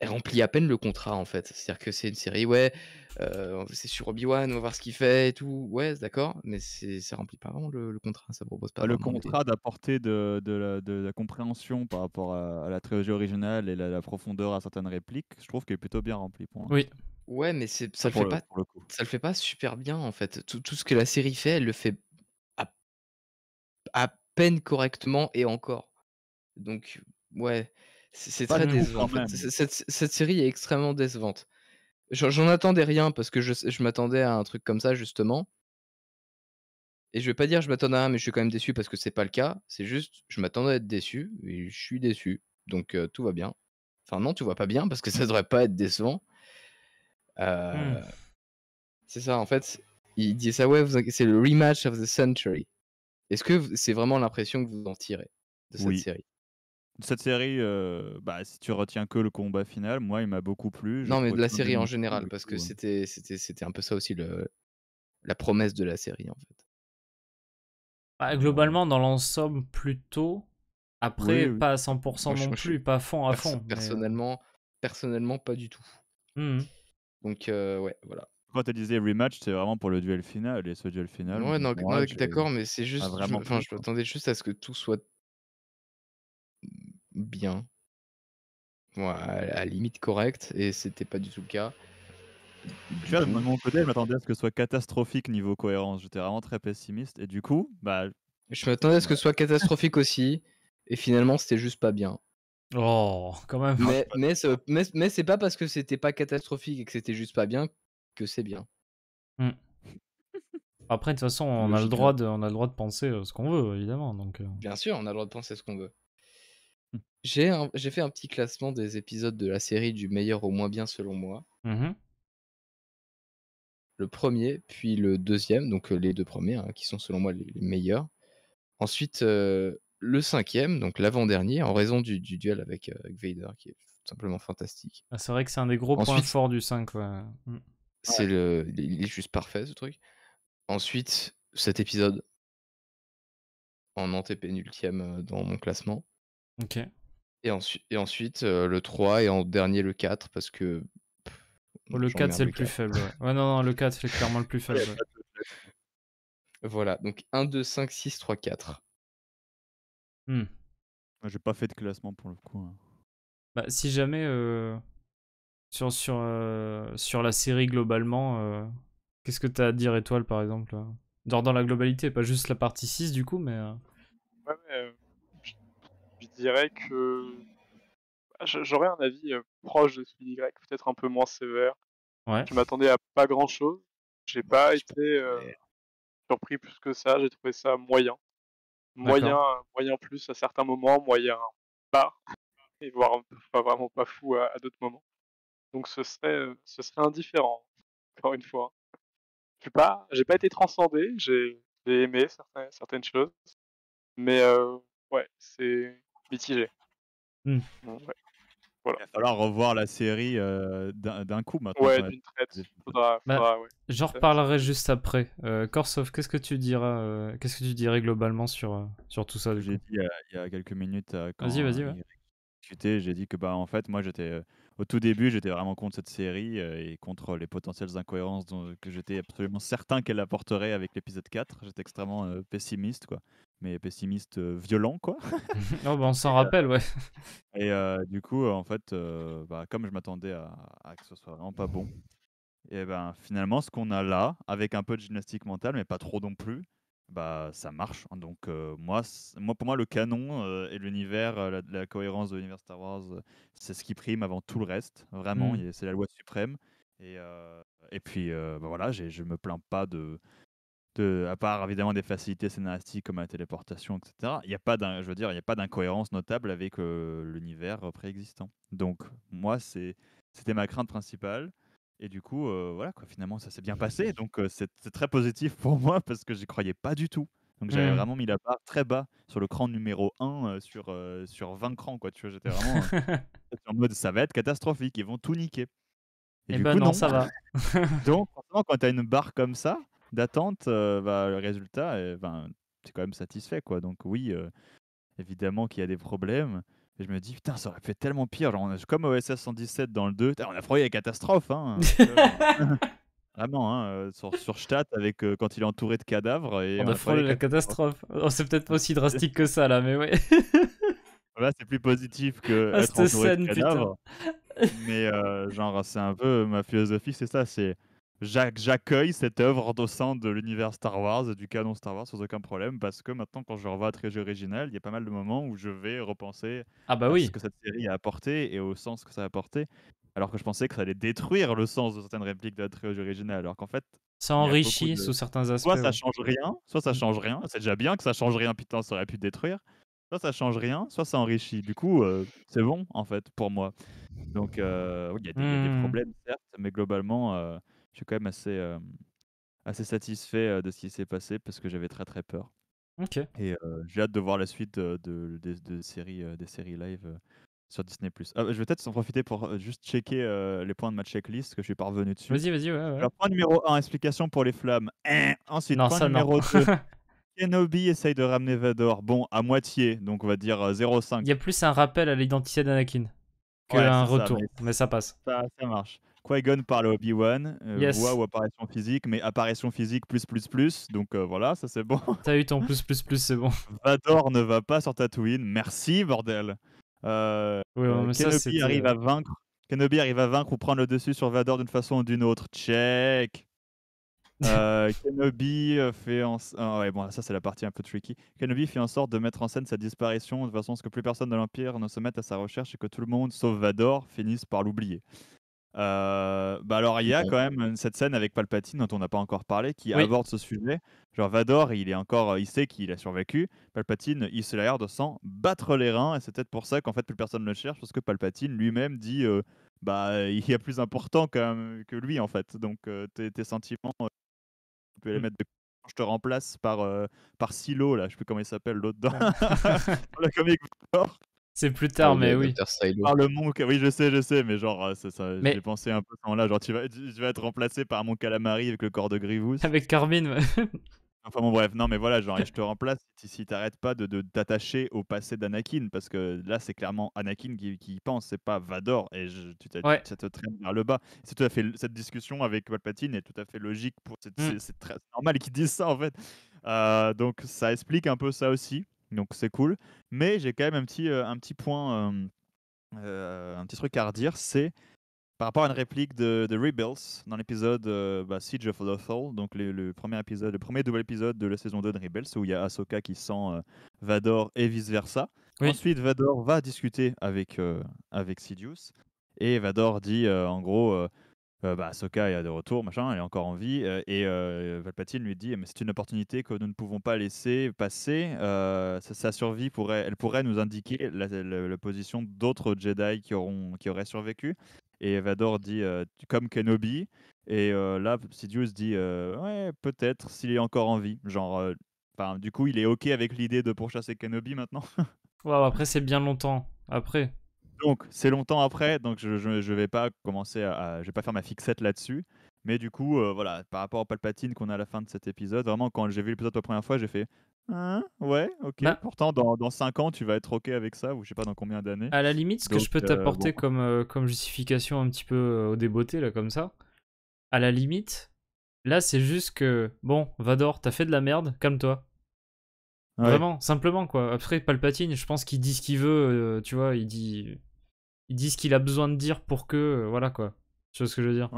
Speaker 3: elle remplit à peine le contrat en fait. C'est-à-dire que c'est une série, ouais, c'est sur Obi-Wan, on va voir ce qu'il fait et tout, ouais, d'accord, mais ça remplit pas vraiment le, contrat, ça propose pas. Bah, le contrat
Speaker 2: d'apporter de, la compréhension par rapport à, la trilogie originale et la, profondeur à certaines répliques, je trouve qu'il est plutôt bien rempli pour Oui.
Speaker 3: Ouais, mais ça
Speaker 2: le, fait pas, ça fait pas super bien en fait. Tout, ce
Speaker 3: que la série fait, elle le fait à peine correctement et encore. Donc, ouais, c'est très décevant. cette, série est extrêmement décevante. J'en attendais rien parce que je, m'attendais à un truc comme ça, justement. Et je vais pas dire je m'attendais à rien, mais je suis quand même déçu parce que c'est pas le cas. C'est juste, je m'attendais à être déçu et je suis déçu. Donc, tout va bien. Enfin, non, tu vois pas bien parce que ça devrait pas être décevant. Mmh. C'est ça, en fait. Il dit ça, ouais, c'est le rematch of the century.
Speaker 2: Est-ce que c'est vraiment l'impression que vous en tirez de cette série cette série, euh, bah, si tu retiens que le combat final, moi, il m'a beaucoup plu. Non, mais de la série en général, parce que euh c'était, c'était, c'était un peu ça aussi le, la promesse de la série, en fait.
Speaker 1: Bah, globalement, dans l'ensemble, plutôt. Après, pas à 100% non plus, pas fond à fond. Euh
Speaker 3: personnellement, personnellement, pas du tout. Mmh
Speaker 2: Donc, ouais, voilà. Quand tu disais rematch, c'est vraiment pour le duel final, et ce duel final. Ouais, d'accord, mais c'est ah, juste. Je, je m'attendais juste à ce que tout soit bien. voilà à, limite correcte et c'était pas du tout le cas. je m'attendais à ce que ce soit catastrophique niveau cohérence. J'étais vraiment très pessimiste. Et du coup, bah. Je m'attendais à ce que ce soit catastrophique aussi. Et finalement, c'était
Speaker 3: juste pas bien. Oh, quand
Speaker 1: même.
Speaker 2: Mais,
Speaker 3: mais, c'est, pas parce que c'était pas catastrophique et que c'était juste pas bien que c'est bien. Hmm.
Speaker 1: Après, de toute façon, on a, le droit hein. de, on a le droit de penser euh, ce qu'on veut, évidemment. Donc... Euh.
Speaker 3: Bien sûr, on a le droit de penser ce qu'on veut. J'ai j'ai fait un petit classement des épisodes de la série du meilleur au moins bien selon moi. Mmh le premier, puis le deuxième, donc euh, les deux premiers, hein, qui sont selon moi les, meilleurs. Ensuite, euh, le cinquième, donc l'avant-dernier, en raison du, du duel avec, euh, Vader, qui est tout simplement fantastique.
Speaker 1: Ah, c'est vrai que c'est un des gros points forts du 5. Mmh.
Speaker 3: C'est le, il est juste parfait ce truc. Ensuite, cet épisode en antépénultième dans mon classement. Ok. Et, ensuite, le 3 et en dernier, le 4, parce que.
Speaker 1: le 4, c'est le plus faible. Ouais. Ouais, non, non, le 4, c'est clairement le plus faible.
Speaker 3: Voilà, donc 1, 2, 5, 6, 3, 4.
Speaker 2: J'ai pas fait de classement pour le coup. Hein.
Speaker 1: Bah, si jamais sur, la série globalement, qu'est-ce que t'as à dire étoile par exemple dans, la globalité, pas juste la partie 6 du coup, mais
Speaker 4: Ouais, euh, dirais que j'aurais un avis euh, proche de celui Y, peut-être un peu moins sévère. Je m'attendais à pas grand chose. J'ai pas été euh, surpris plus que ça. J'ai trouvé ça moyen, moyen, moyen plus à certains moments, moyen pas, et voire pas vraiment pas fou à, d'autres moments. Donc ce serait, euh, ce serait indifférent. Encore une fois, je pas, j'ai pas été transcendé. J'ai aimé certaines, certaines choses, mais ouais, c'est mitigé. Mmh. ouais.
Speaker 2: voilà. Il va falloir revoir la série euh, d'un coup maintenant. Ouais, d'une traite. Faudra, bah, ouais. J'en reparlerai
Speaker 1: juste après. Euh, Korsov, qu'est-ce que tu diras euh, Qu'est-ce que tu dirais globalement sur, euh,
Speaker 2: sur tout ça J'ai dit il y a quelques minutes euh, quand vas-y, vas-y, ouais. j'ai dit que bah en fait moi j'étais euh, au tout début, j'étais vraiment contre cette série euh, et contre les potentielles incohérences que j'étais absolument certain qu'elle apporterait avec l'épisode 4. J'étais extrêmement euh, pessimiste, quoi. Mais pessimiste euh, violent, quoi. Bah, on s'en rappelle, ouais. Et du coup, en fait, bah, comme je m'attendais à, que ce soit vraiment pas bon, et ben finalement, ce qu'on a là, avec un peu de gymnastique mentale, mais pas trop non plus, bah ça marche. Hein. Donc euh, moi, moi, pour moi, le canon euh, et l'univers, euh, la, cohérence de l'univers Star Wars, c'est ce qui prime avant tout le reste. Vraiment, mmh. c'est la loi suprême. Et, et puis bah, voilà, je me plains pas de, de, à part évidemment des facilités scénaristiques comme la téléportation, etc. Il n'y a pas je veux dire, il a pas d'incohérence notable avec l'univers préexistant. Donc moi, c'est, c'était ma crainte principale. Et du coup, euh, voilà, quoi, finalement, ça s'est bien mmh. passé. Donc, euh, c'était c'est très positif pour moi parce que j'y croyais pas du tout. Donc, j'avais mmh. vraiment mis la barre très bas sur le cran numéro 1 euh, sur, sur 20 crans, quoi. Tu vois, j'étais vraiment en mode ça va être catastrophique, ils vont tout niquer. Et eh du ben coup, non, ça va. Donc, quand tu as une barre comme ça d'attente, bah, le résultat, tu ben, quand même satisfait, quoi. Donc, oui, évidemment qu'il y a des problèmes. Et je me dis, putain, ça aurait fait tellement pire. Genre, on a, comme OSS 117 dans le 2, on a frôlé la catastrophe. Hein. Euh, vraiment, hein, euh, sur, sur Stat, avec, euh, quand il est entouré de cadavres. Et on, a frôlé la catastrophe. Oh, c'est peut-être pas aussi drastique que ça, là, mais ouais. là, c'est plus positif que ah, être entouré de cadavres. Mais, genre, c'est un peu ma philosophie, c'est ça. C'est j'accueille cette œuvre au sein de l'univers Star Wars et du canon Star Wars sans aucun problème parce que maintenant quand je revois la jeu originale il y a pas mal de moments où je vais repenser ah bah à ce que cette série a apporté et au sens que ça a apporté alors que je pensais que ça allait détruire le sens de certaines répliques de la trilogie originale alors qu'en fait ça enrichit sous certains aspects. Soit ça change rien, soit ça mmh. change rien, c'est déjà bien que ça change rien putain, ça aurait pu détruire. Soit ça change rien, soit ça enrichit. Du coup, euh, c'est bon en fait pour moi. Donc euh, il y, a des mmh. problèmes certes, mais globalement euh, je suis quand même assez, euh, assez satisfait euh, de ce qui s'est passé parce que j'avais très très peur. Ok. Et euh, j'ai hâte de voir la suite de, de, séries, des séries live sur Disney+. Ah, bah, je vais peut-être en profiter pour juste checker les points de ma checklist que je suis parvenu dessus. Vas-y, vas-y. Alors, point numéro 1, explication pour les flammes. Hein. Ensuite, point numéro 2, Kenobi essaye de ramener Vador. Bon, à moitié, donc on va dire 0,5. Il y a plus un rappel à l'identité d'Anakin qu'un retour, mais, ça passe. Ça, ça marche. Qui-Gon parle à Obi-Wan, euh, voix ou apparition physique, mais apparition physique plus plus plus, donc euh, voilà, ça c'est bon. T'as eu ton plus plus plus, c'est bon. Vador ne va pas sur Tatooine, merci bordel. Euh, Kenobi arrive à vaincre. Kenobi arrive à vaincre ou prendre le dessus sur Vador d'une façon ou d'une autre. Check. Kenobi fait en ah ouais, bon ça c'est la partie un peu tricky. Kenobi fait en sorte de mettre en scène sa disparition de façon à ce que plus personne de l'Empire ne se mette à sa recherche et que tout le monde sauf Vador finisse par l'oublier. Euh, bah alors il y a quand même cette scène avec Palpatine dont on n'a pas encore parlé qui aborde ce sujet. Genre Vador, il est encore, euh, il sait qu'il a survécu. Palpatine, il se l'air de s'en battre les reins et c'est peut-être pour ça qu'en fait plus personne ne le cherche parce que Palpatine lui-même dit euh, bah il y a plus important que, lui en fait. Donc tes, sentiments, peux mmh. mettre je te remplace par, par Silo, là, je sais plus comment il s'appelle, l'autre dans ah. C'est plus ah tard, mais oui. Par le oui, je sais, je sais, mais genre, euh, ça, j'ai pensé un peu moment là, genre tu vas, tu vas être remplacé par mon calamari avec le corps de Grievous. Avec Carmine. Enfin bon, bref, non, mais voilà, genre, je te remplace si, t'arrêtes pas de t'attacher au passé d'Anakin, parce que là, c'est clairement Anakin qui, qui pense, c'est pas Vador, et tu tu ouais. ça te traîne vers le bas. C'est tout à fait cette discussion avec Palpatine est tout à fait logique pour, mmh. c'est très normal qu'ils disent ça en fait. Euh, donc ça explique un peu ça aussi. Donc c'est cool. Mais j'ai quand même un petit, euh, un petit point, euh, euh, un petit truc à redire, c'est par rapport à une réplique de, Rebels dans l'épisode bah, Siege of Lothal, donc le premier épisode, le premier double épisode de la saison 2 de Rebels, où il y a Ahsoka qui sent Vador et vice versa. Ensuite, Vador va discuter avec, avec Sidious et Vador dit en gros euh, bah, Soka a de retour, machin, elle est encore en vie. Euh, et Valpatine euh, lui dit Mais c'est une opportunité que nous ne pouvons pas laisser passer. Euh, sa, survie pourrait, elle pourrait nous indiquer la, position d'autres Jedi qui, auront, qui auraient survécu. Et Vador dit Comme Kenobi. Et là, Sidious dit Ouais, peut-être s'il est encore en vie. Genre, du coup, il est OK avec l'idée de pourchasser Kenobi maintenant.
Speaker 1: après, c'est bien longtemps.
Speaker 2: Après. Donc, c'est longtemps après, donc je, je, vais pas commencer à, je vais pas faire ma fixette là-dessus. Mais du coup, euh, voilà, par rapport au Palpatine qu'on a à la fin de cet épisode, vraiment, quand j'ai vu l'épisode la première fois, j'ai fait Hein Ouais, ok. Bah. Pourtant, dans, dans 5 ans, tu vas être ok avec ça, ou je sais pas dans combien d'années. À la limite, ce que je peux euh, t'apporter
Speaker 1: comme, euh, comme justification un petit peu au débeauté, là, comme ça, à la limite, là, c'est juste que, bon, Vador, t'as fait de la merde, calme-toi. Vraiment, simplement quoi. Après Palpatine, je pense qu'il dit ce qu'il veut, euh, tu vois, il dit il dit ce qu'il a besoin de dire pour que euh, voilà quoi. Tu vois ce que je veux dire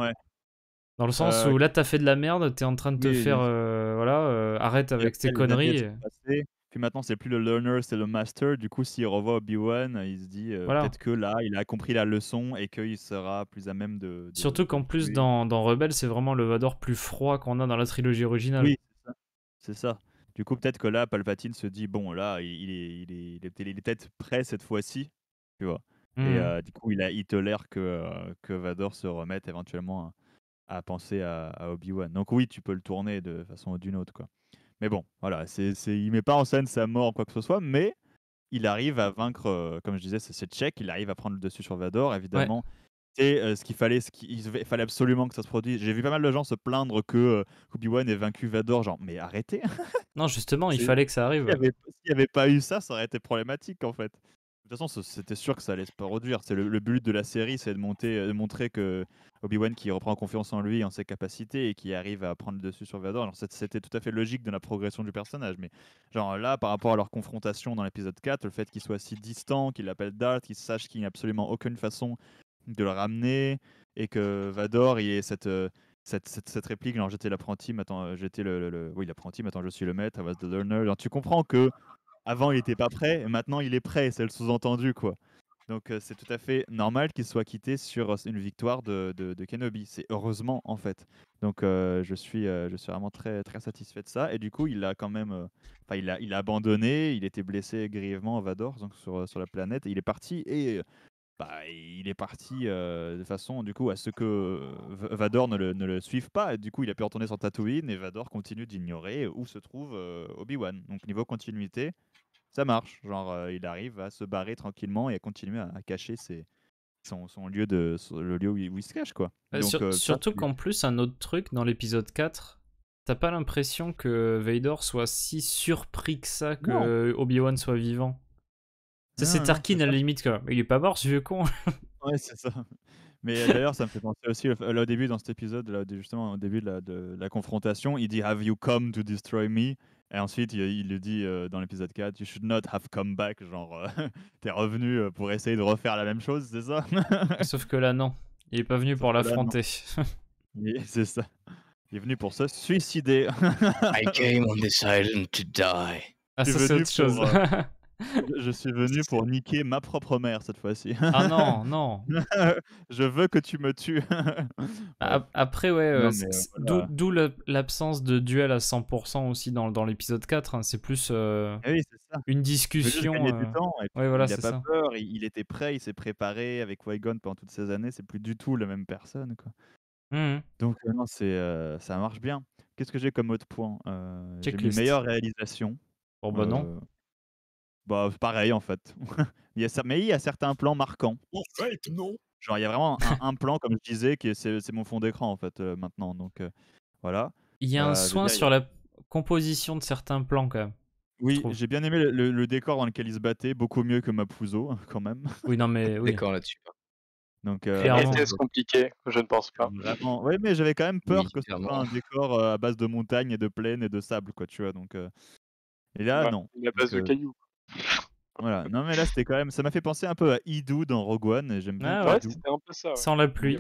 Speaker 2: Dans le sens euh, où là
Speaker 1: t'as fait de la merde, t'es en train de te faire voilà, arrête avec tes conneries.
Speaker 2: Puis maintenant c'est plus le learner, c'est le master. Du coup, s'il revoit Obi-Wan, il se dit peut-être que là, il a compris la leçon et qu'il sera plus à même de. Surtout qu'en plus
Speaker 1: dans dans Rebelle, c'est vraiment le Vador plus froid qu'on a dans la trilogie originale. Oui,
Speaker 2: c'est ça. Du coup, peut-être que là, Palpatine se dit bon, là, il est, il est, peut-être prêt cette fois-ci, tu vois. Et mmh. euh, du coup, il, a, il tolère que, euh, que Vador se remette éventuellement à, penser à, Obi-Wan. Donc, oui, tu peux le tourner de façon ou d'une autre, quoi. Mais bon, voilà, c'est, c'est, il met pas en scène sa mort, quoi que ce soit, mais il arrive à vaincre, euh, comme je disais, cette check, il arrive à prendre le dessus sur Vador, évidemment. Et C'est ce qu'il fallait, ce fallait absolument que ça se produise. J'ai vu pas mal de gens se plaindre que Obi-Wan ait vaincu Vador, genre mais arrêtez, Non, justement, il fallait que ça arrive. S'il n'y avait... pas eu ça, ça aurait été problématique en fait. De toute façon, c'était sûr que ça allait se produire. C'est le, but de la série, c'est euh, de, montrer que Obi-Wan qui reprend confiance en lui, en ses capacités et qui arrive à prendre le dessus sur Vador. C'était tout à fait logique de la progression du personnage. Mais genre là, par rapport à leur confrontation dans l'épisode 4, le fait qu'il soit si distant, qu'il l'appelle Darth, qu'il sache qu'il n'y a absolument aucune façon de le ramener et que Vador, y ait cette, euh, cette, réplique, genre j'étais l'apprenti, maintenant euh, j'étais le, oui l'apprenti, maintenant je suis le maître, tu comprends que avant il n'était pas prêt, et maintenant il est prêt, c'est le sous-entendu quoi. Donc euh, c'est tout à fait normal qu'il soit quitté sur euh, une victoire de, Kenobi. C'est heureusement en fait. Donc je suis je suis vraiment très très satisfait de ça. Et du coup il a quand même, enfin il a il a abandonné. Il était blessé grièvement à Vador donc sur sur la planète. Il est parti et bah, il est parti euh, de façon du coup à ce que euh, Vador ne le, suive pas. Du coup, il a pu retourner sur Tatooine et Vador continue d'ignorer où se trouve euh, Obi-Wan. Donc niveau continuité, ça marche. Genre, il arrive à se barrer tranquillement et à continuer à, cacher son, lieu de le lieu où il, se cache quoi. surtout
Speaker 1: qu'en plus un autre truc dans l'épisode 4 T'as pas l'impression que Vador soit si surpris que ça que Obi-Wan soit vivant ça, c'est Tarkin à la limite, quoi. Il est pas mort, ce vieux con.
Speaker 2: ouais, c'est ça. Mais euh, d'ailleurs, ça me fait penser aussi au début dans cet épisode, là, justement au début de la, confrontation, il dit Have you come to destroy me Et ensuite, il, lui dit euh, dans l'épisode 4, You should not have come back. Genre, euh, t'es revenu pour essayer de refaire la même chose, c'est ça Sauf que là, non. Il est pas venu pour l'affronter. c'est ça. Il est venu pour se suicider. I came on this island
Speaker 3: to die. Ah, ça, c'est autre chose.
Speaker 2: Je suis venu pour niquer ma propre mère cette fois-ci. Ah non, non. je veux que tu me tues.
Speaker 1: Après, ouais, euh, d'où l'absence de duel à 100% aussi dans, l'épisode 4. Hein. C'est plus euh, ah une discussion. Euh. Il a pas
Speaker 2: peur. Il, était prêt, il s'est préparé avec Wygon pendant toutes ces années. C'est plus du tout la même personne. Quoi. Mmh. Donc, c'est ça marche bien. Qu'est-ce que j'ai comme autre point J'ai meilleure réalisation. Bon, oh, bah non. Bah, pareil en fait. il y a, mais il y a certains plans marquants. En fait, non. Genre, il y a vraiment un, plan, comme je disais, qui c'est mon fond d'écran en fait euh, maintenant. Donc euh, voilà. Il y a un euh, soin sur la composition de certains plans quand même. Oui, j'ai bien aimé le, décor dans lequel il se battait, beaucoup mieux que Mapuzo hein, quand même. Oui, non mais. Oui. Décor là-dessus. Donc, c'est
Speaker 4: compliqué Je ne pense pas.
Speaker 2: Oui, mais j'avais quand même peur que ce soit un décor à base de montagne et de plaine et de sable, quoi, tu vois. Donc, Et là, non. La base de cailloux. Voilà. Non mais là c'était quand même, ça m'a fait penser un peu à Idou dans Rogue One. J'aime bien. Ah ça. Sans la pluie.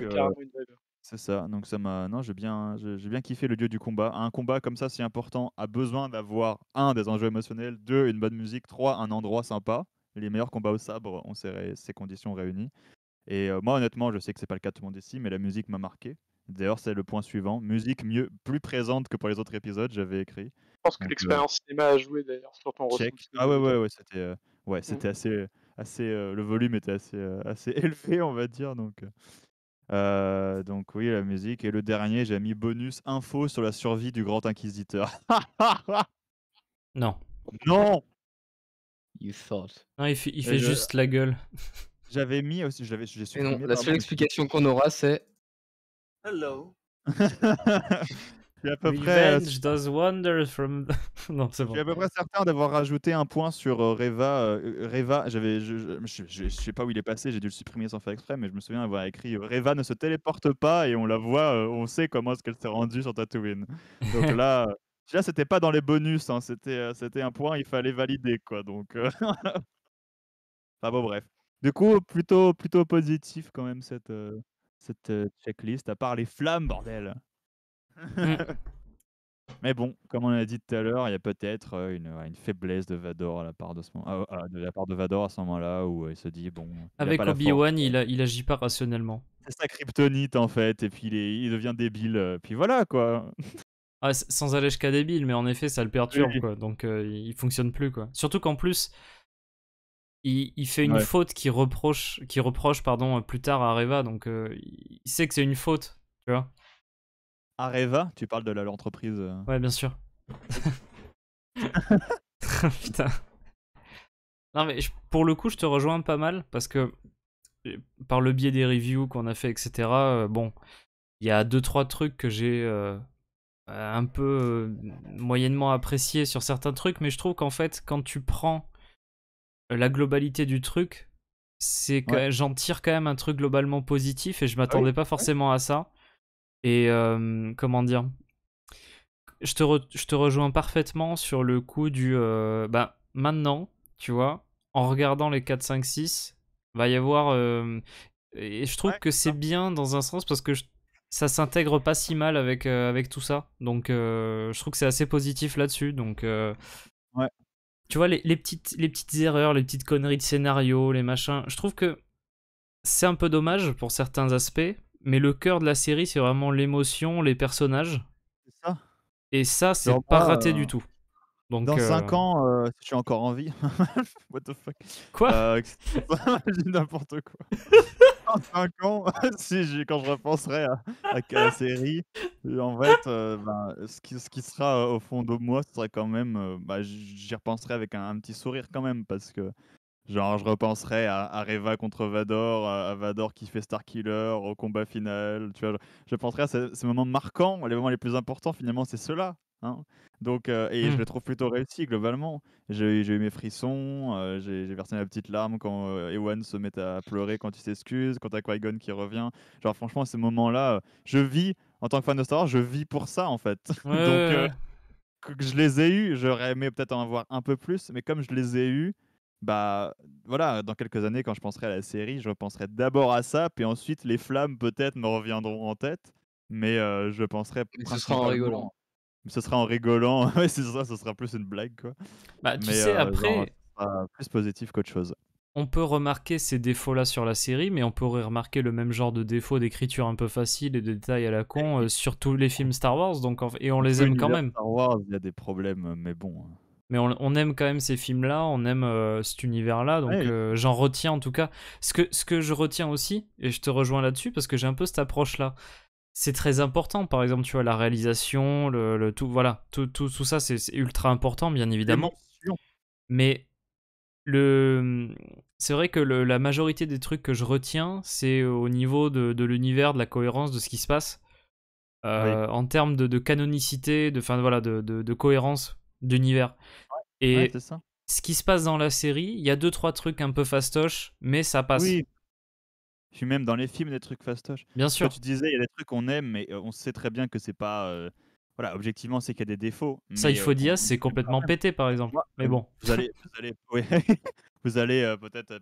Speaker 2: c'est ça. Donc ça m'a, non, j'ai bien, j'ai bien kiffé le lieu du combat. Un combat comme ça, si important, a besoin d'avoir un des enjeux émotionnels, deux une bonne musique, 3 un endroit sympa. Les meilleurs combats au sabre ont ces, ces conditions réunies. Et euh, moi honnêtement, je sais que c'est pas le cas de tout le monde ici, mais la musique m'a marqué. D'ailleurs, c'est le point suivant. Musique mieux, plus présente que pour les autres épisodes, j'avais écrit. Je pense que euh, l'expérience cinéma a joué d'ailleurs sur ton Ah ouais, ouais, ouais, c'était euh, ouais, mmh. c'était assez, assez euh, le volume était assez, assez élevé, on va dire. Donc, donc oui, la musique. Et le dernier, j'ai mis bonus info sur la survie du grand inquisiteur. non. Non. You thought. Non, il fait, juste la gueule. J'avais mis aussi, j'avais, j'ai supprimé. Non, la seule explication qu'on aura, c'est.
Speaker 1: Hello. à peu près. Euh, je suis
Speaker 2: à peu près certain d'avoir rajouté un point sur euh, Reva. Euh, Reva, j'avais, je, je, je, sais pas où il est passé, j'ai dû le supprimer sans faire exprès, mais je me souviens avoir écrit Reva ne se téléporte pas et on la voit, on sait comment est-ce qu'elle s'est rendue sur Tatooine. Donc là. Là, c'était pas dans les bonus, hein, c'était, c'était un point, il fallait valider, quoi. Donc, Enfin bon, bref. Du coup, plutôt, plutôt positif quand même cette, cette checklist, à part les flammes, bordel. Mm. Mais bon, comme on a dit tout à l'heure, il y a peut-être euh, une, une, faiblesse de Vador à la part de, ce moment, de la part de Vador à ce moment-là où euh, il se dit bon. Avec Obi-Wan,
Speaker 1: il, il, agit pas rationnellement. C'est sa
Speaker 2: kryptonite en fait, et puis il, devient débile. Euh, puis voilà quoi.
Speaker 1: Ah, sans aller jusqu'à débile, mais en effet, ça le perturbe quoi. Donc il fonctionne plus quoi. Surtout qu'en plus, il, il, fait une faute qui reproche, qui reproche pardon plus tard à Reva, donc il sait que c'est une faute, tu vois.
Speaker 2: Areva, tu parles de l'entreprise. Euh. Ouais, bien sûr.
Speaker 1: Putain. Non, mais pour le coup, je te rejoins pas mal parce que par le biais des reviews qu'on a fait, etc., euh, bon, il y a deux, trois trucs que j'ai euh, un peu moyennement apprécié sur certains trucs, mais je trouve qu'en fait, quand tu prends la globalité du truc, c'est que j'en tire quand même un truc globalement positif et je ah m'attendais pas forcément à ça. Et comment dire je te, je te, rejoins parfaitement sur le coup du. bah, maintenant, tu vois, en regardant les 4, 5, 6, va y avoir. et je trouve que c'est bien dans un sens parce que ça s'intègre pas si mal avec, avec tout ça. Donc, je trouve que c'est assez positif là-dessus. Donc. Tu vois, les, petites, les petites erreurs, les petites conneries de scénario, les machins. Je trouve que c'est un peu dommage pour certains aspects mais le cœur de la série, c'est vraiment l'émotion, les personnages. C'est ça.
Speaker 2: Et ça, c'est pas raté euh, du tout. Donc, Dans 5 euh, ans, euh, je suis encore en vie. What the fuck Quoi J'imagine n'importe quoi. Dans 5 ans, si quand je repenserai à, la série, en fait, ben, ce, qui, sera au fond de moi, ce sera quand même. Bah, j'y repenserai avec un, petit sourire quand même, parce que Genre, je repenserai à, Reva contre Vador, à, Vador qui fait Star Killer, au combat final. Tu vois, je, je penserais à ces, moments marquants, les moments les plus importants, finalement, c'est ceux-là. Hein. Donc, euh, et je hmm. les trouve plutôt réussis, globalement. J'ai eu mes frissons, euh, j'ai versé ma petite larme quand euh, Ewan se met à pleurer quand il s'excuse, quand t'as qui revient. Genre, franchement, ces moments-là, je vis, en tant que fan de Star Wars, je vis pour ça, en fait. Donc, je les ai eus, j'aurais aimé peut-être en avoir un peu plus, mais comme je les ai eus, bah voilà, dans quelques années, quand je penserai à la série, je penserai d'abord à ça, puis ensuite les flammes peut-être me reviendront en tête, mais euh, je penserai. Mais ce sera en rigolant. Ce sera en rigolant, ce sera plus une blague quoi. Bah, tu sais, euh, après. plus positif qu'autre chose.
Speaker 1: On peut remarquer ces défauts-là sur la série, mais on pourrait remarquer le même genre de défaut d'écriture un peu facile et de détails à la con euh, sur tous les films Star Wars, donc, et on les aime quand même.
Speaker 2: Star Wars, il y a des problèmes, mais bon. Hein
Speaker 1: mais on, aime quand même ces films-là, on aime euh, cet univers-là, donc euh, j'en retiens en tout cas. Ce que, ce que je retiens aussi, et je te rejoins là-dessus, parce que j'ai un peu cette approche-là, c'est très important. Par exemple, tu vois, la réalisation, le, le tout, voilà, tout, tout, tout ça, c'est ultra important, bien évidemment. Mais le, c'est vrai que la majorité des trucs que je retiens, c'est au niveau de, de l'univers, de la cohérence, de ce qui se passe. Euh, en termes de, de, canonicité, de, fin, voilà, de, de cohérence d'univers. et ce qui se passe dans la série, il y a deux trois trucs un peu fastoches, mais
Speaker 2: ça passe. Oui. suis même dans les films des trucs fastoches. Bien sûr. Quand tu disais, il y a des trucs qu'on aime, mais euh, on sait très bien que c'est pas. Euh, voilà, objectivement, c'est qu'il y a des défauts. Ça, il faut dire, euh, c'est complètement pété, par exemple. mais bon. Vous allez, vous allez, vous allez peut-être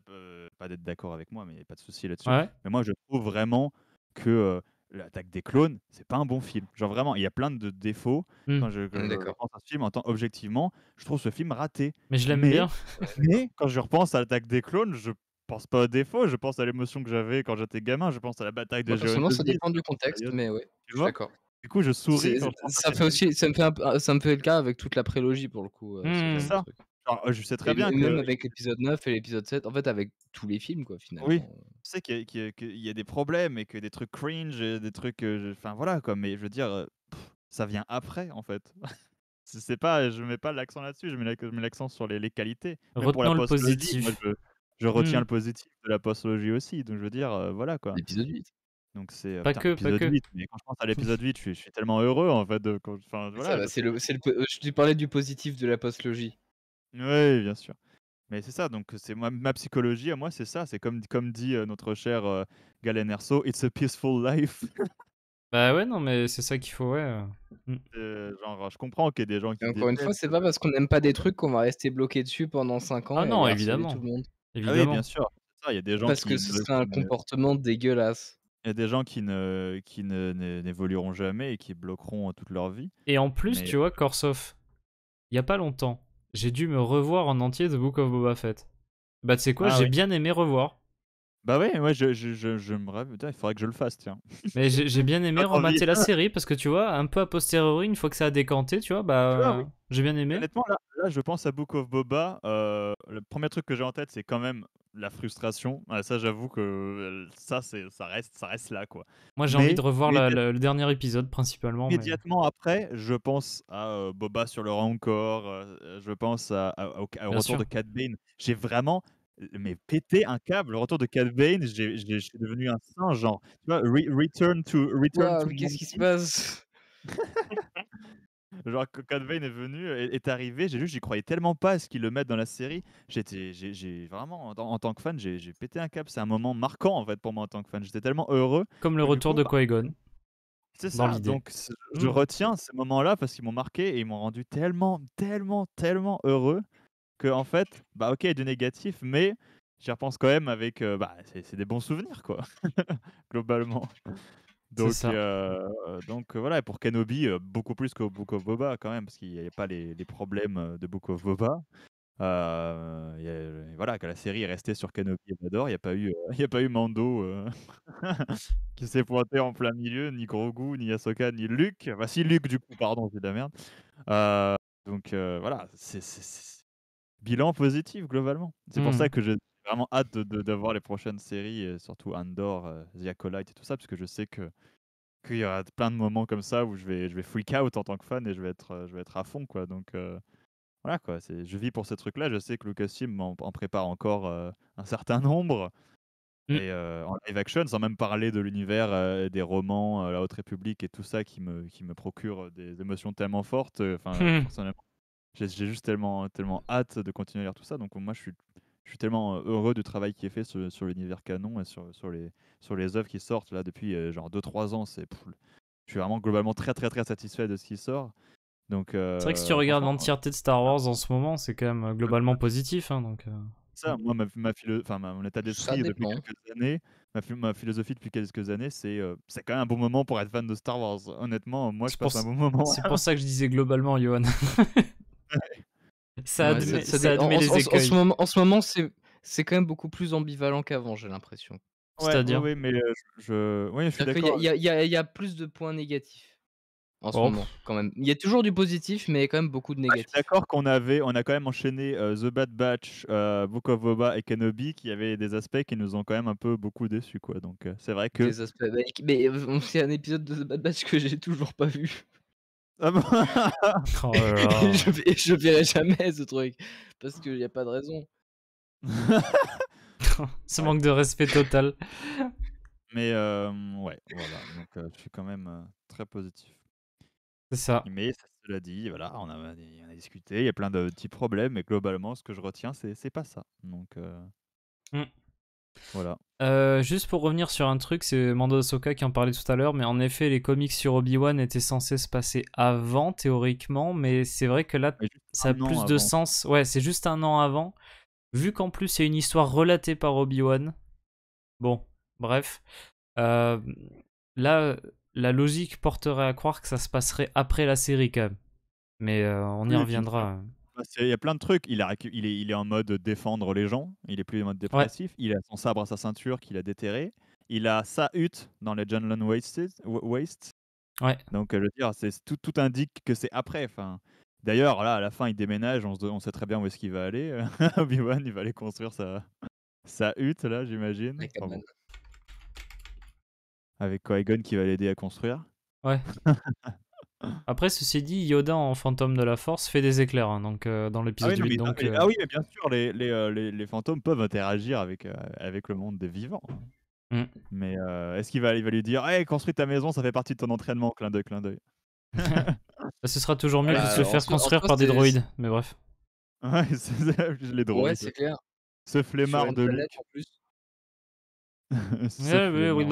Speaker 2: pas être d'accord avec moi, mais pas de souci là-dessus. Mais moi, je trouve vraiment que l'attaque des clones, c'est pas un bon film. Genre vraiment, il y a plein de défauts. Hmm. Quand je, quand hmm, à ce film en tant objectivement, je trouve ce film raté. Mais je l'aime bien. mais quand je repense à l'attaque des clones, je pense pas aux défauts, je pense à l'émotion que j'avais quand j'étais gamin, je pense à la bataille de Géo. ça dépend du contexte, mais oui,
Speaker 3: Du coup, je souris. ça,
Speaker 2: me fait le cas avec toute la prélogie pour le coup. Euh, hmm. ça je sais très bien même avec l'épisode 9 et l'épisode 7, en fait, avec tous les films, quoi, finalement. Oui, Tu sais qu'il y, a des problèmes et que des trucs cringe, et des trucs. Enfin, voilà, quoi. Mais je veux dire, ça vient après, en fait. c'est pas, je mets pas l'accent là-dessus, je mets l'accent sur les, qualités. pour le positif. je, retiens mmh. le positif de la postologie aussi, donc je veux dire, voilà, quoi. L'épisode 8. Donc c'est pas que, pas 8, mais quand je pense à l'épisode 8, je suis, tellement heureux en fait. De, quand, voilà, le, parlais du positif de la postologie. Oui, bien sûr. Mais c'est ça, donc c'est ma, psychologie à moi, c'est ça. C'est comme, comme dit euh, notre cher euh, Galen Erso, It's a peaceful life. bah ouais, non, mais c'est ça qu'il faut, ouais. Euh, mmh. genre, je comprends qu'il y ait des gens qui. encore une fois, c'est pas parce qu'on
Speaker 3: n'aime pas des trucs qu'on va rester bloqué dessus pendant 5 ans. Ah non, évidemment. Ah évidemment. oui, bien sûr.
Speaker 2: Il y a des gens parce que ce serait un comportement dégueulasse. Il y a des gens qui ne qui n'évolueront ne, jamais et qui bloqueront toute leur vie. Et en plus, tu
Speaker 1: vois, Korsov, il y a pas longtemps, j'ai dû me revoir en entier de Book of Boba Fett. Bah, tu sais quoi, ah j'ai bien aimé revoir.
Speaker 2: Bah ouais, moi je, je, je, me rêve, il faudrait que je le fasse, tiens. Mais j'ai bien aimé remater la série
Speaker 1: parce que tu vois, un peu a posteriori, une fois que ça a décanté, tu vois, bah
Speaker 2: j'ai bien aimé. Honnêtement, là, là, je pense à Book of Boba. Euh, le premier truc que j'ai en tête, c'est quand même la frustration. Ah, ça, j'avoue que euh, ça, ça reste, ça reste là, quoi. Moi, j'ai envie de revoir le
Speaker 1: dernier épisode principalement.
Speaker 2: Immédiatement après, je pense à euh, Boba sur le Rancor, je pense à, au, retour de Cat Bane. J'ai vraiment mais péter un câble. Le retour de Cad Bane, je devenu un singe. Genre, tu vois, Return to. Return to Qu'est-ce qui se passe Genre, Cad Bane est venu, est, arrivé. J'ai lu, j'y croyais tellement pas à ce qu'ils le mettent dans la série. J'étais, j'ai vraiment, en, tant que fan, j'ai pété un câble. C'est un moment marquant en fait pour moi en tant que fan. J'étais tellement heureux. Comme le retour de bah qui C'est ça. Donc, je mmh. retiens ces moments-là parce qu'ils m'ont marqué et ils m'ont rendu tellement, tellement, tellement heureux que en fait, bah ok, du négatif, mais j'y repense quand même avec, euh, bah, c'est des bons souvenirs quoi, globalement. Donc, euh, donc euh, voilà, et pour Kenobi, beaucoup plus que Book of Boba quand même, parce qu'il n'y avait pas les, problèmes de Book of Boba. voilà, que la série est restée sur Kenobi et Vador, il n'y a, pas eu, y a pas eu Mando qui s'est pointé en plein milieu, ni Grogu, ni Ahsoka, ni Luke. Enfin, si, Luke, du coup, pardon, c'est de la merde. donc voilà, c'est bilan positif globalement. C'est pour hmm. ça que j'ai vraiment hâte de, d'avoir les prochaines séries, et euh, surtout Andor, euh, The Acolyte et tout ça, parce que je sais que qu'il y aura plein de moments comme ça où je vais, je vais freak out en tant que fan et je vais être, euh, je vais être à fond, quoi. Donc voilà, quoi. C'est, je vis pour ces trucs-là. Je sais que Lucasfilm en, en prépare encore un certain nombre. Hmm. Et en live action, sans même parler de l'univers des romans, la Haute République et tout ça qui me, qui me procure des émotions tellement fortes. Enfin, hmm. personnellement, j'ai juste tellement, tellement hâte de continuer à lire tout ça. Donc moi, je suis, je suis tellement heureux du travail qui est fait sur, l'univers canon et sur, sur, les, sur les œuvres qui sortent là depuis genre 2-3 ans. C'est, je suis vraiment globalement très très très satisfait de ce qui sort. Donc, euh, c'est vrai que si tu regardes
Speaker 1: l'entièreté de Star Wars en ce moment, c'est quand même globalement positif. Hein, donc,
Speaker 2: Ça, moi, ma, ma, mon état d'esprit depuis quelques années, ma, ma, philosophie depuis quelques années, c'est c'est quand même un bon moment pour être fan de Star Wars. Honnêtement, moi, je pense' un bon moment. C'est
Speaker 1: pour ça que je disais globalement, Johan. en,
Speaker 3: ce moment, en c'est quand même beaucoup plus ambivalent qu'avant, j'ai l'impression. C'est-à-dire Oui, mais euh, je, je suis d'accord. Il y, a plus de points négatifs
Speaker 2: en ce oh. moment, quand même. Il y a toujours du positif, mais quand même beaucoup de négatifs. Ah, je suis d'accord qu'on avait, on a quand même enchaîné euh, The Bad Batch, euh, Book of Boba et Kenobi, qui avaient des aspects qui nous ont quand même un peu beaucoup déçus, quoi. Donc c'est
Speaker 3: vrai que. Bah, mais, mais c'est un épisode de The Bad Batch
Speaker 2: que j'ai toujours pas vu. Ah oh je, verrai
Speaker 3: jamais ce truc. Parce qu'il n'y a pas de raison.
Speaker 2: Oh, ce manque de respect total. Mais ouais, voilà. Donc je suis quand même très positif. C'est ça. Mais cela dit, voilà, on a, discuté, il y a plein de petits problèmes, mais globalement, ce que je retiens, c'est, pas ça. Donc. Voilà.
Speaker 1: Euh, juste pour revenir sur un truc, c'est Mando Asoka qui en parlait tout à l'heure, mais en effet, les comics sur Obi-Wan étaient censés se passer avant, théoriquement, mais c'est vrai que là, ça a plus de sens. Ouais, c'est juste un an avant. Vu qu'en plus, c'est une histoire relatée par Obi-Wan. Bon, bref. Euh, là, la logique porterait à croire que ça se passerait après la série, quand Mais euh, on y reviendra.
Speaker 2: Bah, il y a plein de trucs. Il, est, il, est, en mode défendre les gens. Il est plus en mode dépressif. Il a son sabre à sa ceinture qu'il a déterré. Il a sa hutte dans les John wastes Waste. Ouais. Donc, euh, je veux dire, tout, tout indique que c'est après. Enfin, D'ailleurs, là, à la fin, il déménage. On, on sait très bien où est-ce qu'il va aller. Obi-Wan, il va aller construire sa, sa hutte, là, j'imagine. Avec, enfin, qui qui va l'aider à construire.
Speaker 1: Ouais. Après, ceci dit, Yoda en fantôme de la force fait des éclairs, hein, donc euh, dans
Speaker 2: l'épisode ah oui, donc, euh, ah, oui, mais bien sûr, les, les, euh, les, fantômes peuvent interagir avec, avec le monde des vivants. Mm. Mais est-ce qu'il va, il va lui dire hey, construis ta maison, ça fait partie de ton entraînement, clin d'œil, clin d'œil bah, Ce
Speaker 1: sera toujours mieux que bah, de se faire construire par des droïdes,
Speaker 2: mais bref. Ouais, les droïdes. Ouais, c'est clair. Ce flemmard de. Planète,
Speaker 4: en plus.
Speaker 1: oui,
Speaker 2: oui,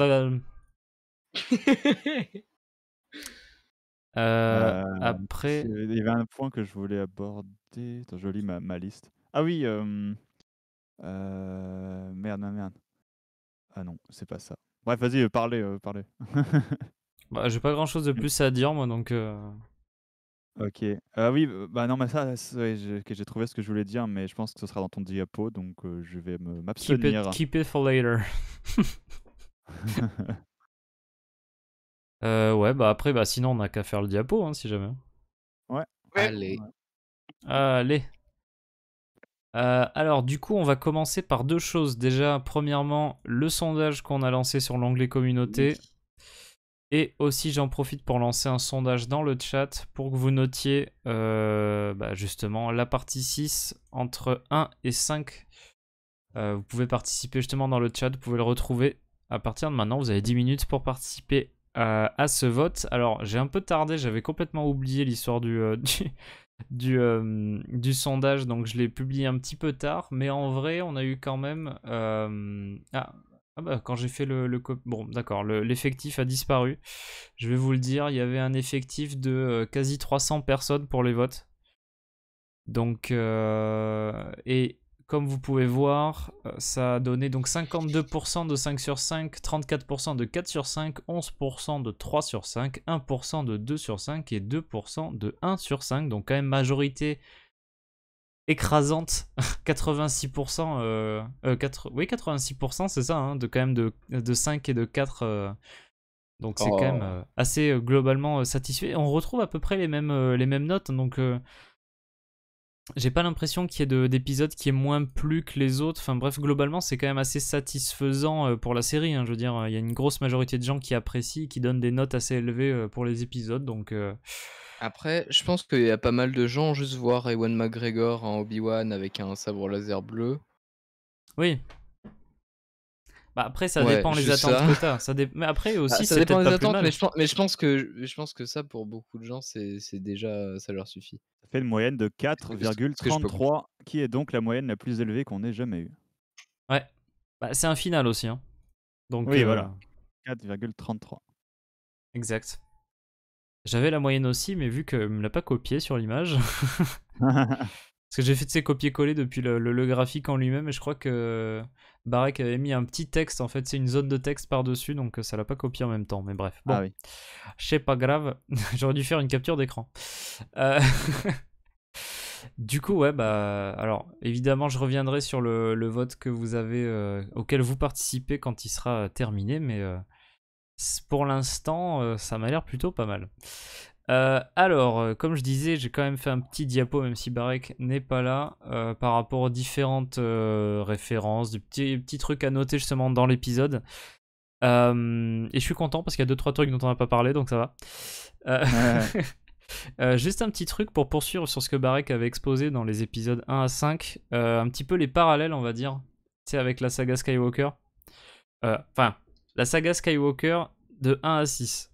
Speaker 2: euh, euh, après. Il y avait un point que je voulais aborder. Attends, je lis ma, ma liste. Ah oui. Euh... Euh... Merde, merde, Ah non, c'est pas ça. Bref, vas-y, euh, parlez, euh, parlez. bah, j'ai pas grand chose de mmh. plus à dire, moi, donc. Ok. Ah oui, bah non, mais ça, j'ai trouvé ce que je voulais dire, mais je pense que ce sera dans ton diapo, donc je vais m'abstenir. Keep,
Speaker 1: keep, it for later. Euh, ouais, bah après, bah sinon, on n'a qu'à faire le diapo, hein, si jamais. Ouais. Allez. Allez. Euh, alors, du coup, on va commencer par deux choses. Déjà, premièrement, le sondage qu'on a lancé sur l'onglet communauté. Et aussi, j'en profite pour lancer un sondage dans le chat pour que vous notiez euh, bah, justement la partie 6 entre 1 et 5. vous pouvez participer justement dans le chat, vous pouvez le retrouver. À partir de maintenant, vous avez 10 minutes pour participer euh, à ce vote. Alors, j'ai un peu tardé, j'avais complètement oublié l'histoire du, euh, du, euh, du, sondage, donc je l'ai publié un petit peu tard, mais en vrai, on a eu quand même. Ah, ah, bah, quand j'ai fait le, le bon d'accord l'effectif a disparu. Je vais vous le dire, il y avait un effectif de quasi 300 personnes pour les votes. Donc et comme vous pouvez voir, euh, ça a donné donc 52% de 5 sur 5, 34% de 4 sur 5, 11% de 3 sur 5, 1% de 2 sur 5 et 2% de 1 sur 5. Donc quand même majorité écrasante, 86%, 86% euh, euh, c'est ça, hein, de quand même de, 5 et de 4. donc c'est quand oh. même assez globalement satisfait. On retrouve à peu près les mêmes, les mêmes notes. Donc j'ai pas l'impression qu'il y ait d'épisodes qui est moins plu que les autres. Enfin bref, globalement, c'est quand même assez satisfaisant euh, pour la série. Hein, je veux dire, euh, il y a une grosse majorité de gens qui apprécient, qui donnent des notes assez élevées euh, pour les épisodes. Donc
Speaker 3: après, je pense qu'il y a pas mal de gens juste voir Ewan McGregor en Obi-Wan avec un sabre laser bleu.
Speaker 1: Oui. Bah après, ça dépend les attentes ça. que Mais après ah, aussi, ça dépend des attentes. Mais je,
Speaker 3: pense, que ça pour beaucoup de gens, c'est déjà ça leur suffit.
Speaker 2: Ça fait une moyenne de 4,33, qui est donc la moyenne la plus élevée qu'on ait jamais eue.
Speaker 1: Ouais. Bah, c'est un final aussi. Hein. Donc. Oui, euh, voilà.
Speaker 2: 4,33. Exact.
Speaker 1: J'avais la moyenne aussi, mais vu que me l'a pas copié sur l'image. Parce que j'ai fait, de ces copier-coller depuis le, graphique en lui-même, et je crois que Barak avait mis un petit texte, en fait, c'est une zone de texte par-dessus, donc euh, ça l'a pas copié en même temps, mais bref. Bon, ah oui. sais pas grave, j'aurais dû faire une capture d'écran. Euh du coup, ouais, bah, alors évidemment, je reviendrai sur le, vote que vous avez, euh, auquel vous participez quand il sera terminé, mais pour l'instant, ça m'a l'air plutôt pas mal. Euh, alors, euh, comme je disais, j'ai quand même fait un petit diapo, même si Barek n'est pas là, euh, par rapport aux différentes références, des petits, petits, trucs à noter justement dans l'épisode. et je suis content parce qu'il y a 2-3 trucs dont on n'a pas parlé, donc ça va. juste un petit truc pour poursuivre sur ce que Barek avait exposé dans les épisodes 1 à 5, un petit peu les parallèles, on va dire, c'est avec la saga Skywalker. Enfin, la saga Skywalker de 1 à 6.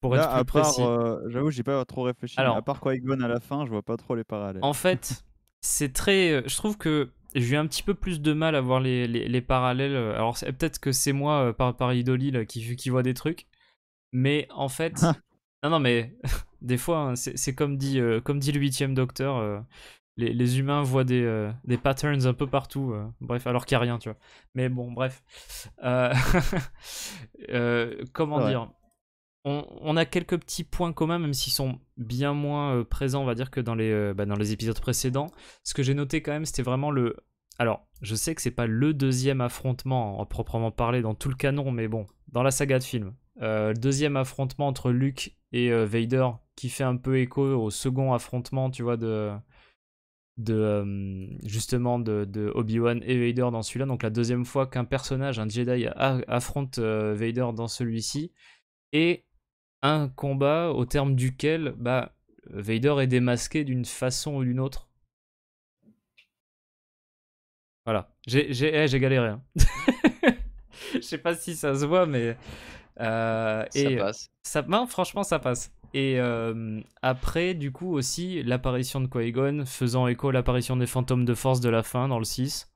Speaker 1: Pour précis.
Speaker 2: Euh, j'avoue, j'ai pas trop réfléchi. Alors, à part quoi gon à la fin, je vois pas trop les parallèles. En fait,
Speaker 1: c'est très. Euh, je trouve que j'ai eu un petit peu plus de mal à voir les, les, parallèles. Alors, peut-être que c'est moi, euh, par, par qui, qui vois des trucs. Mais en fait. non, non, mais des fois, hein, c'est comme dit, comme dit le huitième docteur. les, les, humains voient des, des, patterns un peu partout. bref, alors qu'il n'y a rien, tu vois. Mais bon, bref. comment dire on, a quelques petits points communs, même s'ils sont bien moins euh, présents, on va dire, que dans les, euh, bah, dans les épisodes précédents. Ce que j'ai noté quand même, c'était vraiment le. Alors, je sais que c'est pas le deuxième affrontement, en proprement parler, dans tout le canon, mais bon, dans la saga de film. Euh, le deuxième affrontement entre Luke et Vader, qui fait un peu écho au second affrontement, tu vois, de. de justement, de, de Obi-Wan et Vader dans celui-là. Donc, la deuxième fois qu'un personnage, un Jedi, affronte Vader dans celui-ci. Et un combat au terme duquel bah, Vader est démasqué d'une façon ou d'une autre. Voilà. J'ai eh, galéré. Hein. Je sais pas si ça se voit, mais. Euh, ça passe. Ça, non, franchement, ça passe. Et euh, après, du coup, aussi, l'apparition de Qui-Gon faisant écho à l'apparition des fantômes de force de la fin dans le 6.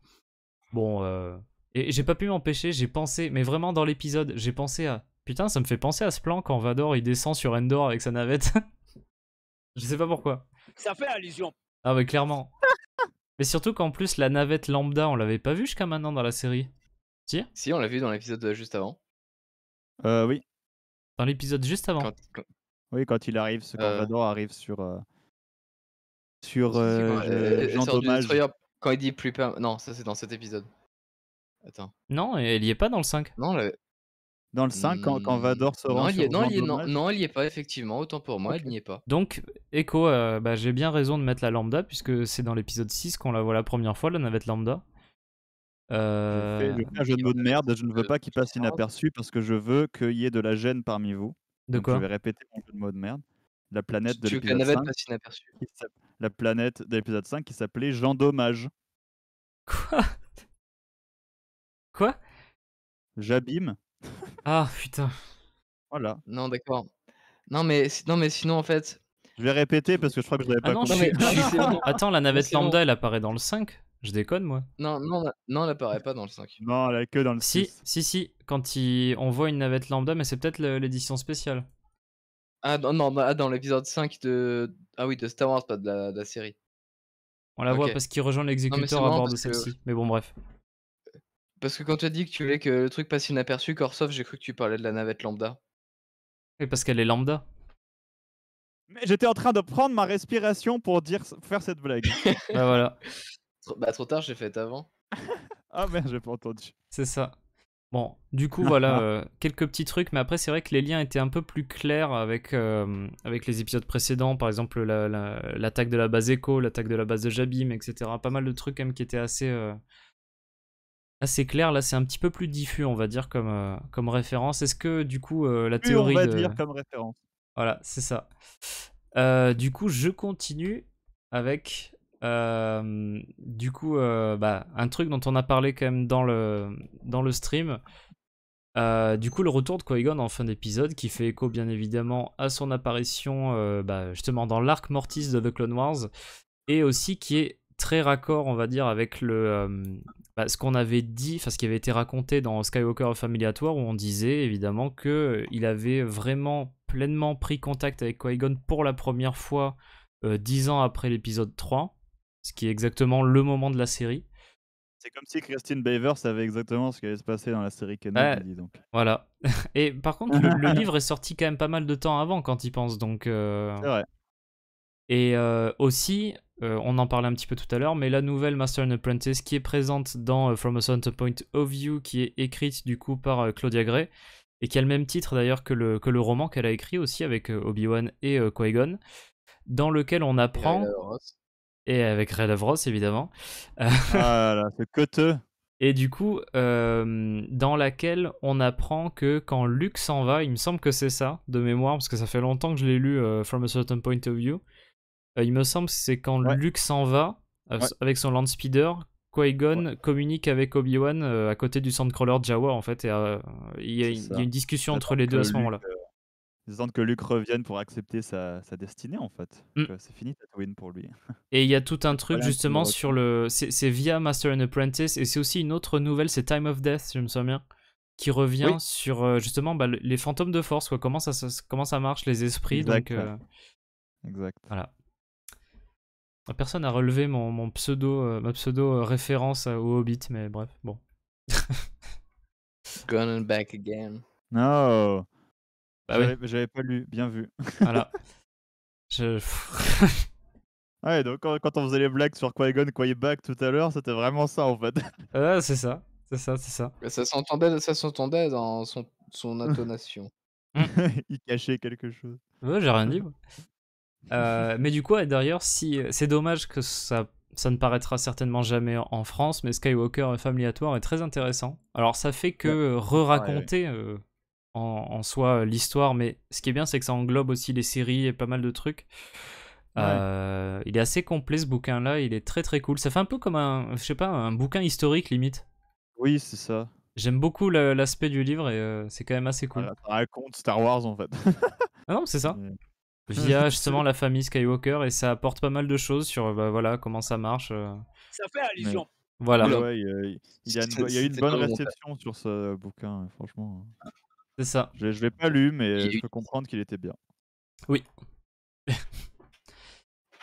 Speaker 1: Bon. Euh, et j'ai pas pu m'empêcher, j'ai pensé, mais vraiment dans l'épisode, j'ai pensé à Putain, ça me fait penser à ce plan quand Vador il descend sur Endor avec sa navette. je sais pas pourquoi. Ça fait allusion. Ah ouais, clairement. Mais surtout qu'en plus, la navette lambda, on l'avait pas vue jusqu'à maintenant dans la série. Si Si, on l'a vu dans l'épisode juste avant.
Speaker 2: Euh, oui. Dans l'épisode juste avant. Oui, quand il arrive, quand euh. Vador arrive sur. Euh, sur. Euh, euh
Speaker 3: Quand il dit plus. Non, ça c'est dans cet épisode. Attends.
Speaker 2: Non,
Speaker 1: elle y est pas dans le 5. Non, le... Dans le 5, quand, mmh. Vador se rend non, sur non,
Speaker 3: non, il n'y est pas, effectivement. Autant pour moi, il n'y est pas.
Speaker 1: Donc, Echo, euh, bah, j'ai bien raison de mettre la lambda, puisque c'est dans
Speaker 2: l'épisode 6 qu'on la voit la première fois, la navette lambda. Euh, je, fais, un jeu de mots de merde, je ne veux pas qu'il passe inaperçu, parce que je veux qu'il y ait de la gêne parmi vous. De quoi Je vais répéter mon jeu de mots de merde. La planète de l'épisode 5. La planète de l'épisode 5 qui s'appelait Jean Dommage. Quoi Quoi J'abîme ah putain. Voilà. Non, d'accord. Non
Speaker 3: mais, non,
Speaker 1: mais sinon, en fait.
Speaker 2: Je vais répéter parce que je crois que je l'avais ah pas compris.
Speaker 1: Attends, la navette lambda, elle apparaît dans le 5 Je déconne, moi.
Speaker 3: Non, non, non, elle apparaît pas dans le 5.
Speaker 2: Non, elle est que dans le Si, si,
Speaker 1: si, quand on voit une navette lambda, mais c'est peut-être l'édition spéciale.
Speaker 3: Ah, non, non, bah, ah, dans l'épisode 5 de. Ah oui, de Star Wars, pas de la, série.
Speaker 1: On la voit parce qu'il rejoint l'exécuteur à bord de celle-ci. Mais bon, bref.
Speaker 3: Parce que quand tu as dit que tu voulais que le truc passe inaperçu, Corsof, j'ai cru que tu parlais de la navette lambda. Et
Speaker 1: parce qu'elle est lambda.
Speaker 2: Mais j'étais en train de prendre ma respiration pour dire, faire cette blague. bah voilà.
Speaker 3: Trop, bah trop tard, j'ai fait avant.
Speaker 2: ah merde, j'ai pas entendu. C'est ça.
Speaker 1: Bon, du coup, voilà, euh, quelques petits trucs, mais après, c'est vrai que les liens étaient un peu plus clairs avec, euh, avec les épisodes précédents, par exemple l'attaque la, de la base Echo, l'attaque de la base de Jabim, etc. Pas mal de trucs, même, qui étaient assez, euh, c'est clair, là, c'est un petit peu plus diffus, on va dire, comme, euh, comme référence. Est-ce que, du coup, euh, la théorie. On va comme référence. Voilà, c'est ça. Euh, du coup, je continue avec. du coup, bah, un truc dont on a parlé quand même dans le, dans le stream. du coup, le retour de Qui-Gon en fin d'épisode qui fait écho bien évidemment à son apparition bah, justement dans l'arc Mortis de The Clone Wars et aussi qui est très raccord, on va dire, avec le, bah, ce qu'on avait dit, enfin ce qui avait été raconté dans Skywalker Familiatoire, où on disait évidemment que euh, il avait vraiment pleinement pris contact avec Qui-Gon pour la première fois euh, dix ans après l'épisode 3, ce qui est exactement le moment de la série.
Speaker 2: C'est comme si Christine Baver savait exactement ce qui allait se passer dans la série Kenobi, bah, donc. Voilà. Et par contre, le, livre est sorti quand même pas mal de temps avant quand
Speaker 1: il pense, donc... Euh, et euh, aussi, euh, on en parlait un petit peu tout à l'heure, mais la nouvelle Master and Apprentice qui est présente dans euh, From a Certain Point of View, qui est écrite du coup par Claudia Gray, et qui a le même titre d'ailleurs que le, que le roman qu'elle a écrit aussi avec Obi-Wan et Qui-Gon, dans lequel on apprend... Et, avec Red of Ross, évidemment. voilà ah c'est coteux et du coup, dans laquelle on apprend que quand Luke s'en va, il me semble que c'est ça, de mémoire, parce que ça fait longtemps que je l'ai lu From a Certain Point of View, euh, il me semble que c'est quand Luke s'en va euh, avec son land speeder Qui-Gon communique avec Obi-Wan euh, à côté du Sandcrawler Jawa en fait et il,
Speaker 2: y a, une discussion entre les deux à ce moment-là. ils attendent que Luke revienne pour accepter sa, sa destinée en fait. Mm. C'est fini Tatooine pour lui.
Speaker 1: Et il y a tout un truc justement sur le. C'est via Master and Apprentice et c'est aussi une autre nouvelle, c'est Time of Death, si je me souviens bien, qui revient sur justement bah, les fantômes de force, quoi, comment, ça, comment ça marche, les esprits. Donc,
Speaker 2: Exact. Voilà.
Speaker 1: Personne n'a relevé mon, mon pseudo, euh, ma pseudo euh, référence euh, au Hobbit, mais bref, bon.
Speaker 2: Gone and back again. No. Bah j'avais, oui. j'avais pas lu, bien vu. Voilà. Je... ouais, donc quand on faisait les blagues sur Qui-Gon, back tout à l'heure, c'était vraiment ça en fait. Ouais, ah, c'est ça, c'est ça, c'est ça. Ça s'entendait,
Speaker 3: ça s'entendait dans son, son intonation.
Speaker 2: Il cachait quelque chose.
Speaker 1: Ouais, j'ai rien dit. Euh, mais du coup, d'ailleurs, si c'est dommage que ça, ça ne paraîtra certainement jamais en France, mais Skywalker Family at est très intéressant. Alors, ça fait que euh, re-raconter euh, en, soi l'histoire, mais ce qui est bien, c'est que ça englobe aussi les séries et pas mal de trucs. il est assez complet ce bouquin-là, il est très très cool. Ça fait un peu comme un, je sais pas, un bouquin historique limite. Oui, c'est ça. J'aime beaucoup l'aspect du livre et c'est quand même assez cool. Ça raconte Star Wars en fait. ah non, c'est ça. via justement la famille Skywalker et ça apporte pas mal de choses sur bah, voilà comment ça marche. Euh. Ça fait allusion.
Speaker 2: Voilà. il, y a eu une bonne réception sur ce bouquin, franchement. C'est ça. Je, je l'ai pas lu, mais je peux comprendre qu'il était bien. Oui.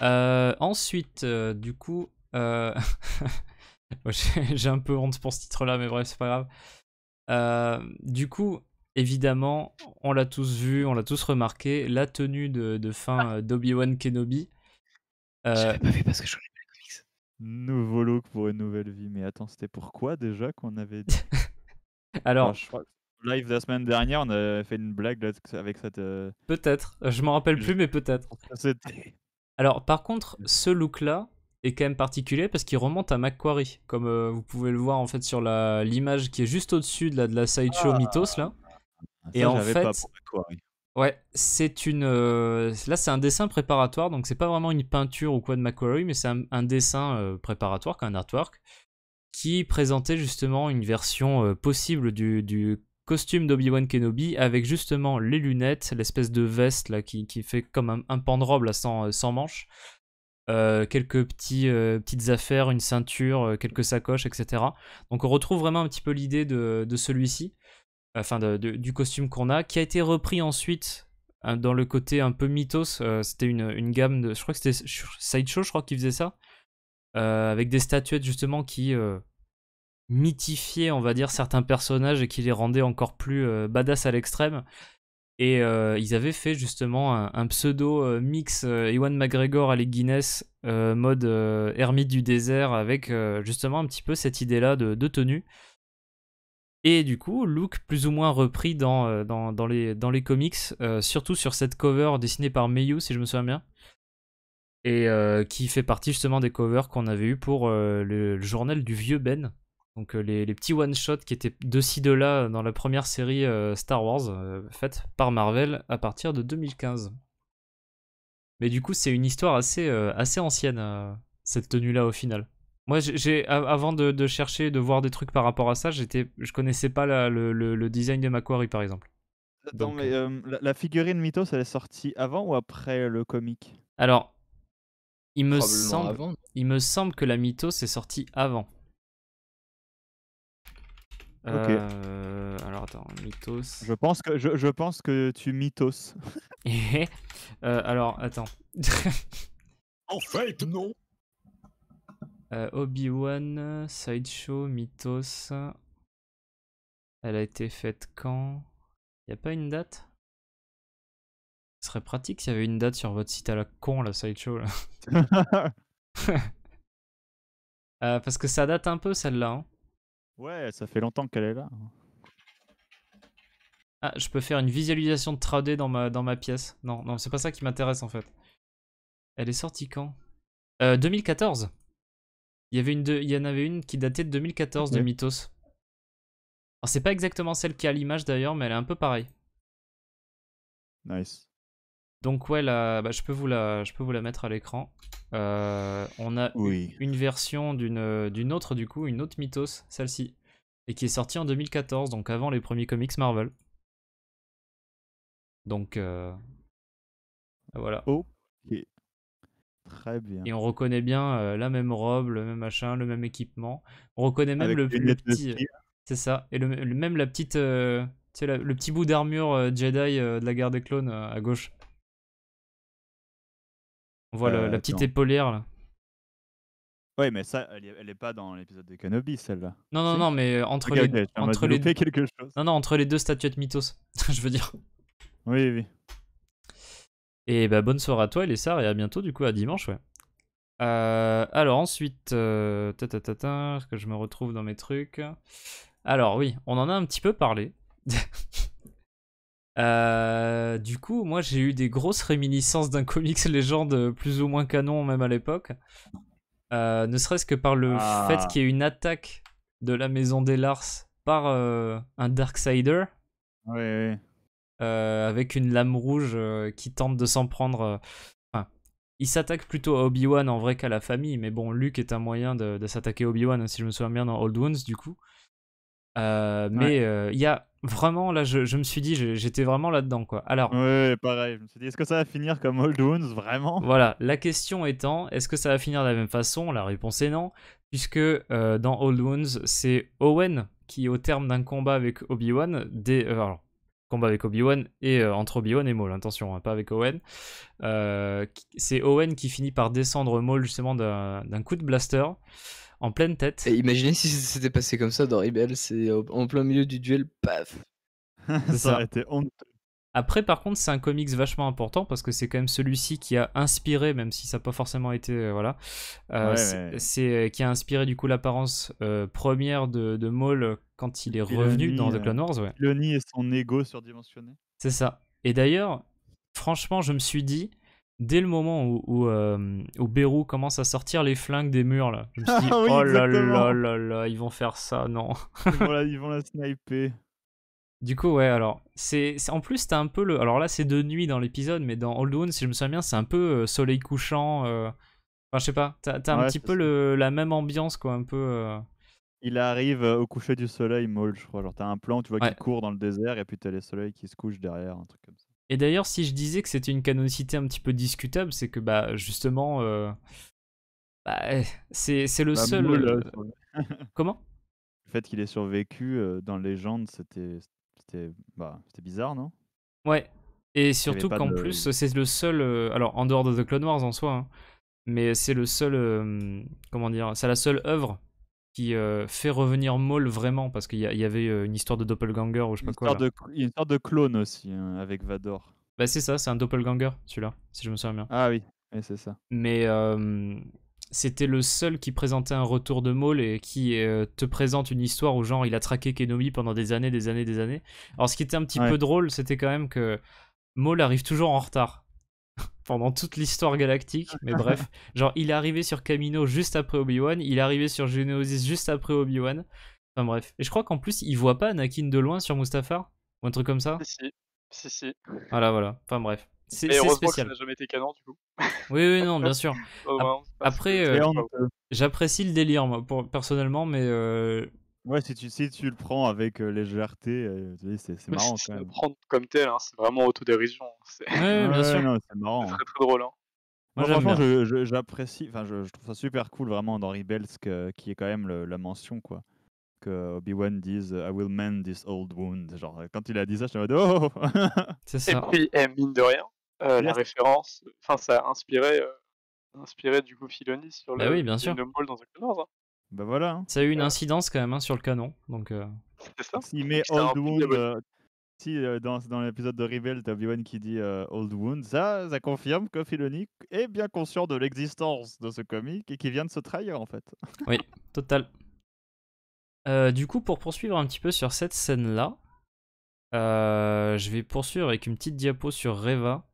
Speaker 2: Euh, ensuite, euh, du coup,
Speaker 1: j'ai un peu honte pour ce titre-là, mais bref, c'est pas grave. du coup, évidemment, on l'a tous vu, on l'a tous remarqué, la
Speaker 2: tenue de, fin ah. euh, d'Obi-Wan Kenobi. je euh, pas vu parce que je connais pas les Nouveau look pour une nouvelle vie. Mais attends, c'était pourquoi déjà qu'on avait dit Alors, je crois live de la semaine dernière, on a fait une blague avec cette. Euh, peut-être, je m'en rappelle plus, mais peut-être. Alors, par contre, ce look-là est quand même
Speaker 1: particulier parce qu'il remonte à Macquarie, comme vous pouvez le voir en fait sur l'image qui est juste au-dessus de la, de la Sideshow ah. Mythos là et en fait, ouais, c'est une. Euh, là, c'est un dessin préparatoire, donc c'est pas vraiment une peinture ou quoi de Macquarie, mais c'est un, dessin euh, préparatoire, un artwork, qui présentait justement une version euh, possible du, costume d'Obi-Wan Kenobi avec justement les lunettes, l'espèce de veste là qui, fait comme un, un sans, manches. quelques petites affaires, une ceinture, quelques sacoches, etc. Donc on retrouve vraiment un petit peu l'idée de celui-ci enfin du costume qu'on a, qui a été repris ensuite hein, dans le côté un peu mythos. Euh, c'était une, une, gamme de, je crois que c'était Sideshow, je crois qui faisait ça, euh, avec des statuettes justement qui euh, mythifiaient, on va dire, certains personnages et qui les rendaient encore plus badass à l'extrême. Et ils avaient fait justement un, pseudo mix Ewan McGregor à les Guinness, mode ermite du désert, avec justement un petit peu cette idée-là de, de tenue. Et du coup, look plus ou moins repris dans, euh, les, dans les comics, euh, surtout sur cette cover dessinée par Mayu, si je me souviens bien, et euh, qui fait partie justement des covers qu'on avait eu pour le, journal du vieux Ben. Donc les, petits one-shots qui étaient de ci de là dans la première série Star Wars faite par Marvel à partir de 2015. Mais du coup, c'est une histoire assez, assez ancienne, cette tenue-là au final. Moi, j'ai avant de, chercher, de voir des trucs par rapport à ça, j'étais, je connaissais pas le, design de Macquarie par exemple.
Speaker 2: Euh euh, la, figurine Mythos, elle est sortie avant ou après le comic
Speaker 1: Alors, il me semble, il me semble que la Mythos est sortie avant.
Speaker 2: Euh,
Speaker 1: ok, alors attends, Mythos. Je
Speaker 2: pense que, je, pense que tu Mythos.
Speaker 1: alors attends. en
Speaker 2: fait, non.
Speaker 1: Euh, Obi-Wan, Sideshow, Mythos. Elle a été faite quand Il Y a pas une date Ce serait pratique s'il y avait une date sur votre site à la con, la Sideshow. Euh, parce que ça date un peu celle-là. Hein.
Speaker 2: Ouais, ça fait longtemps qu'elle est là. Hein.
Speaker 1: Ah, je peux faire une visualisation de 3D dans ma, dans ma pièce. Non, non, c'est pas ça qui m'intéresse en fait. Elle est sortie quand 2014 euh, il y, avait une y en avait une qui datait de 2014 de Mythos. Alors, c'est pas exactement celle qui a l'image d'ailleurs, mais elle est un peu pareille. Nice. Donc, ouais, là, bah, je, peux vous la... je peux vous la mettre à l'écran. Euh, on a une, version euh, d'une autre, du coup, une autre Mythos, celle-ci, et qui est sortie en 2014, donc avant les premiers comics Marvel. Donc, euh, voilà. Ok. Et on reconnaît bien euh, la même robe, le même machin, le même équipement. On reconnaît même le, petit. Euh, c'est ça. Et le, même la petite, euh, le petit bout d'armure Jedi de la guerre des clones à gauche. On voit la petite non. épaulière là.
Speaker 2: Ouais, mais ça, elle est, pas dans l'épisode de Kenobi, celle-là. Non, non, non, mais entre les, entre
Speaker 1: chose. Non, non, entre les deux statuettes mythos, je veux dire. Oui, oui. Et bah, bonne soirée à toi, sœurs et à bientôt, du coup, à dimanche, ouais. Euh, alors ensuite, Est-ce euh, que je me retrouve dans mes trucs. Alors oui, on en a un petit peu parlé. Euh, du coup, moi j'ai eu des grosses réminiscences d'un comics légende plus ou moins canon même à l'époque. ne serait-ce que par le ah. fait qu'il y ait une attaque de la maison des Lars par un Darksider. Oui, oui. Euh, avec une lame rouge euh, qui tente de s'en prendre. Euh, enfin, il s'attaque plutôt à Obi-Wan en vrai qu'à la famille, mais bon, Luke est un moyen de, s'attaquer à Obi-Wan, si je me souviens bien, dans Old Wounds, du coup. mais il y a vraiment, là, je, me suis dit, j'étais vraiment là-dedans, quoi. Alors. pareil. Je me suis dit, est-ce que ça va finir comme Old Wounds, vraiment Voilà. La question étant, est-ce que ça va finir de la même façon La réponse est non, puisque dans Old Wounds, c'est Owen qui, au terme d'un combat avec Obi-Wan, dé combat avec Obi-Wan et euh, entre Obi-Wan et Maul, attention, hein, pas avec Owen. Euh, c'est Owen qui finit par descendre Maul justement d'un coup de blaster en pleine tête. Et imaginez si c'était passé comme ça dans Rebel, c'est en plein milieu du duel,
Speaker 3: paf. ça aurait
Speaker 1: été honteux. Après, par contre, c'est un comics vachement important parce que c'est quand même celui-ci qui a inspiré, même si ça n'a pas forcément été. Euh, voilà. Euh, c'est euh, qui a inspiré du coup l'apparence première de, de Maul quand il est revenu dans The Clone Wars.
Speaker 2: Ouais. nid et son ego surdimensionné. C'est
Speaker 1: ça. Et d'ailleurs, franchement, je me suis dit, dès le moment où, où, commence à sortir les flingues des murs, là, je me suis dit, oh là là là là, ils vont faire ça, non.
Speaker 2: ils vont la sniper.
Speaker 1: Du coup, ouais, alors, c'est en plus, t'as un peu le. Alors là, c'est de nuit dans l'épisode, mais dans Old Wound, si je me souviens bien, c'est un peu euh, soleil couchant. Euh, enfin, je sais pas, t'as un petit
Speaker 2: peu la même ambiance, quoi, un peu. Euh. Il arrive au coucher du soleil, Maul, je crois. Genre, t'as un plan, tu vois, qu'il qui court dans le désert, et puis t'as les soleils qui se couchent derrière, un truc comme
Speaker 1: ça. Et d'ailleurs, si je disais que c'était une canonicité un petit peu discutable, c'est que, bah, justement. Bah, c'est le bah, seul.
Speaker 2: Comment le fait qu'il ait survécu dans Légende, c'était bah, c'était bizarre, non
Speaker 1: Ouais. Et surtout qu'en plus, c'est le seul. Euh, alors, en dehors de The Clone Wars en soi, hein, mais c'est le seul. Euh, comment dire C'est la seule œuvre qui euh, fait revenir Maul vraiment, parce qu'il y, y, avait une histoire de
Speaker 2: doppelganger ou je sais pas quoi. une histoire de clone aussi, hein, avec Vador.
Speaker 1: Bah, c'est ça, c'est un doppelganger, celui-là, si je me souviens bien. Ah oui, oui c'est ça. Mais c'était le seul qui présentait un retour de Maul et qui euh, te présente une histoire où genre il a traqué Kenobi pendant des années, des années, des années. Alors ce qui était un petit peu drôle, c'était quand même que Maul arrive toujours en retard pendant toute l'histoire galactique, mais bref, genre il est arrivé sur Kamino juste après Obi-Wan, il est arrivé sur Genesis juste après Obi-Wan. Enfin bref, et je crois qu'en plus il voit pas Anakin de loin sur Mustafar ou un truc comme ça. Voilà voilà. Enfin bref. C'est spécial. ça n'a
Speaker 4: jamais été canon du coup.
Speaker 1: Oui, oui, non, bien sûr. Après, euh, euh, j'apprécie
Speaker 2: le délire, moi, personnellement, mais. Euh, ouais, si tu, si tu le prends avec légèreté, c'est marrant quand le
Speaker 4: prendre comme tel, hein, c'est vraiment autodérision. Hein, c'est ouais, bien sûr. c'est marrant. C'est hein. très, très drôle. Hein. Moi, franchement,
Speaker 2: j'apprécie, enfin, je, trouve ça super cool vraiment dans Rebels que, qui est quand même la mention, quoi. Que Obi-Wan dise I will mend this old wound. Genre, quand il a dit ça, je me suis dit Oh C'est ça. Et puis, eh, mine de rien, euh, la
Speaker 4: référence, enfin ça a inspiré, euh, inspiré du coup Filoni sur bah le bah oui, bien sûr. dans The canon
Speaker 1: Bah voilà. Hein. Ça a eu une euh. incidence quand même hein, sur le canon, donc. Euh. C'est
Speaker 2: ça. Il met Old Wound. Si dans, dans l'épisode de Rebel, t'as Obi-Wan qui dit Old Wound, ça, ça confirme que Filoni est bien conscient de l'existence de ce comic et qu'il vient de se trahir en fait.
Speaker 1: Oui, total. du coup, pour poursuivre un petit peu sur cette scène-là, je vais poursuivre avec une petite diapo sur Reva.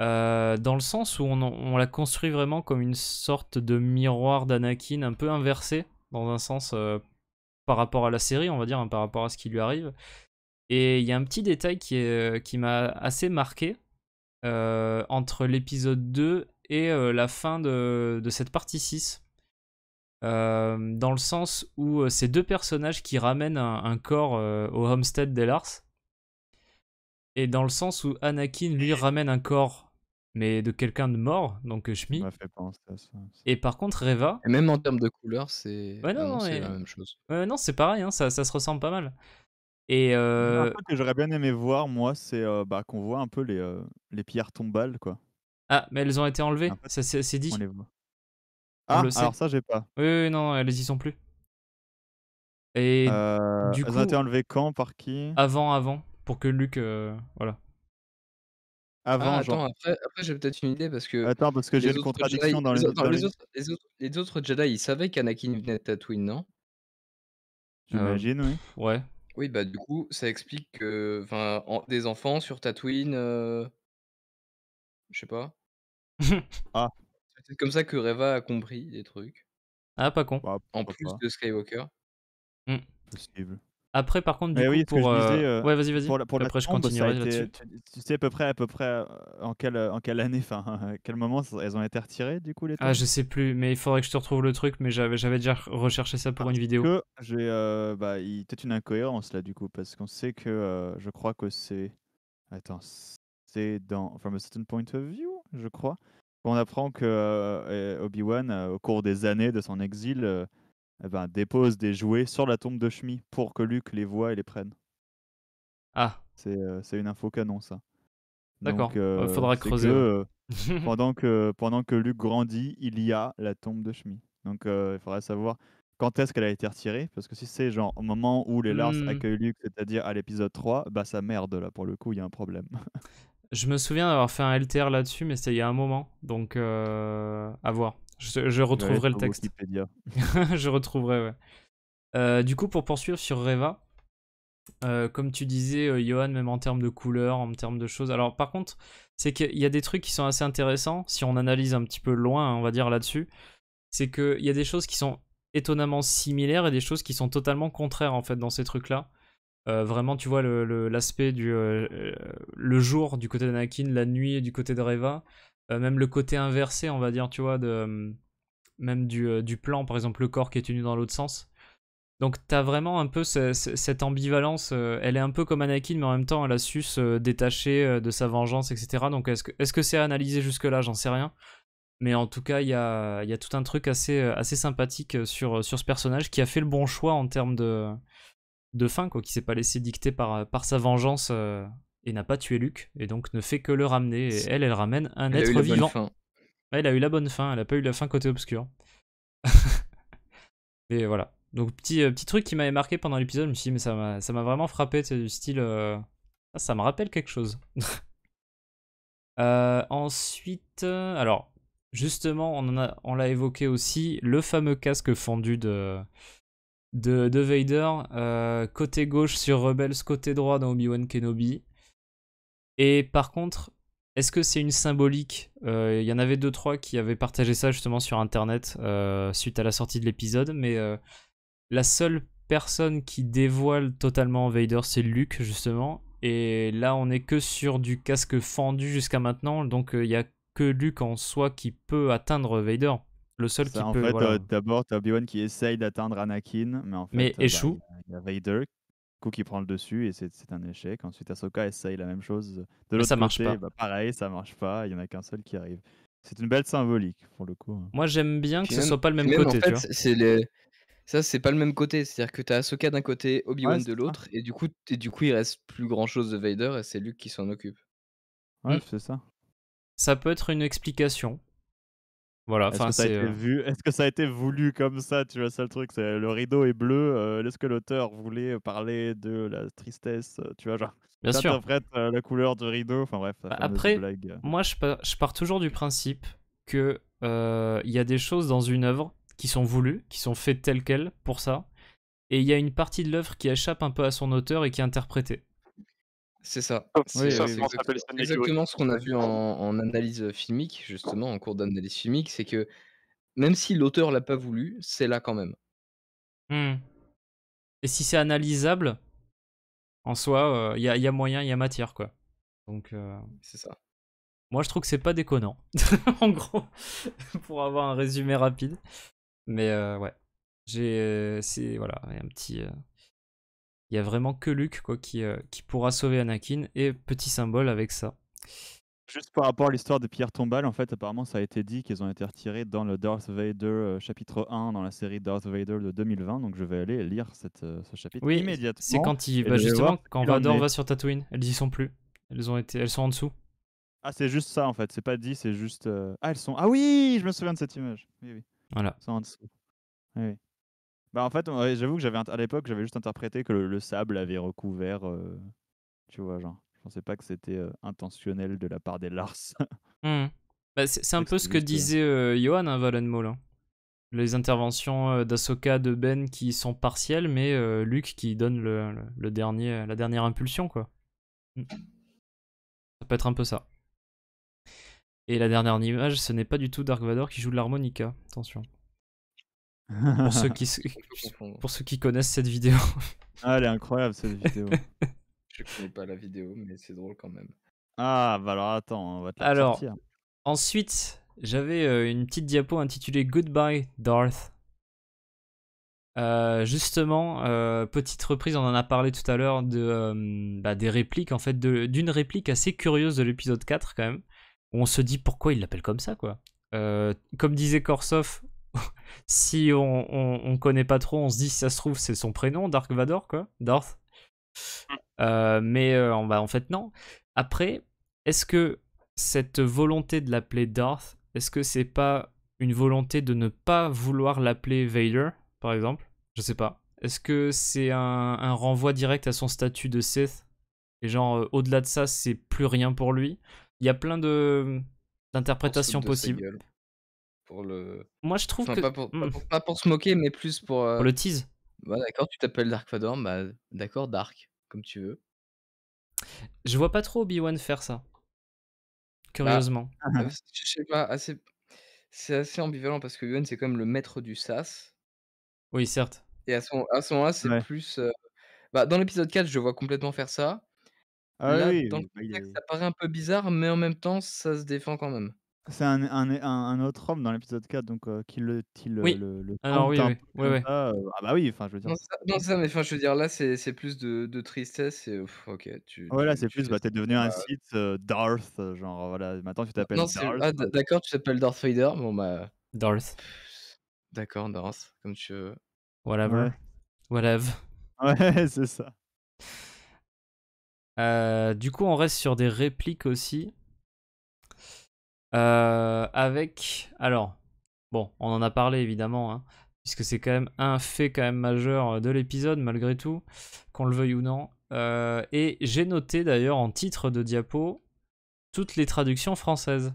Speaker 1: Euh, dans le sens où on, la construit vraiment comme une sorte de miroir d'Anakin un peu inversé, dans un sens euh, par rapport à la série, on va dire, hein, par rapport à ce qui lui arrive. Et il y a un petit détail qui, euh, qui m'a assez marqué entre l'épisode 2 et la fin de, de, cette partie 6. dans le sens où ces deux personnages qui ramènent un, un corps au homestead d'Elars, et dans le sens où Anakin lui ramène un corps mais de quelqu'un de mort, donc euh, Shmi. et par contre, Reva.
Speaker 3: même en termes de couleur, c'est ouais, non, la même chose.
Speaker 2: non, c'est pareil, hein, ça, ça, se ressemble pas mal. Et euh, que j'aurais bien aimé voir, moi, c'est euh, bah, qu'on voit un peu les, les pierres tombales, quoi.
Speaker 1: Ah, mais elles ont été enlevées, ça c'est dit.
Speaker 2: Ah, alors ça, j'ai pas. Oui, non, elles y sont plus. Et du coup. Elles ont été enlevées quand, par qui
Speaker 1: Avant, avant, pour que Luc. voilà. Ah, avant, attends,
Speaker 3: après, j'ai peut-être une idée parce que. Attends, parce que j'ai une contradiction dans les, autres, les, autres, les, autres, Jedi, ils savaient qu'Anakin venait de Tatooine, non
Speaker 2: euh, J'imagine, oui.
Speaker 3: Ouais. Oui, bah du coup, ça explique que. Enfin, des enfants sur Tatooine. Euh, je sais pas. ah. C'est comme ça que Reva a compris des
Speaker 1: trucs. Ah, pas con. en plus de Skywalker. Mmh. Possible. Après,
Speaker 2: par contre, du coup, pour, euh... Tu, sais à peu près, à peu près euh, en quelle, en quelle année, enfin, quel moment elles ont été retirées, du coup, les Ah, je sais
Speaker 1: plus, mais il faudrait que je te retrouve le truc, mais j'avais, j'avais déjà recherché ça pour une vidéo.
Speaker 2: j'ai, euh, bah, il y peut-être une incohérence là, du coup, parce qu'on sait que, euh, je crois que c'est, attends, c'est dans From a Certain Point of View, je crois. On apprend que Obi-Wan, au cours des années de son exil eh ben, dépose des jouets sur la tombe de chemie pour que Luke les voie et les prenne. Ah. C'est euh, une info canon, ça. D'accord. Il euh, euh, faudra creuser. pendant, que, pendant que Luke grandit, il y a la tombe de chemie. Donc il faudrait savoir quand est-ce qu'elle a été retirée. Parce que si c'est genre au moment où les Lars hmm. accueillent Luke, c'est-à-dire à, l'épisode 3, bah ça merde là pour le coup, il y a un problème.
Speaker 1: Je me souviens d'avoir fait un LTR là-dessus, mais c'était il y a un moment. Donc à voir. Je, retrouverai le texte. je retrouverai, ouais. Euh, du coup, pour poursuivre sur Reva, euh, comme tu disais, euh, Johan, même en termes de couleurs, en termes de choses. Alors, par contre, c'est qu'il y a des trucs qui sont assez intéressants, si on analyse un petit peu loin, on va dire là-dessus. C'est qu'il y a des choses qui sont étonnamment similaires et des choses qui sont totalement contraires, en fait, dans ces trucs-là. vraiment, tu vois, l'aspect du. le jour du côté d'Anakin, la nuit du côté de Reva. Euh, même le côté inversé, on va dire, tu vois, euh, même euh, du, plan, par exemple, le corps qui est tenu dans l'autre sens. Donc t'as vraiment un peu cette ambivalence, elle est un peu comme Anakin, mais en même temps elle a su se détacher de sa vengeance, etc. Donc est-ce que c'est analysé jusque-là J'en sais rien. Mais en tout cas, il y a, tout un truc assez, sympathique sur, ce personnage qui a fait le bon choix en termes de, fin, quoi, qui s'est pas laissé dicter par, sa vengeance n'a pas tué Luc, et donc ne fait que le ramener. Et elle, elle ramène un être vivant. Elle a eu la bonne fin, elle a pas eu la fin côté obscur. et voilà. Donc petit, euh, petit truc qui m'avait marqué pendant l'épisode, je me suis dit, mais ça m'a vraiment frappé, c'est du style... Euh, ça me rappelle quelque chose. Euh, ensuite, alors, justement, on l'a évoqué aussi, le fameux casque fendu de, de, de Vader, côté gauche sur Rebels, côté droit dans Obi-Wan Kenobi. Et par contre, est-ce que c'est une symbolique euh, Il y en avait deux, trois qui avaient partagé ça justement sur Internet euh, suite à la sortie de l'épisode, mais euh, la seule personne qui dévoile totalement Vader, c'est Luke, justement. Et là, on n'est que sur du casque fendu jusqu'à maintenant, donc il n'y a que Luke en soi qui peut atteindre Vader. Le seul qui peut. En fait, voilà.
Speaker 2: d'abord, t'as Obi-Wan qui essaye d'atteindre Anakin, mais en fait. Bah, échoue. il y a Vader qui prend le dessus et c'est un échec. Ensuite, Ahsoka essaye la même chose de l'autre côté. Pas. Bah, pareil, ça marche pas. Il y en a qu'un seul qui arrive. C'est une belle symbolique pour le coup. Hein. Moi, j'aime bien que ce soit pas le même, côté.
Speaker 3: Ça, c'est pas le même côté. C'est-à-dire que t'as Ahsoka d'un côté, Obi-Wan de l'autre, et du coup, et du coup, il reste plus grand chose de Vader et c'est Luke qui s'en occupe.
Speaker 2: Ouais, mmh. c'est ça.
Speaker 1: Ça peut être une explication. Voilà. Est-ce que, ça a été euh,
Speaker 2: vu est que ça a été voulu comme ça Tu vois, ça le truc, c'est le rideau est bleu. Euh, est-ce que l'auteur voulait euh, parler de la tristesse Tu vois, genre. Bien sûr. la couleur du rideau. Enfin bref. Bah, après,
Speaker 1: moi, je pars, je pars, toujours du principe que il y a des choses dans une œuvre qui sont voulues, qui sont faites telles quelles pour ça, et il y a une partie de l'œuvre qui échappe un peu à son auteur et qui est interprétée. C'est ça. Oh, c'est exactement,
Speaker 3: ce qu'on a vu en, analyse euh, filmique, justement, en cours d'analyse filmique, c'est que même si l'auteur l'a
Speaker 1: pas voulu, c'est là quand même. Hmm. Et si c'est analysable, en soi, euh, il y, a moyen, il y a matière, quoi. Donc, euh, c'est ça. Moi, je trouve que c'est pas déconnant, en gros, pour avoir un résumé rapide. Mais ouais, j'ai, c'est voilà, un petit, il y a vraiment que Luke quoi, qui, euh, qui pourra sauver Anakin. Et petit symbole avec ça.
Speaker 2: Juste par rapport à l'histoire des pierres tombales, en fait, apparemment, ça a été dit qu'ils ont été retirés dans le Darth Vader euh, chapitre 1 dans la série Darth Vader de 2020. Donc je vais aller lire cette, euh, ce chapitre oui, immédiatement. C'est quand il, justement quand Vador va
Speaker 1: sur Tatooine, elles y sont plus. Elles ont été, elles sont en
Speaker 2: dessous. Ah c'est juste ça en fait. C'est pas dit, c'est juste. Ah elles sont. Ah oui, je me souviens de cette image. Oui oui. Voilà. Elles sont en dessous. Oui, oui. Bah en fait, j'avoue que j'avais à l'époque, j'avais juste interprété que le, sable avait recouvert, euh, tu vois, genre. Je pensais pas que c'était euh, intentionnel de la part des Lars.
Speaker 1: Mmh. Bah, c'est un peu ce que disait euh, Johan hein, hein. Les interventions d'Asoka, de Ben qui sont partielles, mais Luke qui donne le, dernier, la dernière impulsion, quoi. Mmh. Ça peut être un peu ça. Et la dernière image, ce n'est pas du tout Dark Vador qui joue de l'harmonica, attention. pour, ceux qui, pour ceux qui connaissent cette vidéo.
Speaker 2: Ah, elle est incroyable cette vidéo. Je connais pas la vidéo, mais c'est drôle quand même. Ah, bah alors attends, on va te la Alors, sortir.
Speaker 1: ensuite, j'avais euh, une petite diapo intitulée Goodbye Darth. Euh, justement, euh, petite reprise, on en a parlé tout à l'heure de, bah, des répliques, en fait, d'une réplique assez curieuse de l'épisode 4 quand même, où on se dit pourquoi il l'appelle comme ça, quoi. comme disait Korsoff, si on, connaît pas trop, on se dit ça se trouve c'est son prénom, Dark Vador quoi, Darth. Mm. Euh, mais euh, en fait non. Après, est-ce que cette volonté de l'appeler Darth, est-ce que c'est pas une volonté de ne pas vouloir l'appeler Vader par exemple Je sais pas. Est-ce que c'est un, renvoi direct à son statut de Sith Et genre, euh, au-delà de ça, c'est plus rien pour lui. Il y a plein de d'interprétations possibles pour le. Moi, je trouve que. Pas hmm.
Speaker 3: pour, pas, pour, se moquer, mais plus pour. Euh pour le tease. Bah, d'accord, tu t'appelles Dark Vador, bah, d'accord, Dark, comme tu veux. Je vois pas trop Obi-Wan faire ça. Bah, Curieusement. Ah, je sais pas, c'est assez ambivalent parce que Obi-Wan, c'est comme le maître du SAS. Oui, certes. Et à son, à son là, c'est plus. Euh, bah, dans l'épisode 4, je vois complètement faire ça. Ah oui, dans le bah, ça paraît un peu bizarre, mais en même temps, ça se défend quand même.
Speaker 2: C'est un, un, un, autre homme dans l'épisode 4 donc, euh, qui le, qui le, le, ah oui, oui. Euh, ah bah oui, enfin je veux dire.
Speaker 3: Non, ça, non, mais enfin je veux dire, là c'est plus de, de tristesse ok. Tu, ouais, là c'est plus, bah t'es devenu un bah,
Speaker 2: site euh, Darth, genre voilà, maintenant tu t'appelles Darth. Ah, d'accord, tu t'appelles Darth Vader, bon bah. Darth.
Speaker 1: D'accord, Darth, comme tu veux. Whatever.
Speaker 2: Whatever. Ouais, c'est ça.
Speaker 1: du coup, on reste sur des répliques aussi. Euh, avec, alors, bon, on en a parlé évidemment, hein, puisque c'est quand même un fait quand même majeur euh, de l'épisode malgré tout, qu'on le veuille ou non. Euh, et j'ai noté d'ailleurs en titre de diapo toutes les traductions françaises.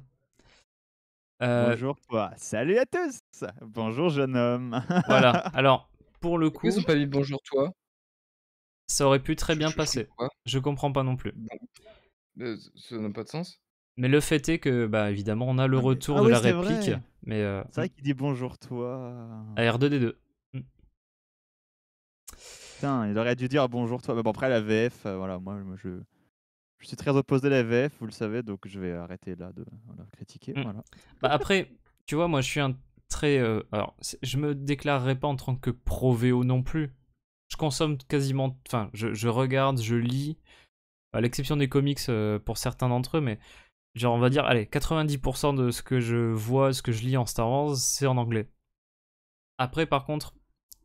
Speaker 2: Bonjour toi, salut à tous, bonjour jeune homme. voilà.
Speaker 1: Alors pour le coup, ils ont pas dit bonjour toi. Ça aurait pu très bien passer. je comprends pas non plus.
Speaker 2: ça n'a pas de sens.
Speaker 1: Mais le fait est que, bah, évidemment, on a le ah, retour ah de la réplique. Mais euh, c'est vrai
Speaker 2: mm. qu'il dit bonjour toi. À R2D2. Mm. Putain, il aurait dû dire bonjour toi. bon, après la VF, euh, voilà, moi je, je suis très opposé à la VF, vous le savez, donc je vais arrêter là de la critiquer. Mm. Voilà.
Speaker 1: Bah, après, tu vois, moi je suis un très. Euh, alors, je me déclarerai pas en tant que pro VO non plus. Je consomme quasiment. Enfin, je, je regarde, je lis à l'exception des comics pour certains d'entre eux, mais genre on va dire, allez, 90% de ce que je vois, ce que je lis en Star Wars, c'est en anglais. Après, par contre,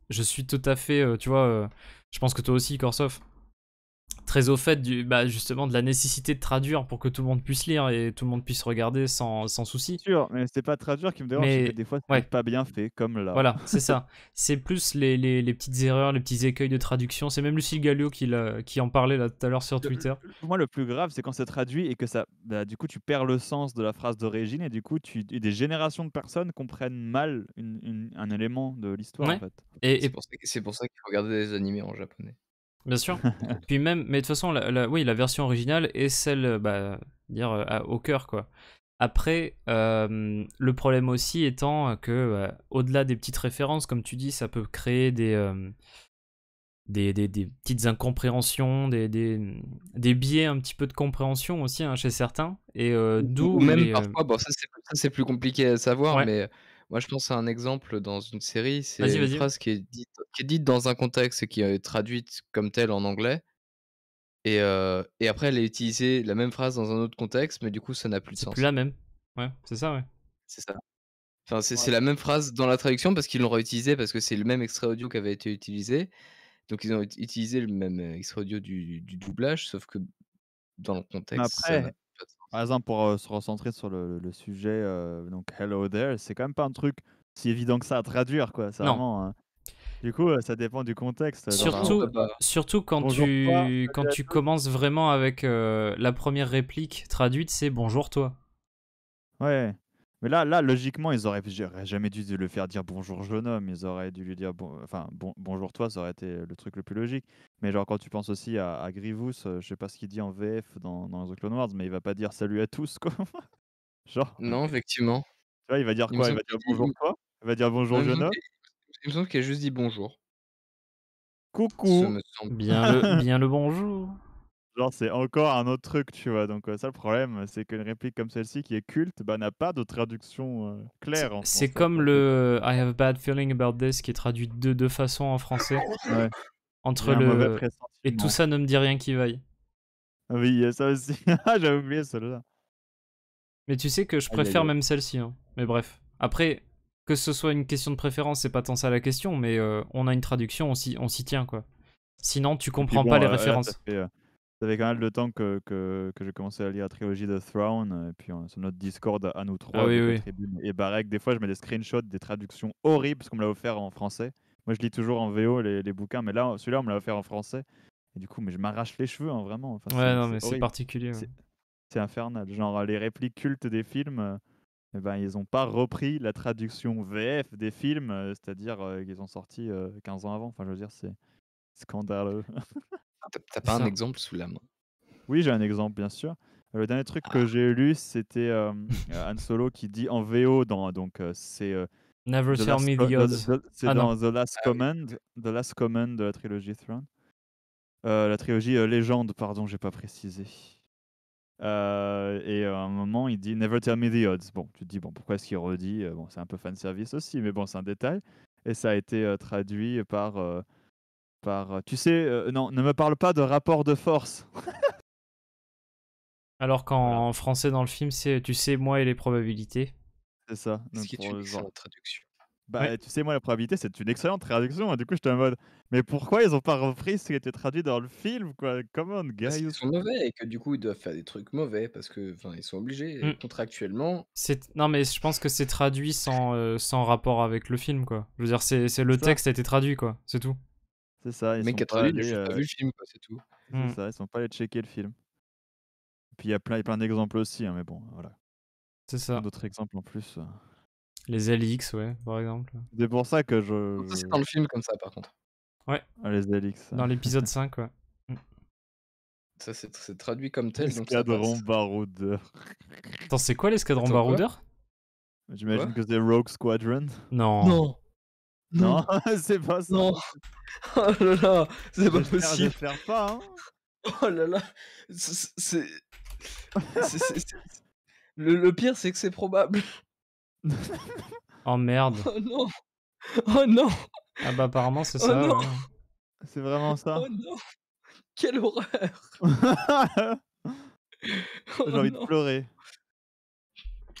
Speaker 1: je suis tout à fait, euh, tu vois, euh, je pense que toi aussi, Korsoff, très au fait du, bah, justement de la nécessité de traduire pour que tout le monde puisse lire et tout le monde puisse regarder sans, sans souci. Sûr,
Speaker 2: mais c'est pas traduire qui me dérange, mais... des fois c'est pas bien fait comme là. Voilà, c'est ça.
Speaker 1: C'est plus les, les, les, petites erreurs, les petits écueils de traduction. C'est même Lucille Gallio qui, qui en parlait là tout à l'heure sur
Speaker 2: Twitter. Pour moi, le plus grave, c'est quand c'est traduit et que ça, bah, du coup, tu perds le sens de la phrase d'origine et du coup, tu, des générations de personnes comprennent mal un élément de l'histoire. En fait. Et, C'est pour ça, ça qu'il faut regarder des animés en japonais.
Speaker 1: Bien sûr. Puis même, mais de toute façon, la, oui, la version originale est celle, euh, bah, dire euh, au cœur quoi. Après, le problème aussi étant que, bah, au-delà des petites références, comme tu dis, ça peut créer des des, des, petites incompréhensions, des, des, biais un petit peu de compréhension aussi hein, chez certains. Et euh, d'où même
Speaker 3: parfois, bon, ça c'est plus compliqué à savoir, mais moi, je pense à un exemple dans une série, c'est une phrase qui est, dite, dans un contexte et qui est traduite comme telle en anglais. Et, et après, elle est utilisée, la même phrase, dans un autre contexte, mais du coup, ça n'a plus de sens. Plus la
Speaker 1: même. Ouais, c'est ça, ouais. C'est ça.
Speaker 3: Enfin, c'est c'est la même phrase dans la traduction parce qu'ils l'ont réutilisée, parce que c'est le même extrait audio qui avait été utilisé. Donc, ils ont utilisé le même extrait
Speaker 2: audio du, du doublage, sauf que dans le contexte. Par exemple, pour euh, se recentrer sur le, sujet, euh, donc Hello There, c'est quand même pas un truc si évident que ça à traduire, quoi. Du coup, euh, ça dépend du contexte. Surtout- Surtout quand tu, quand tu
Speaker 1: commences vraiment avec la première réplique traduite, c'est bonjour toi.
Speaker 2: Ouais. Mais là, là, logiquement, ils auraient, jamais dû le faire dire bonjour jeune homme. Ils auraient dû lui dire bon, enfin bon, bonjour toi. Ça aurait été le truc le plus logique. Mais genre quand tu penses aussi à, Grivous, euh, je sais pas ce qu'il dit en VF dans, dans The Clone Wars, mais il va pas dire salut à tous quoi. genre. Non, effectivement. Tu
Speaker 3: vois, il va dire quoi il, va dire bonjour quoi toi. Il va dire bonjour jeune homme.
Speaker 2: Il me semble qu'il a juste dit bonjour.
Speaker 4: Coucou.
Speaker 2: Bien bien le
Speaker 1: bonjour
Speaker 2: c'est encore un autre truc, tu vois. Donc, euh, ça, le problème, euh, c'est qu'une réplique comme celle-ci, qui est culte, bah, n'a pas de traduction euh, claire. C'est
Speaker 1: comme le I have a bad feeling about this, qui est traduit de deux façons en français. Ouais. Entre le. Et tout ça ne me dit rien qui vaille.
Speaker 2: Ah oui, il y a ça aussi. J'avais oublié celle-là.
Speaker 1: Mais tu sais que je préfère même celle-ci. Hein. Mais bref. Après, que ce soit une question de préférence, c'est pas tant ça la question, mais on a une traduction, on s'y tient, quoi. Sinon, tu comprends pas les références.
Speaker 2: Ça fait quand même le temps que, que, que j'ai commencé à lire la trilogie de Throne, euh, et puis euh, sur notre Discord à nous trois, ah et Barek, des fois je mets des screenshots des traductions horribles, parce qu'on me l'a offert en français. Moi je lis toujours en VO les, les bouquins, mais là celui-là on me l'a offert en français. Et du coup, mais je m'arrache les cheveux, hein, vraiment. Enfin, ouais, non, mais c'est particulier. C'est infernal. Genre, les répliques cultes des films, euh, eh ben, ils n'ont pas repris la traduction VF des films, c'est-à-dire qu'ils ont sorti 15 ans avant. Enfin, je veux dire, c'est scandaleux. T'as pas un exemple sous la main Oui, j'ai un exemple, bien sûr. Le dernier truc que ah. j'ai lu, c'était euh, euh, Han Solo qui dit en VO dans donc euh, c'est euh, Never Tell Me the Odds. C'est ah, dans The Last ah Command, The Last Command de la trilogie Throne. la trilogie Légende, pardon, j'ai pas précisé. et à un moment, il dit Never Tell Me the Odds. Bon, tu te dis bon, pourquoi est-ce qu'il redit Bon, c'est un peu fan service aussi, mais bon, c'est un détail. Et ça a été traduit par par. Euh, tu sais, euh, non, ne me parle pas de rapport de force. Alors qu'en français dans le film, c'est tu sais moi et les probabilités. C'est ça. Ce qui est une traduction. Bah, tu sais, moi, la probabilité, c'est une excellente traduction. Hein, du coup, j'étais en mode, mais pourquoi ils ont pas repris ce qui était traduit dans le film, quoi Comment, gars Ils sont mauvais et que
Speaker 3: du coup, ils doivent faire des trucs mauvais parce que, ils sont obligés mm. contractuellement.
Speaker 1: C'est non, mais je pense que c'est traduit sans, euh, sans rapport avec le film, quoi. Je veux dire, c'est le texte a été traduit, quoi. C'est tout.
Speaker 2: C'est ça. Ils sont pas allés, euh... le film, c'est tout. Mmh. ça, ils sont pas allés checker le film. Puis il y a plein, plein d'exemples aussi, hein, mais bon, voilà. C'est ça. D'autres exemples en plus.
Speaker 1: Les LX, ouais, par exemple.
Speaker 2: C'est pour ça que je. C'est dans le film comme ça, par contre. Ouais. Ah, les LX.
Speaker 1: Dans l'épisode 5, ouais. Mmh.
Speaker 2: Ça, c'est
Speaker 3: traduit comme tel. Escadron
Speaker 2: baroudeur. Attends, c'est quoi l'escadron baroudeur J'imagine que c'est Rogue Squadron. Non. Non. Non, c'est pas ça. Oh là là, c'est pas possible. faire pas. Hein. Oh là là, c'est.
Speaker 3: Le, pire, c'est
Speaker 1: que c'est probable. oh merde. Oh non. Oh non. Ah bah apparemment, c'est oh ça.
Speaker 2: C'est vraiment ça. Oh non. Quelle horreur. Oh J'ai envie de pleurer.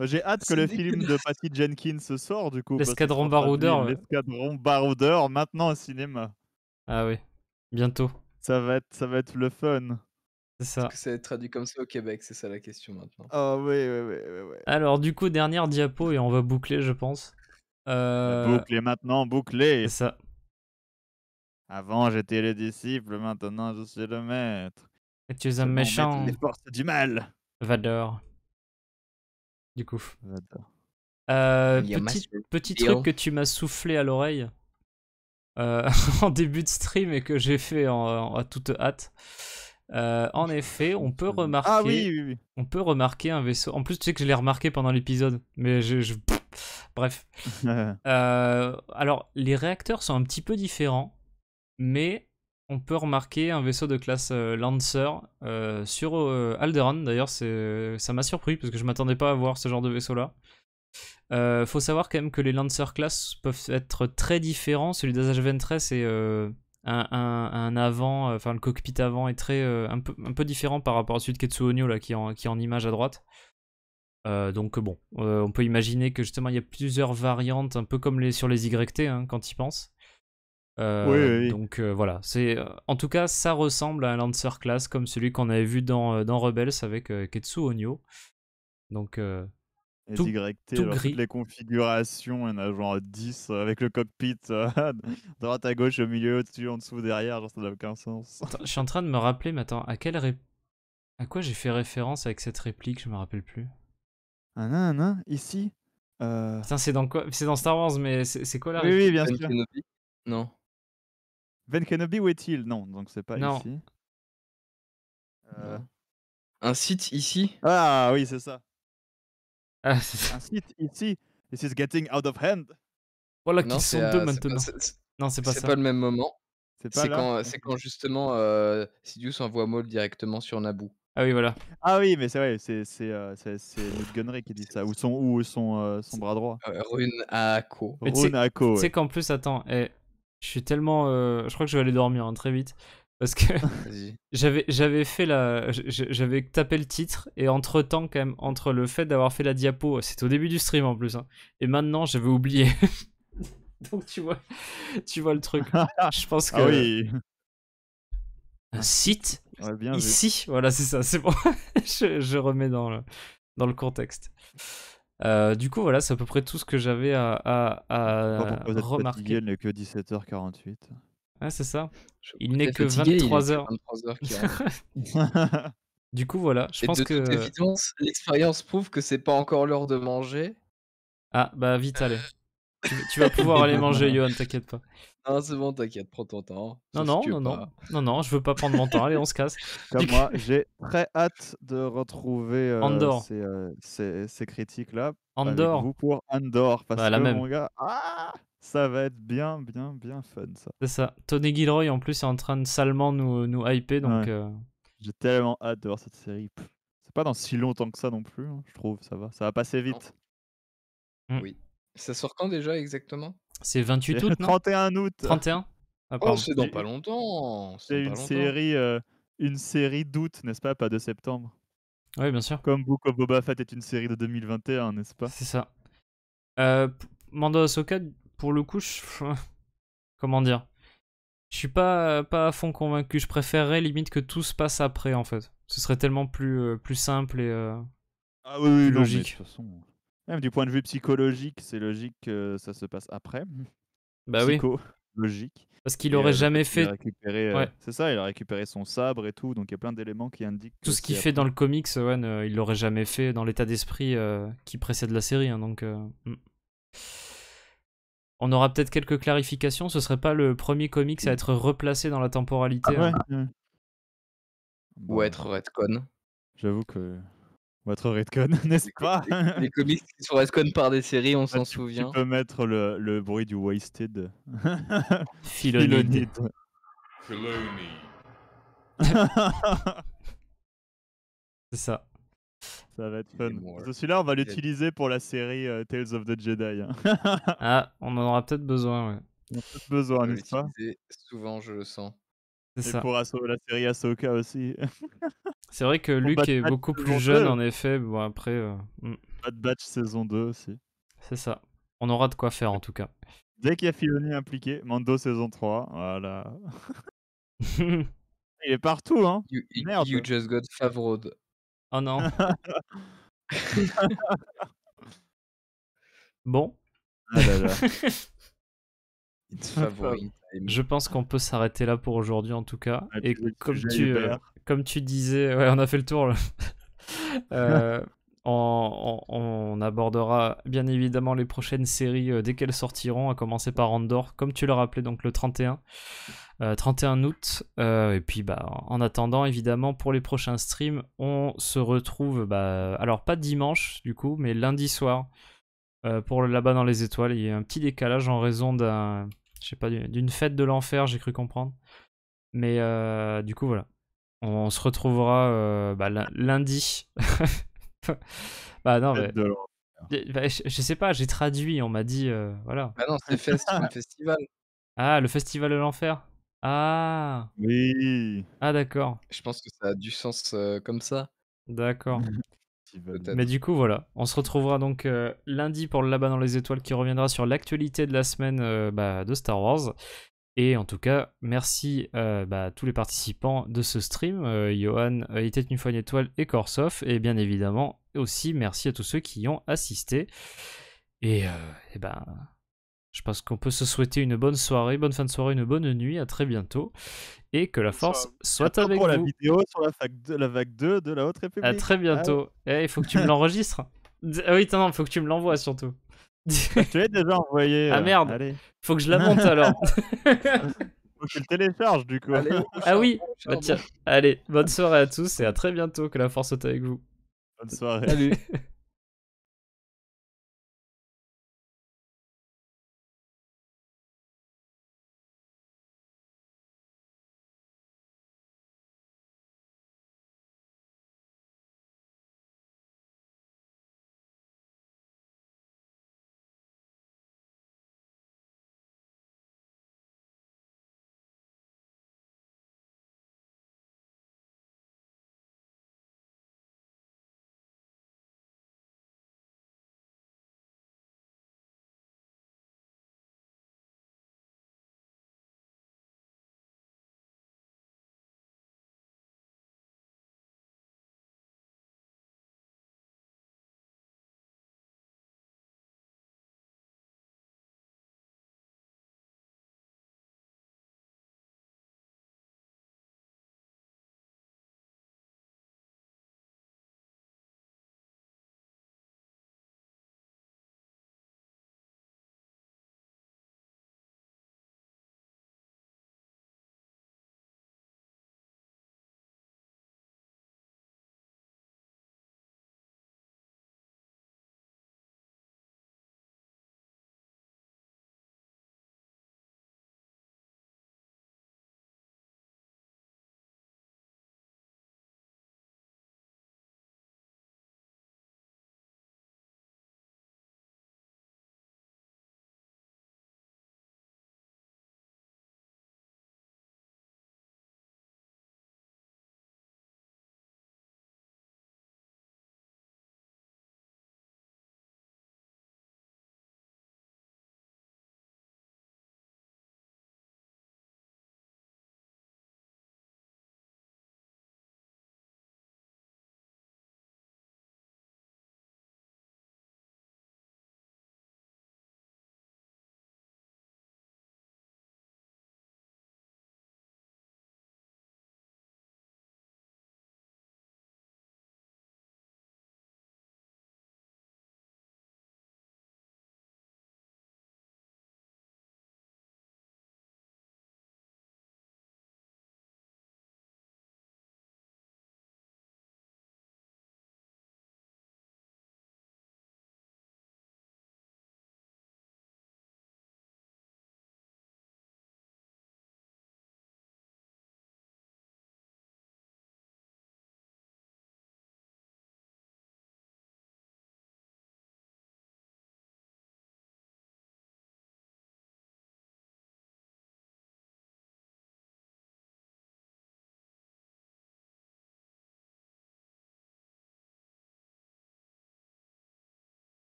Speaker 2: J'ai hâte que le film de Patty Jenkins se sorte, du coup. L'escadron baroudeur. L'escadron baroudeur, maintenant au cinéma.
Speaker 1: Ah oui, bientôt.
Speaker 2: Ça va être, ça va être le fun. C'est ça. Est-ce que
Speaker 1: ça va être
Speaker 3: traduit comme ça au Québec C'est ça la question maintenant.
Speaker 1: Ah oh, oui, oui, oui, oui, Alors, du coup, dernière diapo et on va boucler, je pense. Euh,
Speaker 2: boucler maintenant, boucler. C'est ça. Avant, j'étais le disciple, maintenant, je suis le maître. Et tu es un méchant. Les forces du mal. Vador du coup.
Speaker 1: Euh, petit, truc que tu m'as soufflé à l'oreille euh, en début de stream et que j'ai fait en, à toute hâte. Euh, en effet, on peut ah remarquer, ah, oui, oui, oui. on peut remarquer un vaisseau. En plus, tu sais que je l'ai remarqué pendant l'épisode, mais je... bref. Euh, alors, les réacteurs sont un petit peu différents, mais on peut remarquer un vaisseau de classe euh, Lancer euh, sur euh, Alderan. D'ailleurs, ça m'a surpris parce que je m'attendais pas à voir ce genre de vaisseau-là. faut savoir quand même que les Lancer classes peuvent être très différents. Celui d'Azage 23 est un, avant, enfin le cockpit avant est très un peu, un, peu, différent par rapport à celui de Ketsuonio là, qui, en, est en image à droite. donc bon, on peut imaginer que justement il y a plusieurs variantes, un peu comme les, sur les YT hein, quand ils pensent. Euh, oui, oui. Donc euh, voilà, c'est euh, en tout cas ça ressemble à un Lancer Class comme celui qu'on avait vu dans, dans Rebels avec Ketsu Onyo. Donc
Speaker 2: tout, gris. Toutes les configurations, il y en a genre 10 avec le cockpit droite à gauche, au milieu, au-dessus, en dessous, derrière, genre, ça n'a aucun sens.
Speaker 1: je suis en train de me rappeler maintenant à quelle à quoi j'ai fait référence avec cette réplique, je me rappelle plus. Ah non, non, ici. Putain, c'est dans C'est dans Star Wars, mais c'est quoi la réplique Oui, oui bien sûr.
Speaker 2: Non. Ben Kenobi, où est-il Non, donc c'est pas non. ici. Euh... Un site ici Ah oui, ah, c'est ça. Un site ici. This is getting out of hand. Voilà qui sont deux euh, maintenant. non, c'est pas ça. C'est pas le même moment. C'est quand, euh, quand, justement euh, Sidious envoie Maul directement sur Naboo. Ah oui, voilà. Ah oui, mais c'est vrai, c'est c'est Luke euh, qui dit ça, ou son, ou son, son bras droit. Rune Ako. Tu sais qu'en
Speaker 1: plus, attends, et eh, je suis tellement. Euh, je crois que je vais aller dormir hein, très vite. Parce que j'avais, j'avais fait la. J'avais tapé le titre et entre temps, quand même, entre le fait d'avoir fait la diapo, c'était au début du stream en plus, hein, et maintenant j'avais oublié. Donc tu vois, tu vois le truc. je pense ah que. oui. Un site bien ici, voilà, c'est ça, c'est bon. je, je, remets dans le, dans le contexte. Euh, du coup, voilà, c'est à peu près tout ce que j'avais à, à, remarquer.
Speaker 2: il n'est que 17h48. Ah, c'est ça. Il n'est que 23h. du coup, voilà, je pense que. toute évidence, l'expérience prouve que
Speaker 3: c'est pas encore l'heure de manger.
Speaker 1: Ah, bah vite, allez. tu, tu vas pouvoir aller manger,
Speaker 3: Johan, t'inquiète pas. Non, c'est bon, t'inquiète, prends ton temps. Non, non, non, non,
Speaker 1: non, non, je veux pas prendre mon temps. Allez, on se casse.
Speaker 2: Comme moi, j'ai très hâte de retrouver euh, euh, Ces, ces, critiques-là. Andor. vous pour Andor, parce bah, que même. mon gars, ah, ça va être bien, bien, bien fun ça.
Speaker 1: C'est ça. Tony Gilroy en plus est en train de salement nous, nous hyper, donc.
Speaker 2: Euh, j'ai tellement hâte de voir cette série. C'est pas dans si longtemps que ça non plus, hein, je trouve. Ça va, ça va passer vite. Mmh. Oui.
Speaker 3: Ça sort quand déjà exactement
Speaker 2: C'est 28 août, non 31 août. 31 ah, Oh, c'est dans pas longtemps. C'est une, série, euh, une série d'août, n'est-ce pas Pas de septembre. Oui, bien sûr. Comme Book Boba Fett est une série de 2021, n'est-ce pas C'est ça. Euh, Mando Ahsoka, pour le coup, je...
Speaker 1: comment dire Je suis pas, pas à fond convaincu. Je préférerais limite que tout se passe après, en fait. Ce serait tellement plus, euh, plus simple et euh, ah, oui, oui, logique. de toute
Speaker 2: façon... Même du point de vue psychologique, c'est logique que ça se passe après. Bah oui. Logique. Parce qu'il aurait euh, jamais fait. Euh, c'est ça, il a récupéré son sabre et tout, donc il y a plein d'éléments qui indiquent. Tout ce qu'il fait
Speaker 1: dans le comics, ouais, euh, il l'aurait jamais fait dans l'état d'esprit qui précède la série. Hein, donc, hmm. on aura peut-être quelques clarifications. Ce serait pas le premier comics à hmm. être replacé dans la temporalité. Ah, ouais.
Speaker 5: Hein.
Speaker 2: Ou être redcon. J'avoue que votre Redcon, n'est-ce pas les, comics qui sont Redcon par des séries, on s'en souvient. Tu peux mettre le, le bruit du Wasted. Philonite. C'est ça. Ça va être fun. Celui-là, on va l'utiliser pour la série euh, Tales of the Jedi. Hein.
Speaker 1: ah, on en aura peut-être besoin, ouais.
Speaker 2: On en peut-être besoin, n'est-ce pas Souvent, je le sens. C'est pour Asso, la série Ahsoka aussi.
Speaker 1: c'est vrai que Luke est beaucoup plus jeune, en effet. Bon, après. Euh, hmm.
Speaker 2: Bad Batch saison 2 aussi. C'est ça. On aura de quoi faire, en tout cas. Dès qu'il y a Filoni impliqué, Mando saison 3, voilà. Il est partout, hein. Merde. you just got favrode. Oh non.
Speaker 1: bon. Ah là là. It's Favreau je pense qu'on peut s'arrêter là pour aujourd'hui en tout cas. et comme tu, euh, comme tu disais, ouais, on a fait le tour. Là. Euh, on, abordera bien évidemment les prochaines séries euh, dès qu'elles sortiront, à commencer par Andor, comme tu le rappelais, donc le 31. 31 août et puis bah en attendant évidemment pour les prochains streams on se retrouve bah alors pas dimanche du coup mais lundi soir pour là-bas dans les étoiles il y a un petit décalage en raison d'un je sais pas, d'une fête de l'enfer, j'ai cru comprendre. Mais euh, du coup, voilà. On, se retrouvera euh, bah, lundi. bah non, mais... Bah, je, sais pas, j'ai traduit, on m'a dit, euh, voilà. Ah non, c'est le
Speaker 3: festival.
Speaker 1: Ah, le festival de l'enfer. Ah. Oui. Ah d'accord. Je pense que ça a du sens comme ça. D'accord. Mais du coup, voilà. On se retrouvera donc euh, lundi pour le Là-bas dans les étoiles qui reviendra sur l'actualité de la semaine euh, bah, de Star Wars. Et en tout cas, merci euh, bah, à tous les participants de ce stream. Johan, était une étoile et Korsov, Et bien évidemment, aussi merci à tous ceux qui y ont assisté. Et, ben. Je pense qu'on peut se souhaiter une bonne soirée, bonne fin de soirée, une bonne nuit, à très bientôt. Et que la force soit, avec pour vous. la
Speaker 2: vidéo sur la, fac sur la vague 2 de la Haute République. À très bientôt. Eh, il faut que tu me
Speaker 1: l'enregistres. ah oui, non, faut que tu me l'envoies surtout. Ah, tu l'as déjà envoyé. Ah euh, merde. Allez. Faut que je la monte alors. faut que tu le télécharges du coup. ah oui. Ah, tiens. Allez, bonne soirée à tous et à très bientôt. Que la force soit avec vous. Bonne soirée. Salut.